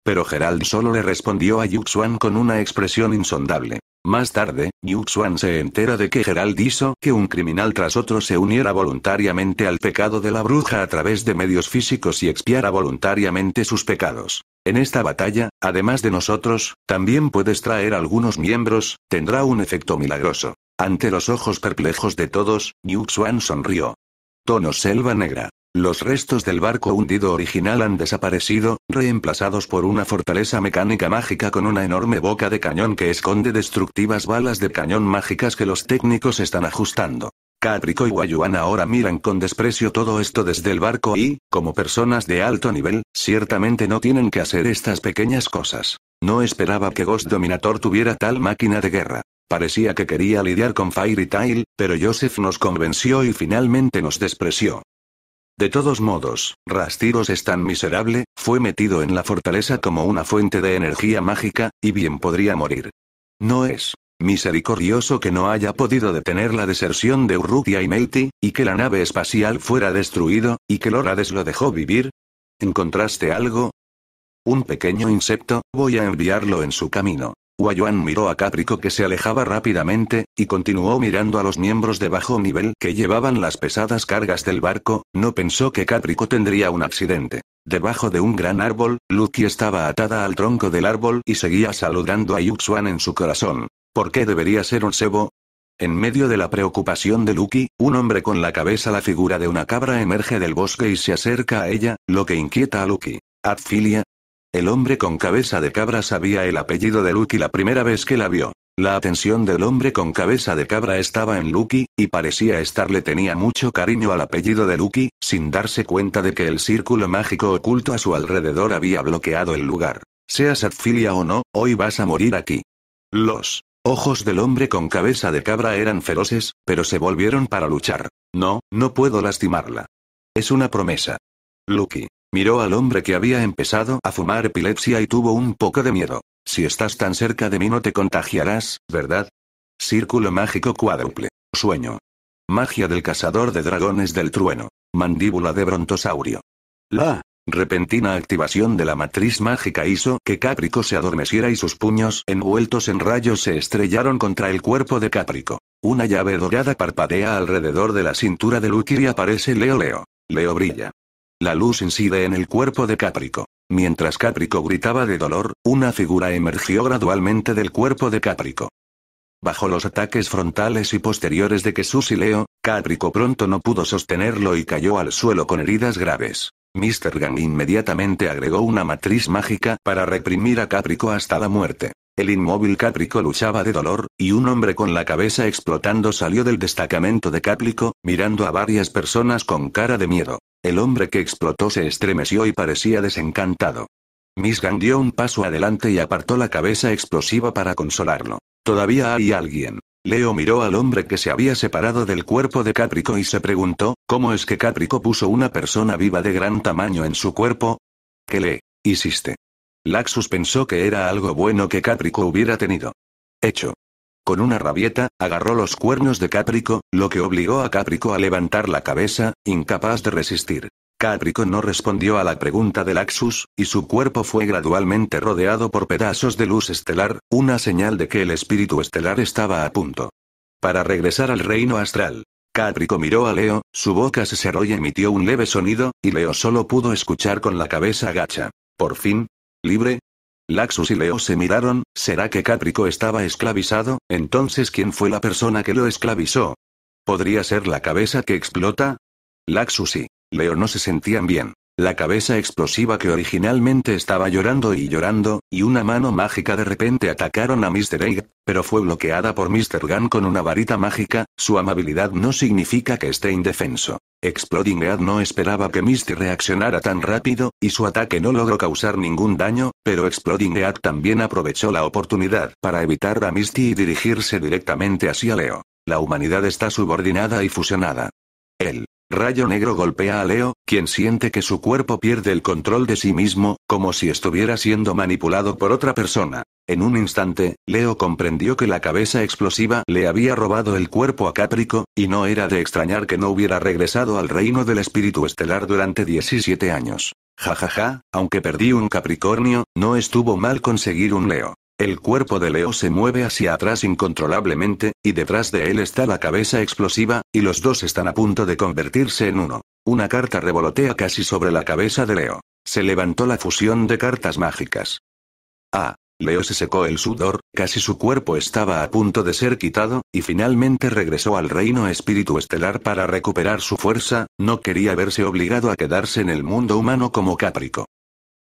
Pero Gerald solo le respondió a Yuxuan con una expresión insondable. Más tarde, Xuan se entera de que Gerald hizo que un criminal tras otro se uniera voluntariamente al pecado de la bruja a través de medios físicos y expiara voluntariamente sus pecados. En esta batalla, además de nosotros, también puedes traer algunos miembros, tendrá un efecto milagroso. Ante los ojos perplejos de todos, Yu Xuan sonrió. Tono selva negra. Los restos del barco hundido original han desaparecido, reemplazados por una fortaleza mecánica mágica con una enorme boca de cañón que esconde destructivas balas de cañón mágicas que los técnicos están ajustando. Caprico y Guayuan ahora miran con desprecio todo esto desde el barco y, como personas de alto nivel, ciertamente no tienen que hacer estas pequeñas cosas. No esperaba que Ghost Dominator tuviera tal máquina de guerra. Parecía que quería lidiar con Fairy Tail, pero Joseph nos convenció y finalmente nos despreció. De todos modos, Rastiros es tan miserable, fue metido en la fortaleza como una fuente de energía mágica, y bien podría morir. No es misericordioso que no haya podido detener la deserción de Urrutia y Melty, y que la nave espacial fuera destruido, y que Lorades lo dejó vivir. ¿Encontraste algo? Un pequeño insecto, voy a enviarlo en su camino. Guayuan miró a Caprico que se alejaba rápidamente, y continuó mirando a los miembros de bajo nivel que llevaban las pesadas cargas del barco, no pensó que Caprico tendría un accidente. Debajo de un gran árbol, Lucky estaba atada al tronco del árbol y seguía saludando a Yuxuan en su corazón. ¿Por qué debería ser un sebo En medio de la preocupación de Lucky, un hombre con la cabeza la figura de una cabra emerge del bosque y se acerca a ella, lo que inquieta a Lucky. Adfilia, el hombre con cabeza de cabra sabía el apellido de Lucky la primera vez que la vio. La atención del hombre con cabeza de cabra estaba en Lucky, y parecía estarle tenía mucho cariño al apellido de Lucky, sin darse cuenta de que el círculo mágico oculto a su alrededor había bloqueado el lugar. Seas adfilia o no, hoy vas a morir aquí. Los ojos del hombre con cabeza de cabra eran feroces, pero se volvieron para luchar. No, no puedo lastimarla. Es una promesa. Lucky, Miró al hombre que había empezado a fumar epilepsia y tuvo un poco de miedo. Si estás tan cerca de mí no te contagiarás, ¿verdad? Círculo mágico cuádruple. Sueño. Magia del cazador de dragones del trueno. Mandíbula de brontosaurio. La repentina activación de la matriz mágica hizo que Caprico se adormeciera y sus puños envueltos en rayos se estrellaron contra el cuerpo de Cáprico. Una llave dorada parpadea alrededor de la cintura de Luke y aparece Leo Leo. Leo brilla. La luz incide en el cuerpo de Caprico. Mientras Cáprico gritaba de dolor, una figura emergió gradualmente del cuerpo de Caprico. Bajo los ataques frontales y posteriores de que y Leo, Cáprico pronto no pudo sostenerlo y cayó al suelo con heridas graves. Mr. Gang inmediatamente agregó una matriz mágica para reprimir a Cáprico hasta la muerte. El inmóvil Cáprico luchaba de dolor, y un hombre con la cabeza explotando salió del destacamento de Cáprico, mirando a varias personas con cara de miedo. El hombre que explotó se estremeció y parecía desencantado. Miss Gang dio un paso adelante y apartó la cabeza explosiva para consolarlo. Todavía hay alguien. Leo miró al hombre que se había separado del cuerpo de Caprico y se preguntó, ¿cómo es que Caprico puso una persona viva de gran tamaño en su cuerpo? ¿Qué le hiciste? Laxus pensó que era algo bueno que Caprico hubiera tenido. Hecho. Con una rabieta, agarró los cuernos de Cáprico, lo que obligó a Cáprico a levantar la cabeza, incapaz de resistir. Cáprico no respondió a la pregunta de Laxus, y su cuerpo fue gradualmente rodeado por pedazos de luz estelar, una señal de que el espíritu estelar estaba a punto. Para regresar al reino astral. Cáprico miró a Leo, su boca se cerró y emitió un leve sonido, y Leo solo pudo escuchar con la cabeza gacha. Por fin. ¿Libre? Laxus y Leo se miraron, ¿será que Cáprico estaba esclavizado? Entonces ¿quién fue la persona que lo esclavizó? ¿Podría ser la cabeza que explota? Laxus y Leo no se sentían bien. La cabeza explosiva que originalmente estaba llorando y llorando, y una mano mágica de repente atacaron a Mr. Egg, pero fue bloqueada por Mr. Gunn con una varita mágica, su amabilidad no significa que esté indefenso. Exploding Egg no esperaba que Misty reaccionara tan rápido, y su ataque no logró causar ningún daño, pero Exploding Egg también aprovechó la oportunidad para evitar a Misty y dirigirse directamente hacia Leo. La humanidad está subordinada y fusionada. Él. Rayo Negro golpea a Leo, quien siente que su cuerpo pierde el control de sí mismo, como si estuviera siendo manipulado por otra persona. En un instante, Leo comprendió que la cabeza explosiva le había robado el cuerpo a Caprico, y no era de extrañar que no hubiera regresado al reino del espíritu estelar durante 17 años. Jajaja, ja, ja, aunque perdí un Capricornio, no estuvo mal conseguir un Leo. El cuerpo de Leo se mueve hacia atrás incontrolablemente, y detrás de él está la cabeza explosiva, y los dos están a punto de convertirse en uno. Una carta revolotea casi sobre la cabeza de Leo. Se levantó la fusión de cartas mágicas. Ah. Leo se secó el sudor, casi su cuerpo estaba a punto de ser quitado, y finalmente regresó al reino espíritu estelar para recuperar su fuerza, no quería verse obligado a quedarse en el mundo humano como Cáprico.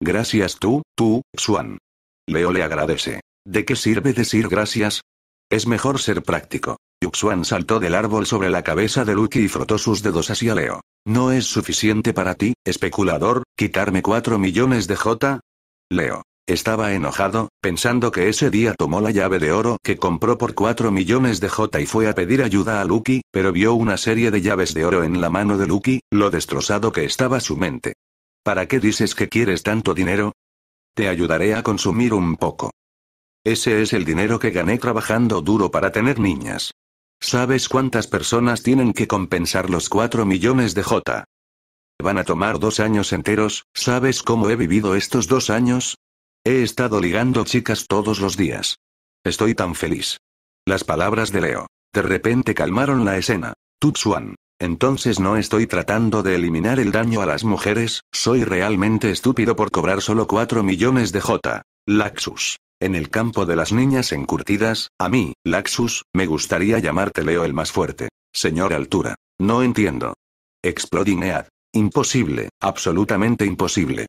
Gracias tú, tú, Swan. Leo le agradece. ¿De qué sirve decir gracias? Es mejor ser práctico. Yuxuan saltó del árbol sobre la cabeza de Luki y frotó sus dedos hacia Leo. ¿No es suficiente para ti, especulador, quitarme cuatro millones de J? Leo. Estaba enojado, pensando que ese día tomó la llave de oro que compró por 4 millones de J y fue a pedir ayuda a Luki, pero vio una serie de llaves de oro en la mano de Luki. lo destrozado que estaba su mente. ¿Para qué dices que quieres tanto dinero? Te ayudaré a consumir un poco. Ese es el dinero que gané trabajando duro para tener niñas. ¿Sabes cuántas personas tienen que compensar los 4 millones de J? Van a tomar dos años enteros, ¿sabes cómo he vivido estos dos años? He estado ligando chicas todos los días. Estoy tan feliz. Las palabras de Leo. De repente calmaron la escena. Tutsuan entonces no estoy tratando de eliminar el daño a las mujeres, soy realmente estúpido por cobrar solo 4 millones de J. Laxus. En el campo de las niñas encurtidas, a mí, Laxus, me gustaría llamarte Leo el más fuerte. Señor Altura. No entiendo. explodinead Imposible, absolutamente imposible.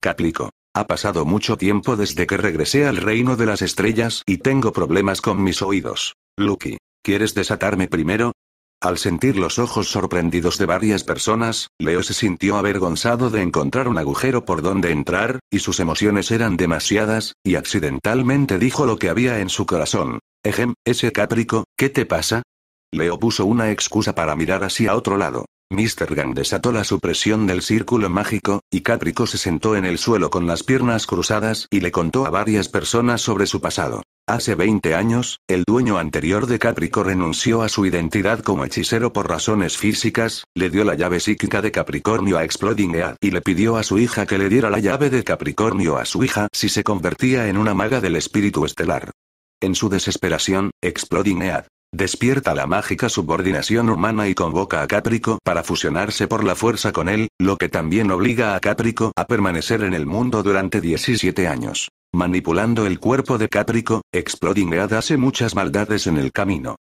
Caplico. Ha pasado mucho tiempo desde que regresé al reino de las estrellas y tengo problemas con mis oídos. Lucky. ¿Quieres desatarme primero? Al sentir los ojos sorprendidos de varias personas, Leo se sintió avergonzado de encontrar un agujero por donde entrar, y sus emociones eran demasiadas, y accidentalmente dijo lo que había en su corazón. Ejem, ese Cáprico, ¿qué te pasa? Leo puso una excusa para mirar hacia otro lado. Mr. Gang desató la supresión del círculo mágico, y Caprico se sentó en el suelo con las piernas cruzadas y le contó a varias personas sobre su pasado. Hace 20 años, el dueño anterior de Caprico renunció a su identidad como hechicero por razones físicas, le dio la llave psíquica de Capricornio a Exploding Ead y le pidió a su hija que le diera la llave de Capricornio a su hija si se convertía en una maga del espíritu estelar. En su desesperación, Exploding Ead Despierta la mágica subordinación humana y convoca a Caprico para fusionarse por la fuerza con él, lo que también obliga a Caprico a permanecer en el mundo durante 17 años. Manipulando el cuerpo de Caprico, Exploding Head hace muchas maldades en el camino.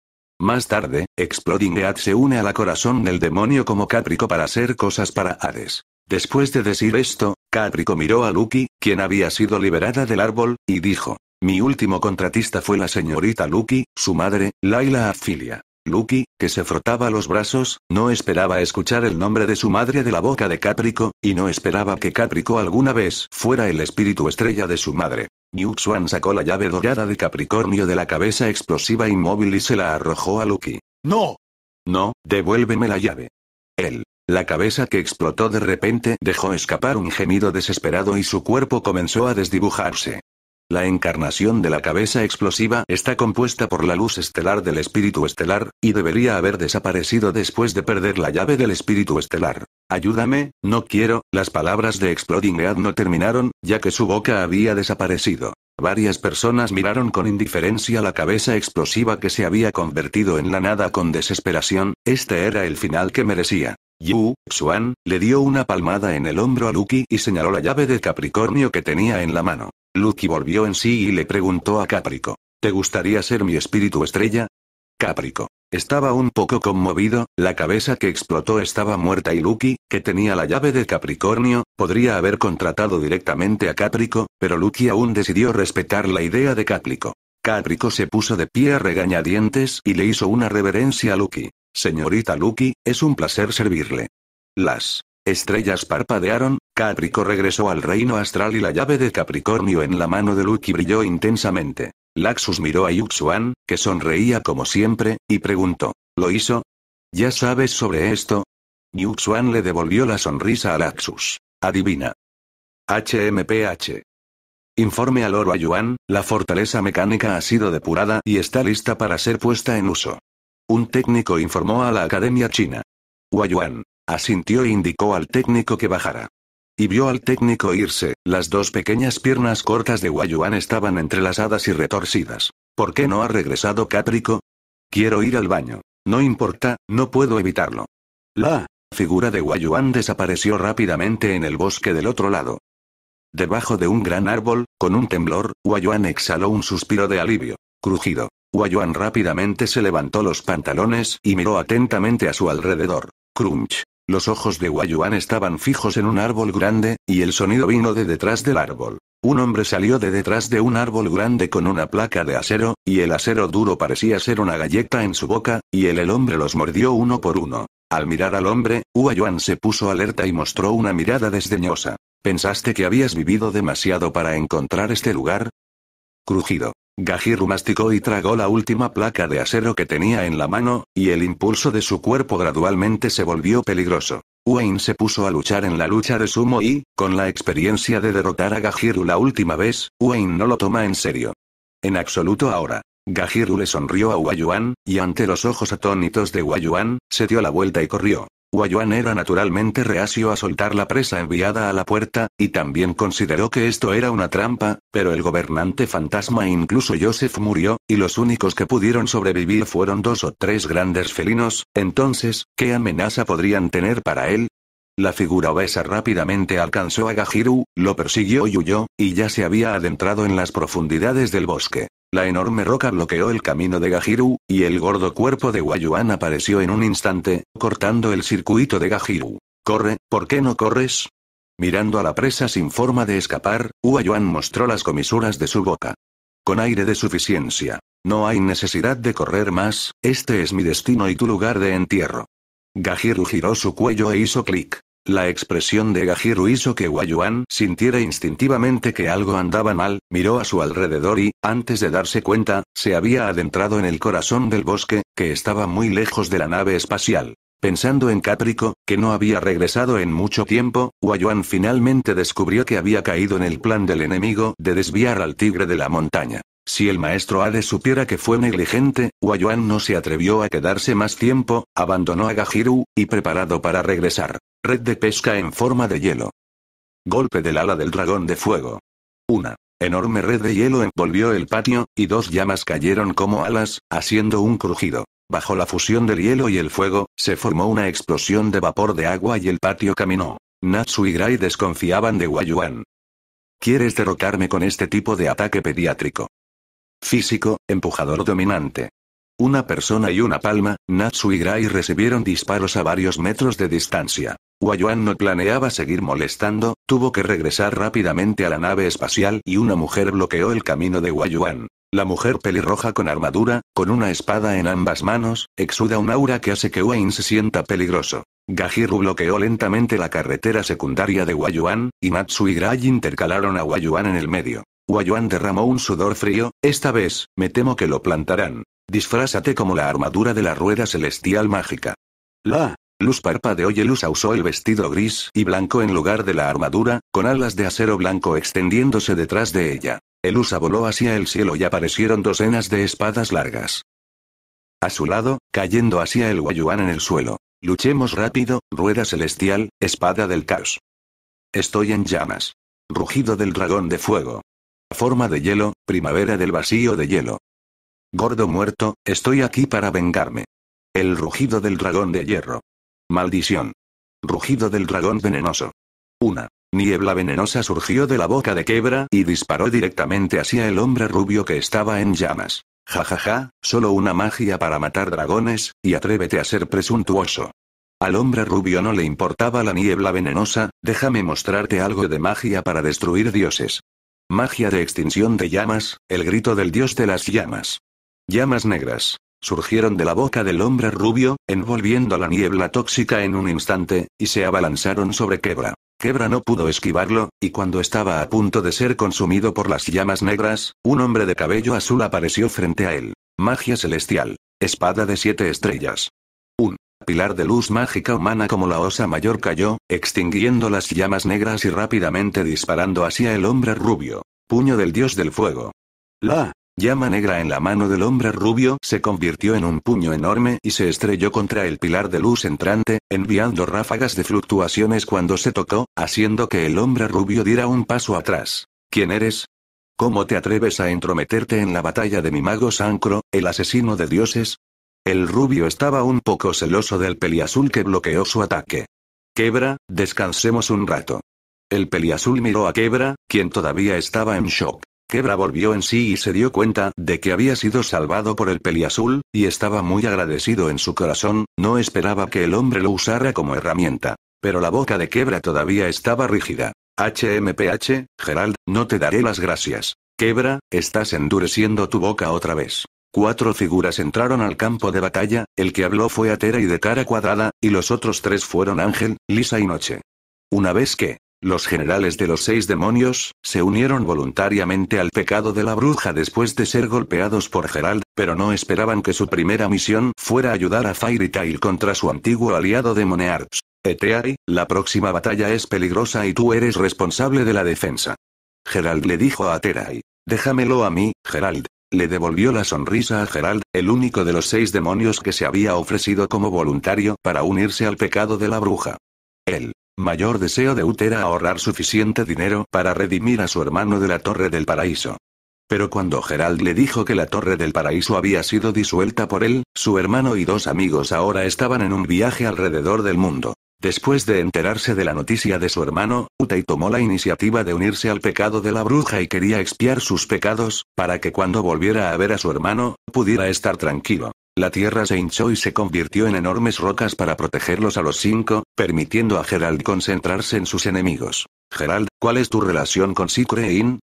Más tarde, Exploding Head se une a la corazón del demonio como Caprico para hacer cosas para Hades. Después de decir esto, Caprico miró a Lucky, quien había sido liberada del árbol, y dijo, mi último contratista fue la señorita Lucky, su madre, Laila Afilia. Lucky, que se frotaba los brazos, no esperaba escuchar el nombre de su madre de la boca de Caprico, y no esperaba que Caprico alguna vez fuera el espíritu estrella de su madre. Yuxuan sacó la llave dorada de Capricornio de la cabeza explosiva inmóvil y se la arrojó a Lucky. ¡No! No, devuélveme la llave. Él. La cabeza que explotó de repente dejó escapar un gemido desesperado y su cuerpo comenzó a desdibujarse. La encarnación de la cabeza explosiva está compuesta por la luz estelar del espíritu estelar, y debería haber desaparecido después de perder la llave del espíritu estelar. Ayúdame, no quiero, las palabras de Exploding Head no terminaron, ya que su boca había desaparecido. Varias personas miraron con indiferencia la cabeza explosiva que se había convertido en la nada con desesperación, este era el final que merecía. Yu Xuan le dio una palmada en el hombro a Lucky y señaló la llave de Capricornio que tenía en la mano. Lucky volvió en sí y le preguntó a Caprico. ¿Te gustaría ser mi espíritu estrella? Caprico. Estaba un poco conmovido, la cabeza que explotó estaba muerta y Lucky, que tenía la llave de Capricornio, podría haber contratado directamente a Caprico, pero Lucky aún decidió respetar la idea de Caprico. Caprico se puso de pie a regañadientes y le hizo una reverencia a Lucky. Señorita Lucky, es un placer servirle. Las estrellas parpadearon, Caprico regresó al reino astral y la llave de Capricornio en la mano de Lucky brilló intensamente. Laxus miró a Yuxuan, que sonreía como siempre, y preguntó, ¿lo hizo? ¿Ya sabes sobre esto? Yuxuan le devolvió la sonrisa a Laxus. Adivina. HMPH. Informe al oro a Yuan, la fortaleza mecánica ha sido depurada y está lista para ser puesta en uso. Un técnico informó a la Academia China. Yuan Asintió e indicó al técnico que bajara y vio al técnico irse, las dos pequeñas piernas cortas de Guayuan estaban entrelazadas y retorcidas. ¿Por qué no ha regresado Cáprico? Quiero ir al baño. No importa, no puedo evitarlo. La figura de Guayuan desapareció rápidamente en el bosque del otro lado. Debajo de un gran árbol, con un temblor, Guayuan exhaló un suspiro de alivio. Crujido. Guayuan rápidamente se levantó los pantalones y miró atentamente a su alrededor. Crunch. Los ojos de Huayuan estaban fijos en un árbol grande, y el sonido vino de detrás del árbol. Un hombre salió de detrás de un árbol grande con una placa de acero, y el acero duro parecía ser una galleta en su boca, y el, el hombre los mordió uno por uno. Al mirar al hombre, Huayuan se puso alerta y mostró una mirada desdeñosa. ¿Pensaste que habías vivido demasiado para encontrar este lugar? Crujido. Gajiru masticó y tragó la última placa de acero que tenía en la mano, y el impulso de su cuerpo gradualmente se volvió peligroso. Wayne se puso a luchar en la lucha de sumo y, con la experiencia de derrotar a Gajiru la última vez, Wayne no lo toma en serio. En absoluto ahora. Gajiru le sonrió a Wayuan, y ante los ojos atónitos de Wayuan, se dio la vuelta y corrió. Guayuan era naturalmente reacio a soltar la presa enviada a la puerta, y también consideró que esto era una trampa, pero el gobernante fantasma incluso Joseph murió, y los únicos que pudieron sobrevivir fueron dos o tres grandes felinos, entonces, ¿qué amenaza podrían tener para él? La figura obesa rápidamente alcanzó a Gajiru, lo persiguió y huyó, y ya se había adentrado en las profundidades del bosque. La enorme roca bloqueó el camino de Gajiru, y el gordo cuerpo de Wayuan apareció en un instante, cortando el circuito de Gajiru. Corre, ¿por qué no corres? Mirando a la presa sin forma de escapar, Wayuan mostró las comisuras de su boca. Con aire de suficiencia. No hay necesidad de correr más, este es mi destino y tu lugar de entierro. Gajiru giró su cuello e hizo clic. La expresión de Gajiru hizo que Wayuan sintiera instintivamente que algo andaba mal, miró a su alrededor y, antes de darse cuenta, se había adentrado en el corazón del bosque, que estaba muy lejos de la nave espacial. Pensando en Caprico, que no había regresado en mucho tiempo, Wayuan finalmente descubrió que había caído en el plan del enemigo de desviar al tigre de la montaña. Si el maestro Ade supiera que fue negligente, Wayuan no se atrevió a quedarse más tiempo, abandonó a Gajiru, y preparado para regresar. Red de pesca en forma de hielo. Golpe del ala del dragón de fuego. Una enorme red de hielo envolvió el patio, y dos llamas cayeron como alas, haciendo un crujido. Bajo la fusión del hielo y el fuego, se formó una explosión de vapor de agua y el patio caminó. Natsu y Gray desconfiaban de Wayuan. ¿Quieres derrocarme con este tipo de ataque pediátrico? Físico, empujador dominante. Una persona y una palma, Natsu y Gray recibieron disparos a varios metros de distancia. Guayuan no planeaba seguir molestando, tuvo que regresar rápidamente a la nave espacial y una mujer bloqueó el camino de Guayuan. La mujer pelirroja con armadura, con una espada en ambas manos, exuda un aura que hace que Wayne se sienta peligroso. Gajiru bloqueó lentamente la carretera secundaria de Guayuan, y Matsu y Gray intercalaron a Guayuan en el medio. Guayuan derramó un sudor frío, esta vez, me temo que lo plantarán. Disfrázate como la armadura de la rueda celestial mágica. La, Luz de y Elusa usó el vestido gris y blanco en lugar de la armadura, con alas de acero blanco extendiéndose detrás de ella. Elusa voló hacia el cielo y aparecieron docenas de espadas largas. A su lado, cayendo hacia el Guayuan en el suelo. Luchemos rápido, rueda celestial, espada del caos. Estoy en llamas. Rugido del dragón de fuego. Forma de hielo, primavera del vacío de hielo. Gordo muerto, estoy aquí para vengarme. El rugido del dragón de hierro. Maldición. Rugido del dragón venenoso. Una niebla venenosa surgió de la boca de Quebra y disparó directamente hacia el hombre rubio que estaba en llamas. Ja ja ja, solo una magia para matar dragones, y atrévete a ser presuntuoso. Al hombre rubio no le importaba la niebla venenosa, déjame mostrarte algo de magia para destruir dioses. Magia de extinción de llamas, el grito del dios de las llamas. Llamas negras, surgieron de la boca del hombre rubio, envolviendo la niebla tóxica en un instante, y se abalanzaron sobre Quebra. Quebra no pudo esquivarlo, y cuando estaba a punto de ser consumido por las llamas negras, un hombre de cabello azul apareció frente a él. Magia celestial. Espada de siete estrellas. Un pilar de luz mágica humana como la osa mayor cayó, extinguiendo las llamas negras y rápidamente disparando hacia el hombre rubio. Puño del dios del fuego. La Llama negra en la mano del hombre rubio se convirtió en un puño enorme y se estrelló contra el pilar de luz entrante, enviando ráfagas de fluctuaciones cuando se tocó, haciendo que el hombre rubio diera un paso atrás. ¿Quién eres? ¿Cómo te atreves a entrometerte en la batalla de mi mago Sancro, el asesino de dioses? El rubio estaba un poco celoso del peliazul que bloqueó su ataque. Quebra, descansemos un rato. El peliazul miró a Quebra, quien todavía estaba en shock. Quebra volvió en sí y se dio cuenta de que había sido salvado por el peliazul, y estaba muy agradecido en su corazón, no esperaba que el hombre lo usara como herramienta. Pero la boca de Quebra todavía estaba rígida. HMPH, Gerald, no te daré las gracias. Quebra, estás endureciendo tu boca otra vez. Cuatro figuras entraron al campo de batalla, el que habló fue Atera y de cara cuadrada, y los otros tres fueron Ángel, Lisa y Noche. Una vez que los generales de los seis demonios, se unieron voluntariamente al pecado de la bruja después de ser golpeados por Gerald, pero no esperaban que su primera misión fuera ayudar a Fairy Tail contra su antiguo aliado de Eterai, Eteari, la próxima batalla es peligrosa y tú eres responsable de la defensa. Gerald le dijo a Terai. Déjamelo a mí, Gerald. Le devolvió la sonrisa a Gerald, el único de los seis demonios que se había ofrecido como voluntario para unirse al pecado de la bruja. Él, Mayor deseo de era ahorrar suficiente dinero para redimir a su hermano de la Torre del Paraíso. Pero cuando Gerald le dijo que la Torre del Paraíso había sido disuelta por él, su hermano y dos amigos ahora estaban en un viaje alrededor del mundo. Después de enterarse de la noticia de su hermano, Utei tomó la iniciativa de unirse al pecado de la bruja y quería expiar sus pecados, para que cuando volviera a ver a su hermano, pudiera estar tranquilo. La tierra se hinchó y se convirtió en enormes rocas para protegerlos a los cinco, permitiendo a Gerald concentrarse en sus enemigos. Gerald, ¿cuál es tu relación con Sikrein?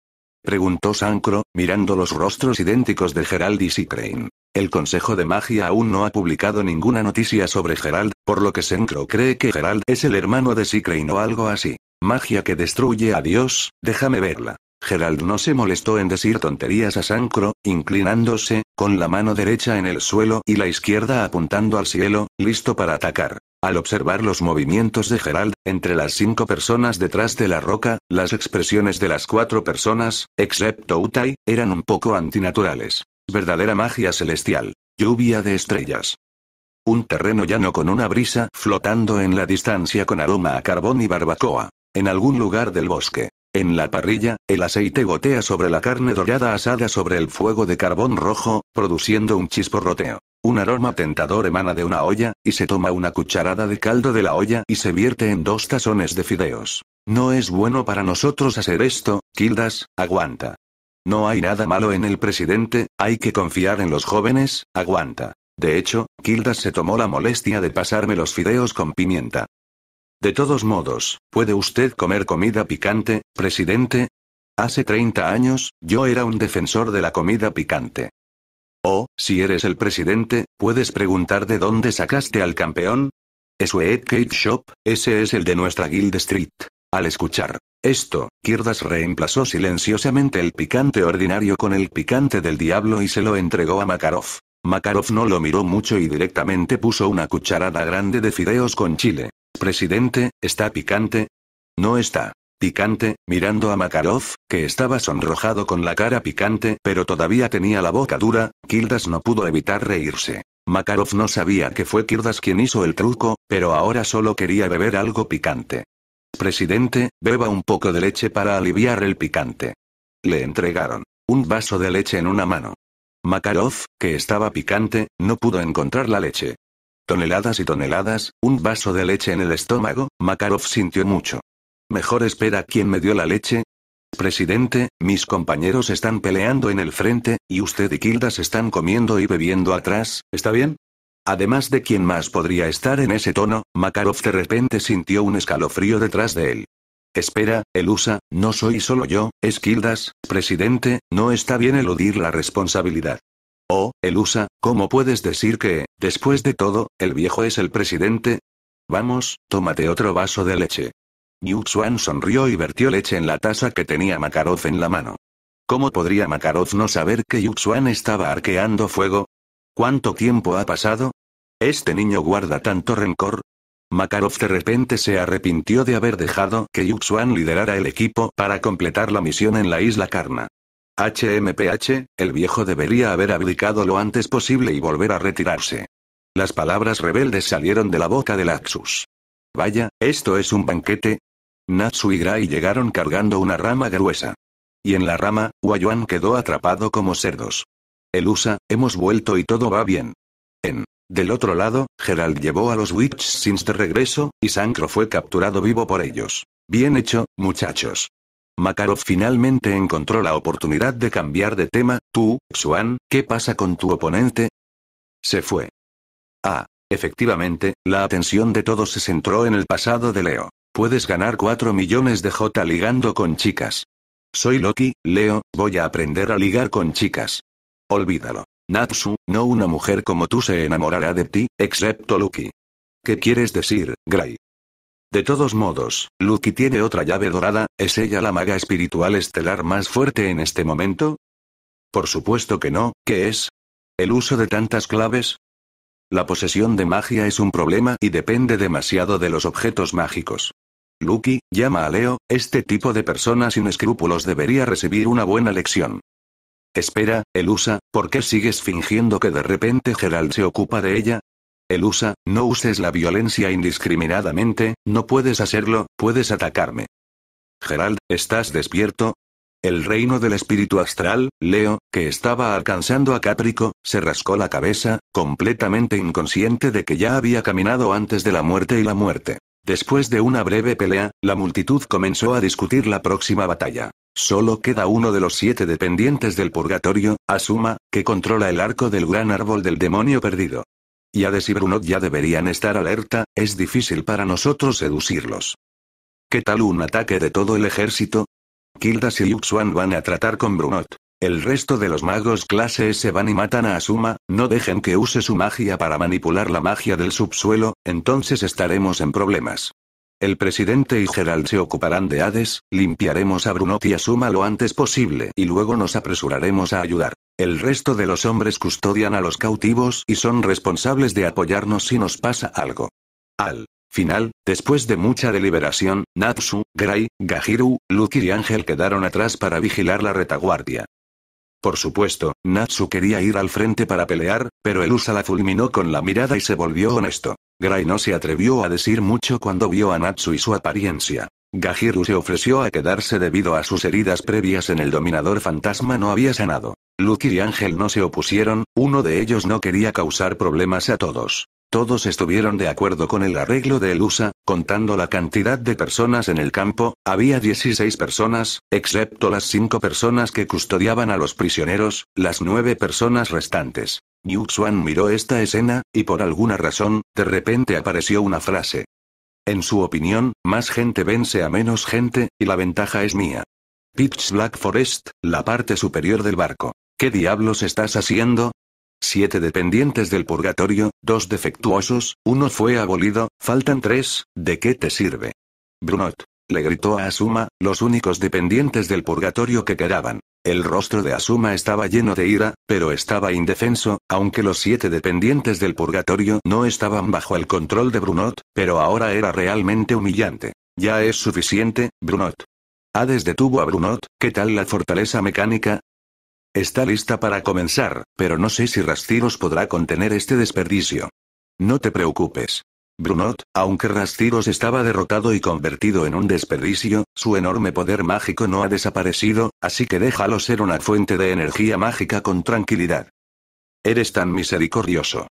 Preguntó Sancro, mirando los rostros idénticos de Gerald y Sikrein. El Consejo de Magia aún no ha publicado ninguna noticia sobre Gerald, por lo que Sancro cree que Gerald es el hermano de Sikrein o algo así. Magia que destruye a Dios, déjame verla. Gerald no se molestó en decir tonterías a Sancro, inclinándose, con la mano derecha en el suelo y la izquierda apuntando al cielo, listo para atacar. Al observar los movimientos de Gerald, entre las cinco personas detrás de la roca, las expresiones de las cuatro personas, excepto Utai, eran un poco antinaturales. Verdadera magia celestial. Lluvia de estrellas. Un terreno llano con una brisa flotando en la distancia con aroma a carbón y barbacoa. En algún lugar del bosque. En la parrilla, el aceite gotea sobre la carne dorada asada sobre el fuego de carbón rojo, produciendo un chisporroteo. Un aroma tentador emana de una olla, y se toma una cucharada de caldo de la olla y se vierte en dos tazones de fideos. No es bueno para nosotros hacer esto, Kildas, aguanta. No hay nada malo en el presidente, hay que confiar en los jóvenes, aguanta. De hecho, Kildas se tomó la molestia de pasarme los fideos con pimienta. De todos modos, ¿puede usted comer comida picante, presidente? Hace 30 años, yo era un defensor de la comida picante. O, oh, si eres el presidente, ¿puedes preguntar de dónde sacaste al campeón? Es Ed Cake Shop, ese es el de nuestra Guild Street. Al escuchar esto, Kirdas reemplazó silenciosamente el picante ordinario con el picante del diablo y se lo entregó a Makarov. Makarov no lo miró mucho y directamente puso una cucharada grande de fideos con chile. Presidente, ¿está picante? No está. Picante, mirando a Makarov, que estaba sonrojado con la cara picante pero todavía tenía la boca dura, Kildas no pudo evitar reírse. Makarov no sabía que fue Kildas quien hizo el truco, pero ahora solo quería beber algo picante. Presidente, beba un poco de leche para aliviar el picante. Le entregaron un vaso de leche en una mano. Makarov, que estaba picante, no pudo encontrar la leche. Toneladas y toneladas, un vaso de leche en el estómago, Makarov sintió mucho. Mejor espera quien me dio la leche. Presidente, mis compañeros están peleando en el frente, y usted y Kildas están comiendo y bebiendo atrás, ¿está bien? Además de quién más podría estar en ese tono, Makarov de repente sintió un escalofrío detrás de él. Espera, Elusa, no soy solo yo, es Kildas, presidente, no está bien eludir la responsabilidad. Oh, Elusa, ¿cómo puedes decir que, después de todo, el viejo es el presidente? Vamos, tómate otro vaso de leche. Yuxuan sonrió y vertió leche en la taza que tenía Makarov en la mano. ¿Cómo podría Makarov no saber que Yuxuan estaba arqueando fuego? ¿Cuánto tiempo ha pasado? ¿Este niño guarda tanto rencor? Makarov de repente se arrepintió de haber dejado que Yuxuan liderara el equipo para completar la misión en la isla Karna. HMPH, el viejo debería haber abdicado lo antes posible y volver a retirarse. Las palabras rebeldes salieron de la boca de Laxus. Vaya, esto es un banquete. Natsu y Gray llegaron cargando una rama gruesa. Y en la rama, Wayuan quedó atrapado como cerdos. Elusa, hemos vuelto y todo va bien. En. Del otro lado, Gerald llevó a los Witch sin de regreso, y Sancro fue capturado vivo por ellos. Bien hecho, muchachos. Makarov finalmente encontró la oportunidad de cambiar de tema, tú, Xuan, ¿qué pasa con tu oponente? Se fue. Ah, efectivamente, la atención de todos se centró en el pasado de Leo. Puedes ganar 4 millones de J ligando con chicas. Soy Loki, Leo, voy a aprender a ligar con chicas. Olvídalo. Natsu, no una mujer como tú se enamorará de ti, excepto Loki. ¿Qué quieres decir, Gray? De todos modos, Lucky tiene otra llave dorada, ¿es ella la maga espiritual estelar más fuerte en este momento? Por supuesto que no, ¿qué es? ¿El uso de tantas claves? La posesión de magia es un problema y depende demasiado de los objetos mágicos. Lucky, llama a Leo, este tipo de persona sin escrúpulos debería recibir una buena lección. Espera, Elusa, ¿por qué sigues fingiendo que de repente Gerald se ocupa de ella? Elusa, no uses la violencia indiscriminadamente, no puedes hacerlo, puedes atacarme. Gerald, ¿estás despierto? El reino del espíritu astral, Leo, que estaba alcanzando a Cáprico, se rascó la cabeza, completamente inconsciente de que ya había caminado antes de la muerte y la muerte. Después de una breve pelea, la multitud comenzó a discutir la próxima batalla. Solo queda uno de los siete dependientes del purgatorio, Asuma, que controla el arco del gran árbol del demonio perdido y de y Brunot ya deberían estar alerta, es difícil para nosotros seducirlos. ¿Qué tal un ataque de todo el ejército? Kildas y Yuxuan van a tratar con Brunot. El resto de los magos clase S van y matan a Asuma, no dejen que use su magia para manipular la magia del subsuelo, entonces estaremos en problemas. El presidente y Gerald se ocuparán de Hades, limpiaremos a Brunot y a Suma lo antes posible y luego nos apresuraremos a ayudar. El resto de los hombres custodian a los cautivos y son responsables de apoyarnos si nos pasa algo. Al final, después de mucha deliberación, Natsu, Gray, Gahiru, Luke y Ángel quedaron atrás para vigilar la retaguardia. Por supuesto, Natsu quería ir al frente para pelear, pero elusa la fulminó con la mirada y se volvió honesto. Gray no se atrevió a decir mucho cuando vio a Natsu y su apariencia. Gajiru se ofreció a quedarse debido a sus heridas previas en el dominador fantasma no había sanado. Luki y Ángel no se opusieron, uno de ellos no quería causar problemas a todos. Todos estuvieron de acuerdo con el arreglo de Elusa, Contando la cantidad de personas en el campo, había 16 personas, excepto las 5 personas que custodiaban a los prisioneros, las 9 personas restantes. Yu miró esta escena, y por alguna razón, de repente apareció una frase. En su opinión, más gente vence a menos gente, y la ventaja es mía. Pitch Black Forest, la parte superior del barco. ¿Qué diablos estás haciendo? siete dependientes del purgatorio, dos defectuosos, uno fue abolido, faltan tres, ¿de qué te sirve? Brunot. Le gritó a Asuma, los únicos dependientes del purgatorio que quedaban. El rostro de Asuma estaba lleno de ira, pero estaba indefenso, aunque los siete dependientes del purgatorio no estaban bajo el control de Brunot, pero ahora era realmente humillante. Ya es suficiente, Brunot. Hades detuvo a Brunot, ¿qué tal la fortaleza mecánica? Está lista para comenzar, pero no sé si Rastiros podrá contener este desperdicio. No te preocupes. Brunot, aunque Rastiros estaba derrotado y convertido en un desperdicio, su enorme poder mágico no ha desaparecido, así que déjalo ser una fuente de energía mágica con tranquilidad. Eres tan misericordioso.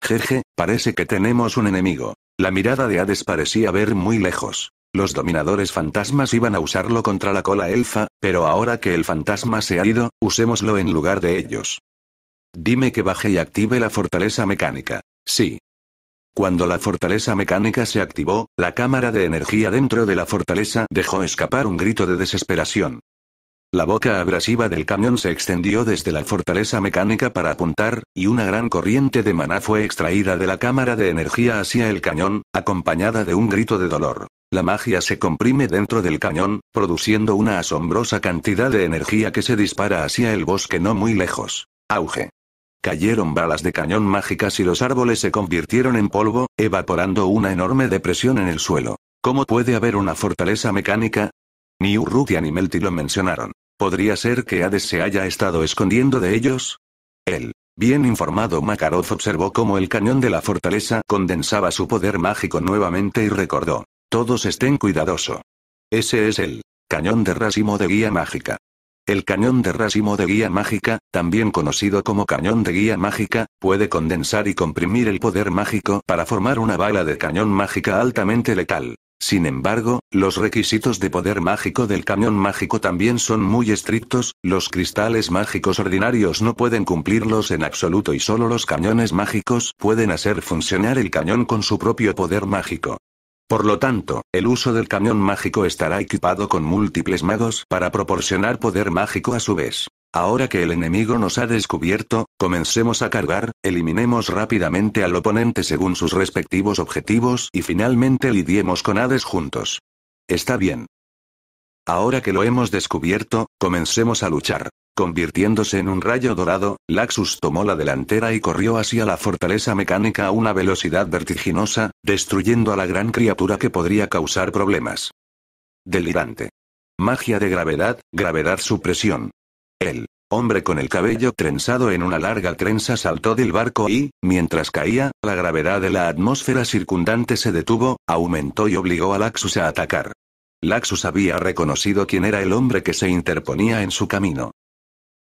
Jeje, parece que tenemos un enemigo. La mirada de Hades parecía ver muy lejos. Los dominadores fantasmas iban a usarlo contra la cola elfa, pero ahora que el fantasma se ha ido, usémoslo en lugar de ellos. Dime que baje y active la fortaleza mecánica. Sí. Cuando la fortaleza mecánica se activó, la cámara de energía dentro de la fortaleza dejó escapar un grito de desesperación. La boca abrasiva del camión se extendió desde la fortaleza mecánica para apuntar, y una gran corriente de maná fue extraída de la cámara de energía hacia el cañón, acompañada de un grito de dolor. La magia se comprime dentro del cañón, produciendo una asombrosa cantidad de energía que se dispara hacia el bosque no muy lejos. Auge. Cayeron balas de cañón mágicas y los árboles se convirtieron en polvo, evaporando una enorme depresión en el suelo. ¿Cómo puede haber una fortaleza mecánica? Ni Urrutia ni Melty lo mencionaron. ¿Podría ser que Hades se haya estado escondiendo de ellos? El Bien informado Makarov observó cómo el cañón de la fortaleza condensaba su poder mágico nuevamente y recordó. Todos estén cuidadoso. Ese es el cañón de racimo de guía mágica. El cañón de racimo de guía mágica, también conocido como cañón de guía mágica, puede condensar y comprimir el poder mágico para formar una bala de cañón mágica altamente letal. Sin embargo, los requisitos de poder mágico del cañón mágico también son muy estrictos, los cristales mágicos ordinarios no pueden cumplirlos en absoluto y solo los cañones mágicos pueden hacer funcionar el cañón con su propio poder mágico. Por lo tanto, el uso del camión mágico estará equipado con múltiples magos para proporcionar poder mágico a su vez. Ahora que el enemigo nos ha descubierto, comencemos a cargar, eliminemos rápidamente al oponente según sus respectivos objetivos y finalmente lidiemos con Hades juntos. Está bien. Ahora que lo hemos descubierto, comencemos a luchar. Convirtiéndose en un rayo dorado, Laxus tomó la delantera y corrió hacia la fortaleza mecánica a una velocidad vertiginosa, destruyendo a la gran criatura que podría causar problemas. Delirante. Magia de gravedad, gravedad supresión. El hombre con el cabello trenzado en una larga trenza saltó del barco y, mientras caía, la gravedad de la atmósfera circundante se detuvo, aumentó y obligó a Laxus a atacar. Laxus había reconocido quién era el hombre que se interponía en su camino.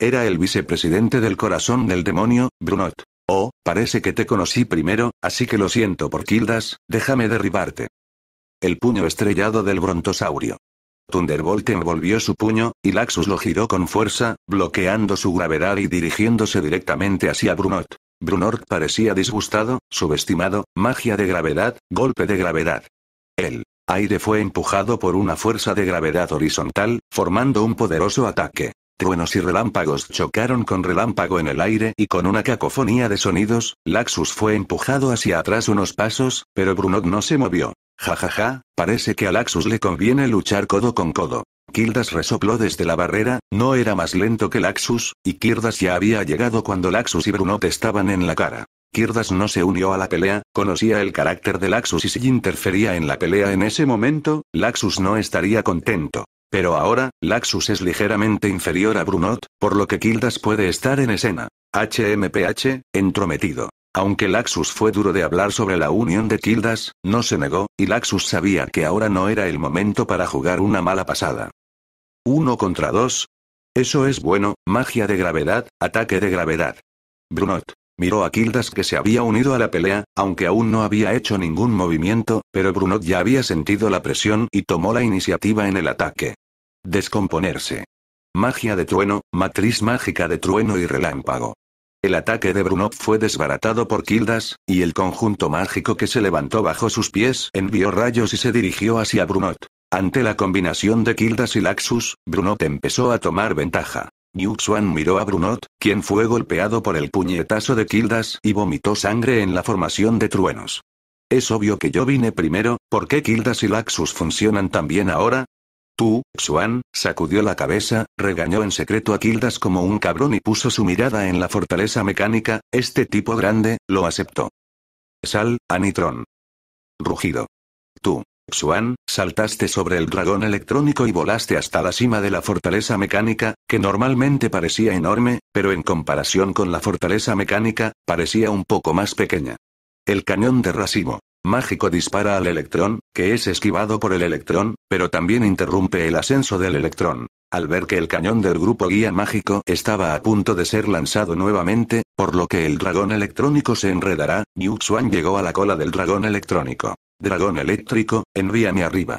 Era el vicepresidente del corazón del demonio, Brunot. Oh, parece que te conocí primero, así que lo siento por Kildas, déjame derribarte. El puño estrellado del brontosaurio. Thunderbolt envolvió su puño, y Laxus lo giró con fuerza, bloqueando su gravedad y dirigiéndose directamente hacia Brunot. Brunort parecía disgustado, subestimado, magia de gravedad, golpe de gravedad. El aire fue empujado por una fuerza de gravedad horizontal, formando un poderoso ataque. Truenos y relámpagos chocaron con relámpago en el aire y con una cacofonía de sonidos, Laxus fue empujado hacia atrás unos pasos, pero Brunot no se movió. Ja ja ja, parece que a Laxus le conviene luchar codo con codo. Kildas resopló desde la barrera, no era más lento que Laxus, y Kirdas ya había llegado cuando Laxus y Brunot estaban en la cara. Kirdas no se unió a la pelea, conocía el carácter de Laxus y si interfería en la pelea en ese momento, Laxus no estaría contento. Pero ahora, Laxus es ligeramente inferior a Brunot, por lo que Kildas puede estar en escena. HMPH, entrometido. Aunque Laxus fue duro de hablar sobre la unión de Kildas, no se negó, y Laxus sabía que ahora no era el momento para jugar una mala pasada. Uno contra dos. Eso es bueno, magia de gravedad, ataque de gravedad. Brunot. Miró a Kildas que se había unido a la pelea, aunque aún no había hecho ningún movimiento, pero Brunot ya había sentido la presión y tomó la iniciativa en el ataque. Descomponerse. Magia de trueno, matriz mágica de trueno y relámpago. El ataque de Brunot fue desbaratado por Kildas, y el conjunto mágico que se levantó bajo sus pies envió rayos y se dirigió hacia Brunot. Ante la combinación de Kildas y Laxus, Brunot empezó a tomar ventaja. Yuxuan miró a Brunot, quien fue golpeado por el puñetazo de Kildas y vomitó sangre en la formación de truenos. Es obvio que yo vine primero, ¿por qué Kildas y Laxus funcionan tan bien ahora? Tú, Xuan, sacudió la cabeza, regañó en secreto a Kildas como un cabrón y puso su mirada en la fortaleza mecánica, este tipo grande, lo aceptó. Sal, Anitron. Rugido. Tú, Xuan, saltaste sobre el dragón electrónico y volaste hasta la cima de la fortaleza mecánica, que normalmente parecía enorme, pero en comparación con la fortaleza mecánica, parecía un poco más pequeña. El cañón de racimo. Mágico dispara al electrón, que es esquivado por el electrón, pero también interrumpe el ascenso del electrón. Al ver que el cañón del grupo guía mágico estaba a punto de ser lanzado nuevamente, por lo que el dragón electrónico se enredará, Yuxuan Xuan llegó a la cola del dragón electrónico. Dragón eléctrico, envíame arriba.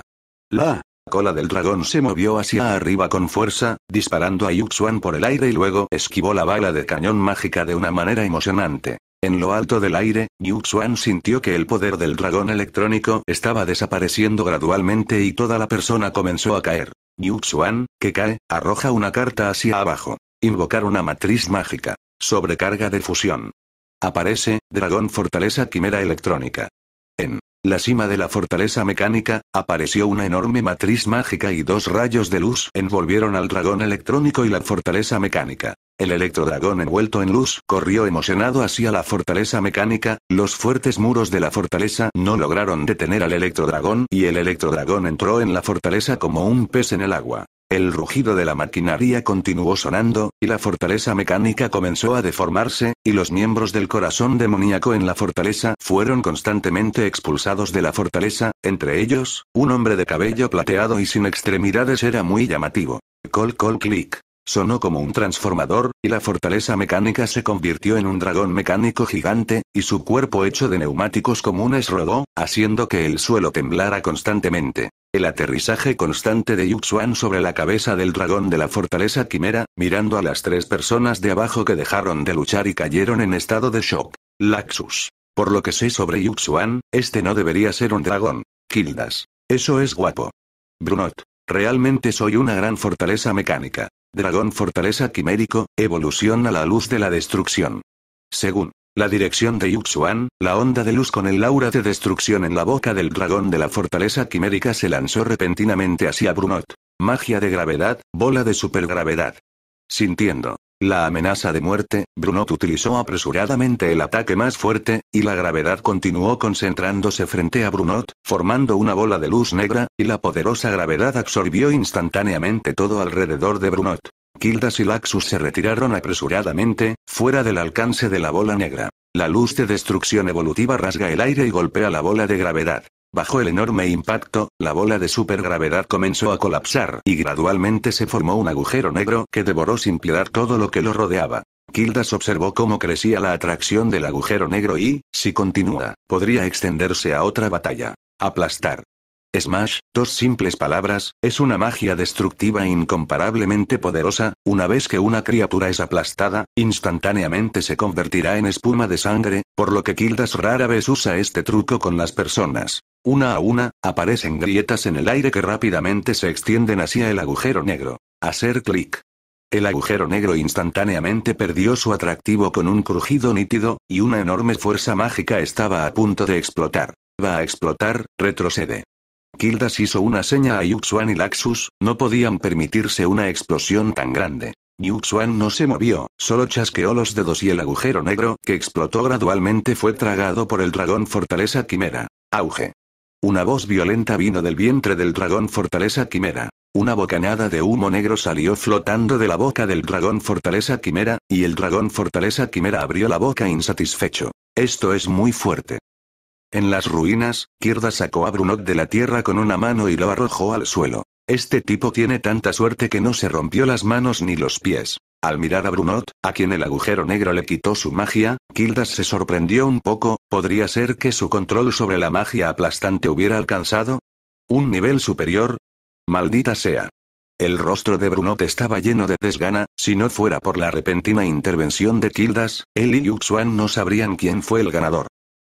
La cola del dragón se movió hacia arriba con fuerza, disparando a Yuxuan por el aire y luego esquivó la bala de cañón mágica de una manera emocionante. En lo alto del aire, Yu Xuan sintió que el poder del dragón electrónico estaba desapareciendo gradualmente y toda la persona comenzó a caer. Yu Xuan, que cae, arroja una carta hacia abajo. Invocar una matriz mágica. Sobrecarga de fusión. Aparece, dragón fortaleza quimera electrónica. En la cima de la fortaleza mecánica, apareció una enorme matriz mágica y dos rayos de luz envolvieron al dragón electrónico y la fortaleza mecánica. El electrodragón envuelto en luz corrió emocionado hacia la fortaleza mecánica, los fuertes muros de la fortaleza no lograron detener al electrodragón y el electrodragón entró en la fortaleza como un pez en el agua. El rugido de la maquinaria continuó sonando, y la fortaleza mecánica comenzó a deformarse, y los miembros del corazón demoníaco en la fortaleza fueron constantemente expulsados de la fortaleza, entre ellos, un hombre de cabello plateado y sin extremidades era muy llamativo. Col col clic. Sonó como un transformador, y la fortaleza mecánica se convirtió en un dragón mecánico gigante, y su cuerpo hecho de neumáticos comunes rodó, haciendo que el suelo temblara constantemente. El aterrizaje constante de Yuxuan sobre la cabeza del dragón de la fortaleza quimera, mirando a las tres personas de abajo que dejaron de luchar y cayeron en estado de shock. Laxus. Por lo que sé sobre Yuxuan, este no debería ser un dragón. Kildas. Eso es guapo. Brunot. Realmente soy una gran fortaleza mecánica. Dragón Fortaleza Quimérico, evolución a la luz de la destrucción. Según la dirección de Yuxuan, la onda de luz con el aura de destrucción en la boca del dragón de la fortaleza quimérica se lanzó repentinamente hacia Brunot. Magia de gravedad, bola de supergravedad. Sintiendo la amenaza de muerte, Brunot utilizó apresuradamente el ataque más fuerte, y la gravedad continuó concentrándose frente a Brunot, formando una bola de luz negra, y la poderosa gravedad absorbió instantáneamente todo alrededor de Brunot. Kildas y Laxus se retiraron apresuradamente, fuera del alcance de la bola negra. La luz de destrucción evolutiva rasga el aire y golpea la bola de gravedad. Bajo el enorme impacto, la bola de supergravedad comenzó a colapsar y gradualmente se formó un agujero negro que devoró sin piedad todo lo que lo rodeaba. Kildas observó cómo crecía la atracción del agujero negro y, si continúa, podría extenderse a otra batalla. Aplastar. Smash, dos simples palabras, es una magia destructiva incomparablemente poderosa, una vez que una criatura es aplastada, instantáneamente se convertirá en espuma de sangre, por lo que Kildas rara vez usa este truco con las personas. Una a una, aparecen grietas en el aire que rápidamente se extienden hacia el agujero negro. Hacer clic. El agujero negro instantáneamente perdió su atractivo con un crujido nítido, y una enorme fuerza mágica estaba a punto de explotar. Va a explotar, retrocede. Kildas hizo una seña a Yuxuan y Laxus, no podían permitirse una explosión tan grande. Yuxuan no se movió, solo chasqueó los dedos y el agujero negro que explotó gradualmente fue tragado por el dragón fortaleza quimera. Auge. Una voz violenta vino del vientre del dragón fortaleza quimera. Una bocanada de humo negro salió flotando de la boca del dragón fortaleza quimera, y el dragón fortaleza quimera abrió la boca insatisfecho. Esto es muy fuerte. En las ruinas, Kirda sacó a Brunot de la tierra con una mano y lo arrojó al suelo. Este tipo tiene tanta suerte que no se rompió las manos ni los pies. Al mirar a Brunot, a quien el agujero negro le quitó su magia, Kildas se sorprendió un poco, ¿podría ser que su control sobre la magia aplastante hubiera alcanzado? ¿Un nivel superior? Maldita sea. El rostro de Brunot estaba lleno de desgana, si no fuera por la repentina intervención de Kildas, él y Yuxuan no sabrían quién fue el ganador.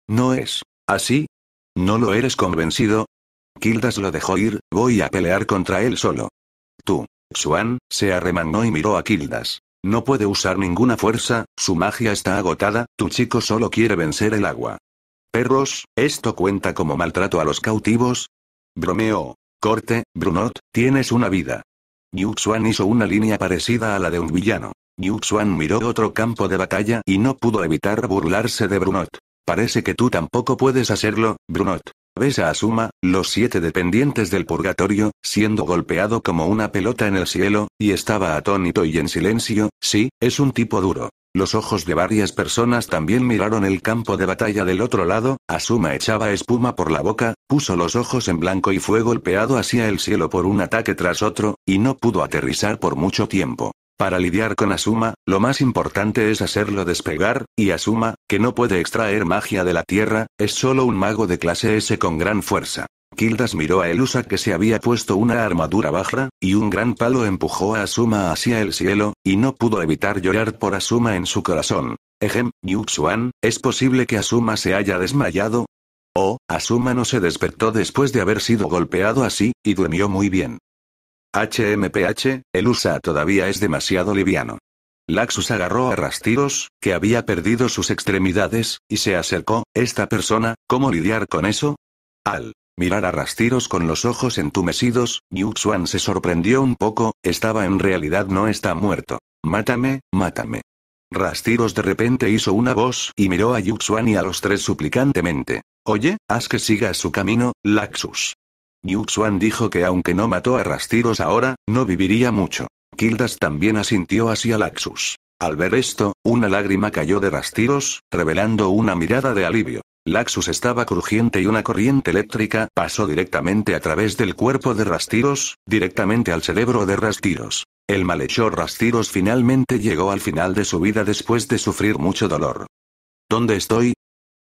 No es. ¿Así? ¿Ah, ¿No lo eres convencido? Kildas lo dejó ir, voy a pelear contra él solo. Tú. Xuan, se arremangó y miró a Kildas. No puede usar ninguna fuerza, su magia está agotada, tu chico solo quiere vencer el agua. Perros, ¿esto cuenta como maltrato a los cautivos? Bromeo. Corte, Brunot, tienes una vida. Yu Xuan hizo una línea parecida a la de un villano. Yu Xuan miró otro campo de batalla y no pudo evitar burlarse de Brunot. Parece que tú tampoco puedes hacerlo, Brunot. Ves a Asuma, los siete dependientes del purgatorio, siendo golpeado como una pelota en el cielo, y estaba atónito y en silencio, sí, es un tipo duro. Los ojos de varias personas también miraron el campo de batalla del otro lado, Asuma echaba espuma por la boca, puso los ojos en blanco y fue golpeado hacia el cielo por un ataque tras otro, y no pudo aterrizar por mucho tiempo. Para lidiar con Asuma, lo más importante es hacerlo despegar, y Asuma, que no puede extraer magia de la tierra, es solo un mago de clase S con gran fuerza. Kildas miró a Elusa que se había puesto una armadura baja, y un gran palo empujó a Asuma hacia el cielo, y no pudo evitar llorar por Asuma en su corazón. Ejem, Yuxuan, ¿es posible que Asuma se haya desmayado? Oh, Asuma no se despertó después de haber sido golpeado así, y durmió muy bien. HMPH, el USA todavía es demasiado liviano. Laxus agarró a Rastiros, que había perdido sus extremidades, y se acercó, esta persona, ¿cómo lidiar con eso? Al mirar a Rastiros con los ojos entumecidos, Yuxuan se sorprendió un poco, estaba en realidad no está muerto. Mátame, mátame. Rastiros de repente hizo una voz y miró a Yuxuan y a los tres suplicantemente. Oye, haz que siga su camino, Laxus. Yuxuan dijo que aunque no mató a Rastiros ahora, no viviría mucho. Kildas también asintió hacia Laxus. Al ver esto, una lágrima cayó de Rastiros, revelando una mirada de alivio. Laxus estaba crujiente y una corriente eléctrica pasó directamente a través del cuerpo de Rastiros, directamente al cerebro de Rastiros. El malhechor Rastiros finalmente llegó al final de su vida después de sufrir mucho dolor. ¿Dónde estoy?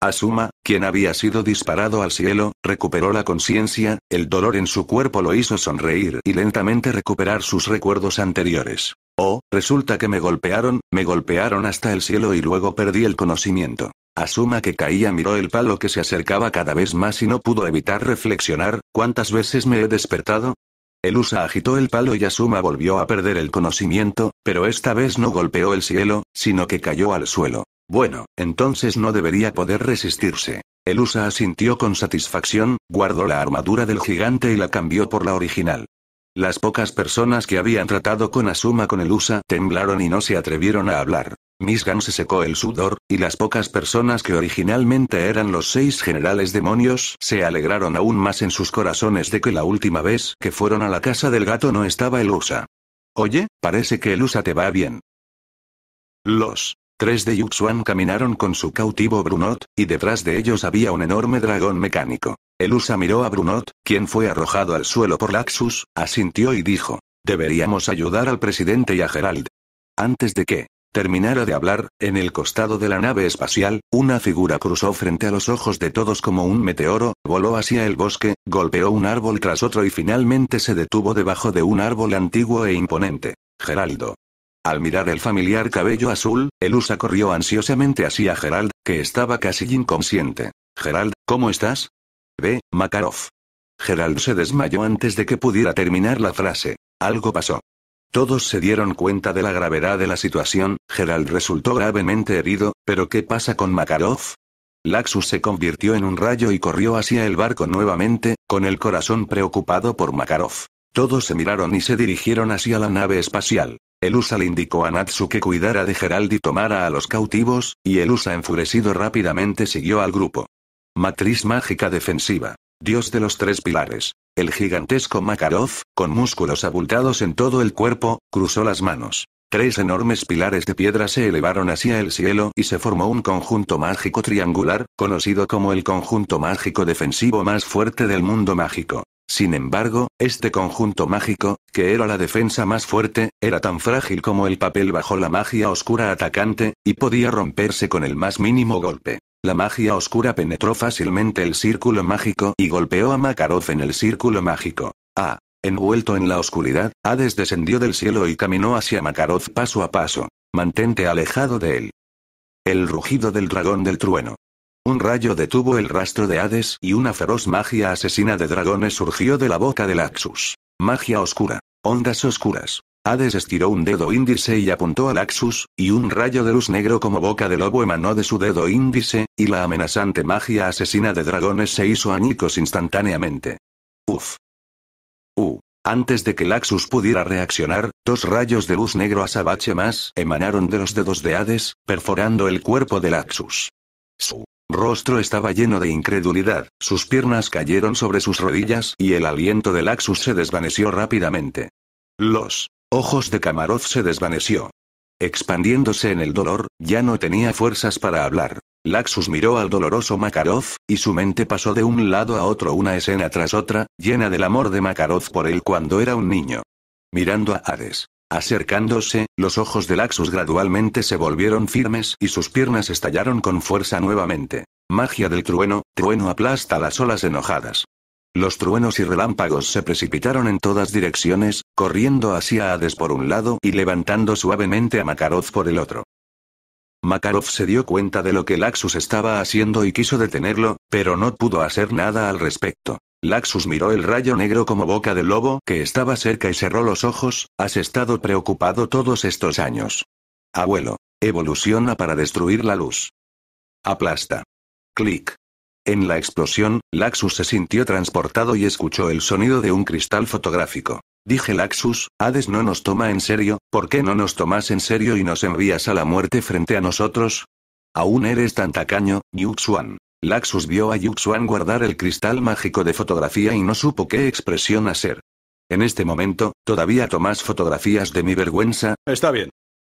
Asuma, quien había sido disparado al cielo, recuperó la conciencia, el dolor en su cuerpo lo hizo sonreír y lentamente recuperar sus recuerdos anteriores. Oh, resulta que me golpearon, me golpearon hasta el cielo y luego perdí el conocimiento. Asuma que caía miró el palo que se acercaba cada vez más y no pudo evitar reflexionar, ¿cuántas veces me he despertado? Elusa agitó el palo y Asuma volvió a perder el conocimiento, pero esta vez no golpeó el cielo, sino que cayó al suelo. Bueno, entonces no debería poder resistirse. Elusa asintió con satisfacción, guardó la armadura del gigante y la cambió por la original. Las pocas personas que habían tratado con Asuma con Elusa temblaron y no se atrevieron a hablar. Misgan se secó el sudor, y las pocas personas que originalmente eran los seis generales demonios se alegraron aún más en sus corazones de que la última vez que fueron a la casa del gato no estaba el USA. Oye, parece que el USA te va bien. Los tres de Yuxuan caminaron con su cautivo Brunot, y detrás de ellos había un enorme dragón mecánico. El USA miró a Brunot, quien fue arrojado al suelo por Laxus, asintió y dijo, deberíamos ayudar al presidente y a Gerald. Antes de que Terminara de hablar, en el costado de la nave espacial, una figura cruzó frente a los ojos de todos como un meteoro, voló hacia el bosque, golpeó un árbol tras otro y finalmente se detuvo debajo de un árbol antiguo e imponente. Geraldo. Al mirar el familiar cabello azul, Elusa corrió ansiosamente hacia Gerald, que estaba casi inconsciente. Gerald, ¿cómo estás? Ve, Makarov. Gerald se desmayó antes de que pudiera terminar la frase. Algo pasó. Todos se dieron cuenta de la gravedad de la situación, Gerald resultó gravemente herido, pero ¿qué pasa con Makarov? Laxus se convirtió en un rayo y corrió hacia el barco nuevamente, con el corazón preocupado por Makarov. Todos se miraron y se dirigieron hacia la nave espacial. El USA le indicó a Natsu que cuidara de Gerald y tomara a los cautivos, y el USA enfurecido rápidamente siguió al grupo. Matriz mágica defensiva dios de los tres pilares. El gigantesco Makarov, con músculos abultados en todo el cuerpo, cruzó las manos. Tres enormes pilares de piedra se elevaron hacia el cielo y se formó un conjunto mágico triangular, conocido como el conjunto mágico defensivo más fuerte del mundo mágico. Sin embargo, este conjunto mágico, que era la defensa más fuerte, era tan frágil como el papel bajo la magia oscura atacante, y podía romperse con el más mínimo golpe. La magia oscura penetró fácilmente el círculo mágico y golpeó a Makarov en el círculo mágico. Ah. Envuelto en la oscuridad, Hades descendió del cielo y caminó hacia Makarov paso a paso. Mantente alejado de él. El rugido del dragón del trueno. Un rayo detuvo el rastro de Hades y una feroz magia asesina de dragones surgió de la boca del Axus. Magia oscura. Ondas oscuras. Hades estiró un dedo índice y apuntó a Laxus, y un rayo de luz negro como boca de lobo emanó de su dedo índice, y la amenazante magia asesina de dragones se hizo añicos instantáneamente. Uf. Uh. Antes de que Laxus pudiera reaccionar, dos rayos de luz negro azabache más emanaron de los dedos de Hades, perforando el cuerpo de Laxus. Su rostro estaba lleno de incredulidad, sus piernas cayeron sobre sus rodillas y el aliento de Laxus se desvaneció rápidamente. Los Ojos de Kamarov se desvaneció. Expandiéndose en el dolor, ya no tenía fuerzas para hablar. Laxus miró al doloroso Makarov, y su mente pasó de un lado a otro una escena tras otra, llena del amor de Makarov por él cuando era un niño. Mirando a Hades. Acercándose, los ojos de Laxus gradualmente se volvieron firmes y sus piernas estallaron con fuerza nuevamente. Magia del trueno, trueno aplasta las olas enojadas. Los truenos y relámpagos se precipitaron en todas direcciones, corriendo hacia Hades por un lado y levantando suavemente a Makarov por el otro. Makarov se dio cuenta de lo que Laxus estaba haciendo y quiso detenerlo, pero no pudo hacer nada al respecto. Laxus miró el rayo negro como boca de lobo que estaba cerca y cerró los ojos, has estado preocupado todos estos años. Abuelo, evoluciona para destruir la luz. Aplasta. Clic. En la explosión, Laxus se sintió transportado y escuchó el sonido de un cristal fotográfico. Dije Laxus, Hades no nos toma en serio, ¿por qué no nos tomas en serio y nos envías a la muerte frente a nosotros? Aún eres tan tacaño, Yuxuan. Laxus vio a Yuxuan guardar el cristal mágico de fotografía y no supo qué expresión hacer. En este momento, todavía tomas fotografías de mi vergüenza. Está bien.